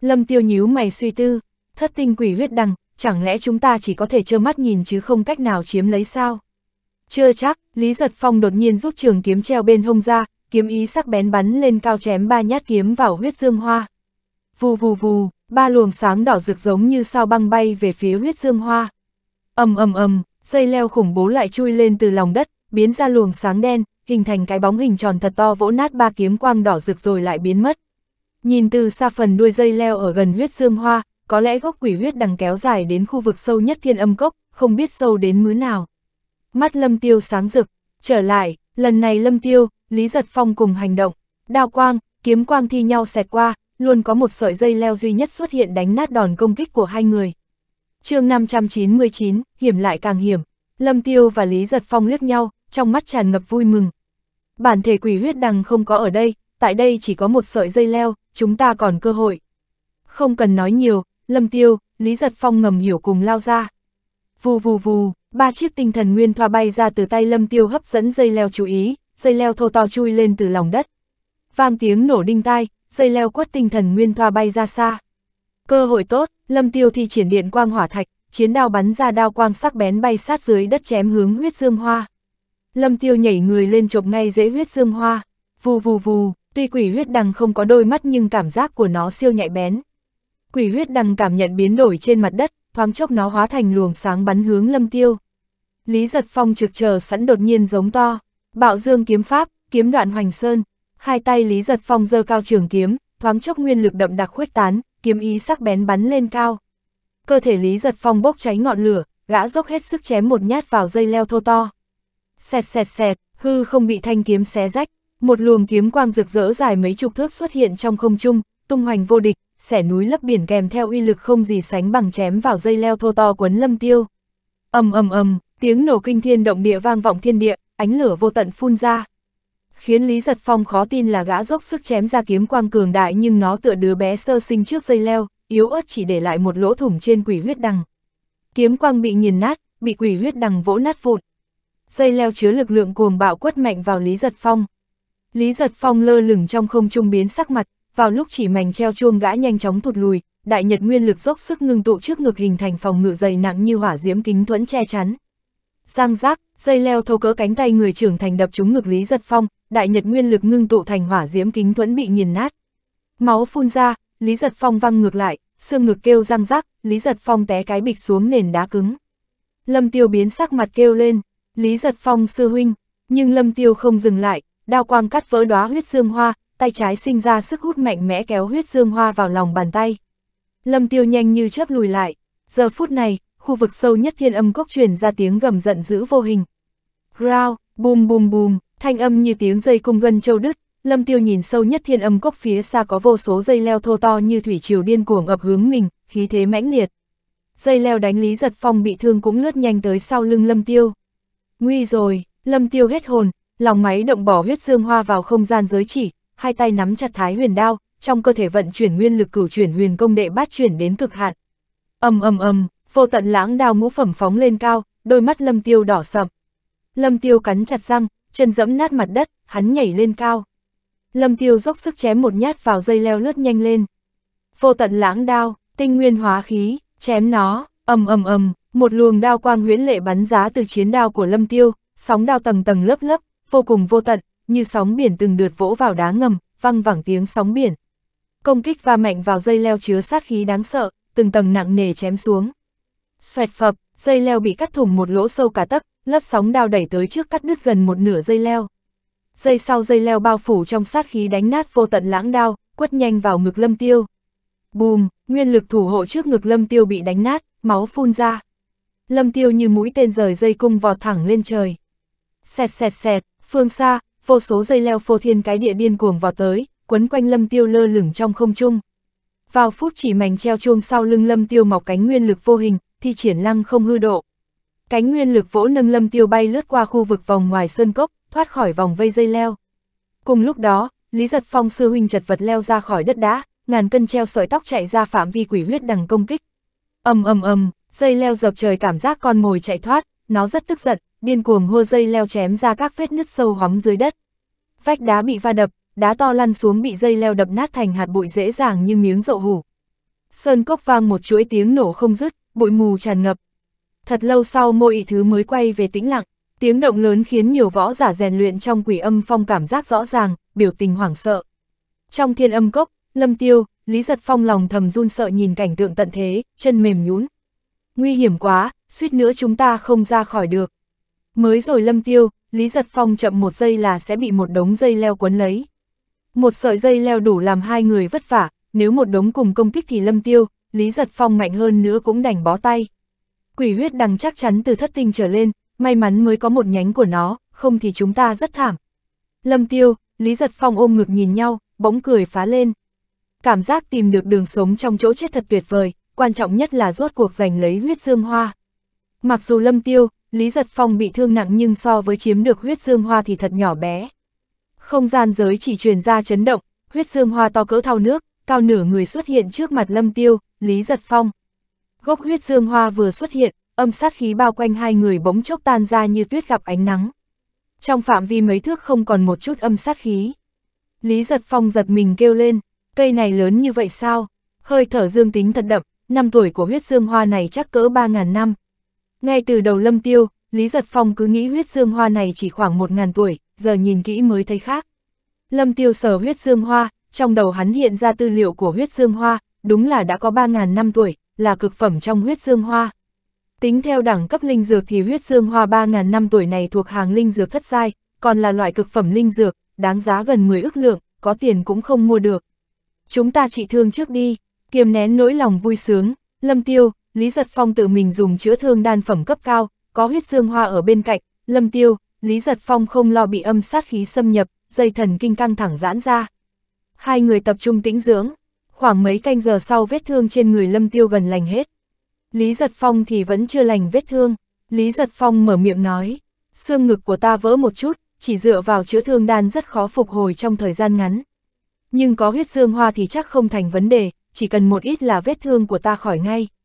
Lâm tiêu nhíu mày suy tư, thất tinh quỷ huyết đằng, chẳng lẽ chúng ta chỉ có thể trơ mắt nhìn chứ không cách nào chiếm lấy sao? Chưa chắc, Lý Giật Phong đột nhiên rút trường kiếm treo bên hông ra, kiếm ý sắc bén bắn lên cao chém ba nhát kiếm vào huyết dương hoa. Vù vù vù, ba luồng sáng đỏ rực giống như sao băng bay về phía huyết dương hoa. ầm ầm ầm, dây leo khủng bố lại chui lên từ lòng đất, biến ra luồng sáng đen, hình thành cái bóng hình tròn thật to vỗ nát ba kiếm quang đỏ rực rồi lại biến mất. Nhìn từ xa phần đuôi dây leo ở gần huyết dương hoa, có lẽ gốc quỷ huyết đằng kéo dài đến khu vực sâu nhất thiên âm cốc, không biết sâu đến nào. Mắt lâm tiêu sáng rực, trở lại, lần này lâm tiêu, Lý Giật Phong cùng hành động, đao quang, kiếm quang thi nhau xẹt qua, luôn có một sợi dây leo duy nhất xuất hiện đánh nát đòn công kích của hai người. chương 599, hiểm lại càng hiểm, Lâm Tiêu và Lý Giật Phong liếc nhau, trong mắt tràn ngập vui mừng. Bản thể quỷ huyết đằng không có ở đây, tại đây chỉ có một sợi dây leo, chúng ta còn cơ hội. Không cần nói nhiều, Lâm Tiêu, Lý Giật Phong ngầm hiểu cùng lao ra. Vù vù vù, ba chiếc tinh thần nguyên thoa bay ra từ tay Lâm Tiêu hấp dẫn dây leo chú ý, dây leo thô to chui lên từ lòng đất. Vang tiếng nổ đinh tai, dây leo quất tinh thần nguyên thoa bay ra xa. Cơ hội tốt, Lâm Tiêu thi triển điện quang hỏa thạch, chiến đao bắn ra đao quang sắc bén bay sát dưới đất chém hướng huyết dương hoa. Lâm Tiêu nhảy người lên chộp ngay dễ huyết dương hoa, vù vù vù, tuy quỷ huyết đằng không có đôi mắt nhưng cảm giác của nó siêu nhạy bén. Quỷ huyết đằng cảm nhận biến đổi trên mặt đất, thoáng chốc nó hóa thành luồng sáng bắn hướng Lâm Tiêu. Lý giật phong trực chờ sẵn đột nhiên giống to. Bạo dương kiếm pháp, kiếm đoạn hoành sơn, hai tay Lý Giật Phong giơ cao trường kiếm, thoáng chốc nguyên lực đậm đặc khuếch tán, kiếm ý sắc bén bắn lên cao. Cơ thể Lý Giật Phong bốc cháy ngọn lửa, gã dốc hết sức chém một nhát vào dây leo thô to. Xẹt xẹt xẹt, hư không bị thanh kiếm xé rách, một luồng kiếm quang rực rỡ dài mấy chục thước xuất hiện trong không trung, tung hoành vô địch, xẻ núi lấp biển kèm theo uy lực không gì sánh bằng chém vào dây leo thô to quấn Lâm Tiêu. Ầm ầm ầm, tiếng nổ kinh thiên động địa vang vọng thiên địa, ánh lửa vô tận phun ra. Khiến Lý Giật Phong khó tin là gã dốc sức chém ra kiếm quang cường đại nhưng nó tựa đứa bé sơ sinh trước dây leo, yếu ớt chỉ để lại một lỗ thủng trên quỷ huyết đằng. Kiếm quang bị nghiền nát, bị quỷ huyết đằng vỗ nát vụn. Dây leo chứa lực lượng cuồng bạo quất mạnh vào Lý Giật Phong. Lý Giật Phong lơ lửng trong không trung biến sắc mặt, vào lúc chỉ mảnh treo chuông gã nhanh chóng thụt lùi, đại nhật nguyên lực dốc sức ngưng tụ trước ngực hình thành phòng ngự dày nặng như hỏa diễm kính thuẫn che chắn. Giang giác, dây leo thô cỡ cánh tay người trưởng thành đập trúng ngực Lý Giật Phong, đại nhật nguyên lực ngưng tụ thành hỏa diễm kính thuẫn bị nghiền nát. Máu phun ra, Lý Giật Phong văng ngược lại, xương ngực kêu răng rắc, Lý Giật Phong té cái bịch xuống nền đá cứng. Lâm Tiêu biến sắc mặt kêu lên, Lý Giật Phong sư huynh, nhưng Lâm Tiêu không dừng lại, đao quang cắt vỡ đóa huyết dương hoa, tay trái sinh ra sức hút mạnh mẽ kéo huyết dương hoa vào lòng bàn tay. Lâm Tiêu nhanh như chớp lùi lại, giờ phút này, khu vực sâu nhất thiên âm cốc truyền ra tiếng gầm giận dữ vô hình. Rao, bùm bùm bùm, thanh âm như tiếng dây cung gân châu đứt, lâm tiêu nhìn sâu nhất thiên âm cốc phía xa có vô số dây leo thô to như thủy triều điên cuồng ập hướng mình, khí thế mãnh liệt. Dây leo đánh lý giật phong bị thương cũng lướt nhanh tới sau lưng lâm tiêu. Nguy rồi, lâm tiêu hết hồn, lòng máy động bỏ huyết dương hoa vào không gian giới chỉ, hai tay nắm chặt thái huyền đao, trong cơ thể vận chuyển nguyên lực cửu chuyển huyền công đệ bát chuyển đến cực hạn. ầm ầm ầm, Vô tận lãng đao ngũ phẩm phóng lên cao, đôi mắt lâm tiêu đỏ sậm Lâm tiêu cắn chặt răng, chân dẫm nát mặt đất, hắn nhảy lên cao. Lâm tiêu dốc sức chém một nhát vào dây leo lướt nhanh lên. Vô tận lãng đao, tinh nguyên hóa khí, chém nó, ầm ầm ầm, một luồng đao quang huyễn lệ bắn giá từ chiến đao của Lâm Tiêu, sóng đao tầng tầng lớp lớp, vô cùng vô tận, như sóng biển từng đượt vỗ vào đá ngầm, văng vẳng tiếng sóng biển. Công kích va mạnh vào dây leo chứa sát khí đáng sợ, từng tầng nặng nề chém xuống. Xoẹt phập, dây leo bị cắt thủng một lỗ sâu cả tấc, lớp sóng đao đẩy tới trước cắt đứt gần một nửa dây leo. Dây sau dây leo bao phủ trong sát khí đánh nát vô tận lãng đao, quất nhanh vào ngực Lâm Tiêu. Bùm, nguyên lực thủ hộ trước ngực Lâm Tiêu bị đánh nát, máu phun ra. Lâm Tiêu như mũi tên rời dây cung vọt thẳng lên trời. Xẹt xẹt xẹt, phương xa, vô số dây leo phô thiên cái địa điên cuồng vọt tới, quấn quanh Lâm Tiêu lơ lửng trong không trung. Vào phút chỉ mảnh treo chuông sau lưng Lâm Tiêu mọc cánh nguyên lực vô hình, thi triển lăng không hư độ. Cánh nguyên lực vỗ nâng lâm tiêu bay lướt qua khu vực vòng ngoài sơn cốc, thoát khỏi vòng vây dây leo. Cùng lúc đó, Lý Giật Phong sư huynh chật vật leo ra khỏi đất đá, ngàn cân treo sợi tóc chạy ra phạm vi quỷ huyết đằng công kích. Ầm ầm ầm, dây leo dập trời cảm giác con mồi chạy thoát, nó rất tức giận, điên cuồng hô dây leo chém ra các vết nứt sâu hóm dưới đất. Vách đá bị va đập, đá to lăn xuống bị dây leo đập nát thành hạt bụi dễ dàng như miếng dậu hủ. Sơn cốc vang một chuỗi tiếng nổ không dứt, bụi mù tràn ngập. Thật lâu sau mô ý thứ mới quay về tĩnh lặng, tiếng động lớn khiến nhiều võ giả rèn luyện trong quỷ âm phong cảm giác rõ ràng, biểu tình hoảng sợ. Trong thiên âm cốc, lâm tiêu, Lý giật phong lòng thầm run sợ nhìn cảnh tượng tận thế, chân mềm nhún. Nguy hiểm quá, suýt nữa chúng ta không ra khỏi được. Mới rồi lâm tiêu, Lý giật phong chậm một giây là sẽ bị một đống dây leo quấn lấy. Một sợi dây leo đủ làm hai người vất vả, nếu một đống cùng công kích thì lâm tiêu, Lý Giật Phong mạnh hơn nữa cũng đành bó tay. Quỷ huyết đằng chắc chắn từ thất tinh trở lên, may mắn mới có một nhánh của nó, không thì chúng ta rất thảm. Lâm Tiêu, Lý Giật Phong ôm ngực nhìn nhau, bỗng cười phá lên. Cảm giác tìm được đường sống trong chỗ chết thật tuyệt vời, quan trọng nhất là rốt cuộc giành lấy huyết dương hoa. Mặc dù Lâm Tiêu, Lý Giật Phong bị thương nặng nhưng so với chiếm được huyết dương hoa thì thật nhỏ bé. Không gian giới chỉ truyền ra chấn động, huyết dương hoa to cỡ thau nước, cao nửa người xuất hiện trước mặt Lâm Tiêu, Lý Giật Phong. Gốc huyết dương hoa vừa xuất hiện, âm sát khí bao quanh hai người bỗng chốc tan ra như tuyết gặp ánh nắng. Trong phạm vi mấy thước không còn một chút âm sát khí. Lý Giật Phong giật mình kêu lên, cây này lớn như vậy sao? Hơi thở dương tính thật đậm, năm tuổi của huyết dương hoa này chắc cỡ 3.000 năm. Ngay từ đầu lâm tiêu, Lý Giật Phong cứ nghĩ huyết dương hoa này chỉ khoảng 1.000 tuổi, giờ nhìn kỹ mới thấy khác. Lâm tiêu sở huyết dương hoa, trong đầu hắn hiện ra tư liệu của huyết dương hoa, đúng là đã có 3.000 năm tuổi, là cực phẩm trong huyết dương hoa. Tính theo đẳng cấp linh dược thì huyết dương hoa 3.000 năm tuổi này thuộc hàng linh dược thất giai, còn là loại cực phẩm linh dược, đáng giá gần 10 ước lượng, có tiền cũng không mua được. Chúng ta trị thương trước đi, kiềm nén nỗi lòng vui sướng, Lâm Tiêu, Lý Giật Phong tự mình dùng chữa thương đan phẩm cấp cao, có huyết dương hoa ở bên cạnh, Lâm Tiêu, Lý Giật Phong không lo bị âm sát khí xâm nhập, dây thần kinh căng thẳng giãn ra. Hai người tập trung tĩnh dưỡng, khoảng mấy canh giờ sau vết thương trên người Lâm Tiêu gần lành hết. Lý Giật Phong thì vẫn chưa lành vết thương, Lý Giật Phong mở miệng nói, xương ngực của ta vỡ một chút, chỉ dựa vào chữa thương đan rất khó phục hồi trong thời gian ngắn. Nhưng có huyết dương hoa thì chắc không thành vấn đề, chỉ cần một ít là vết thương của ta khỏi ngay.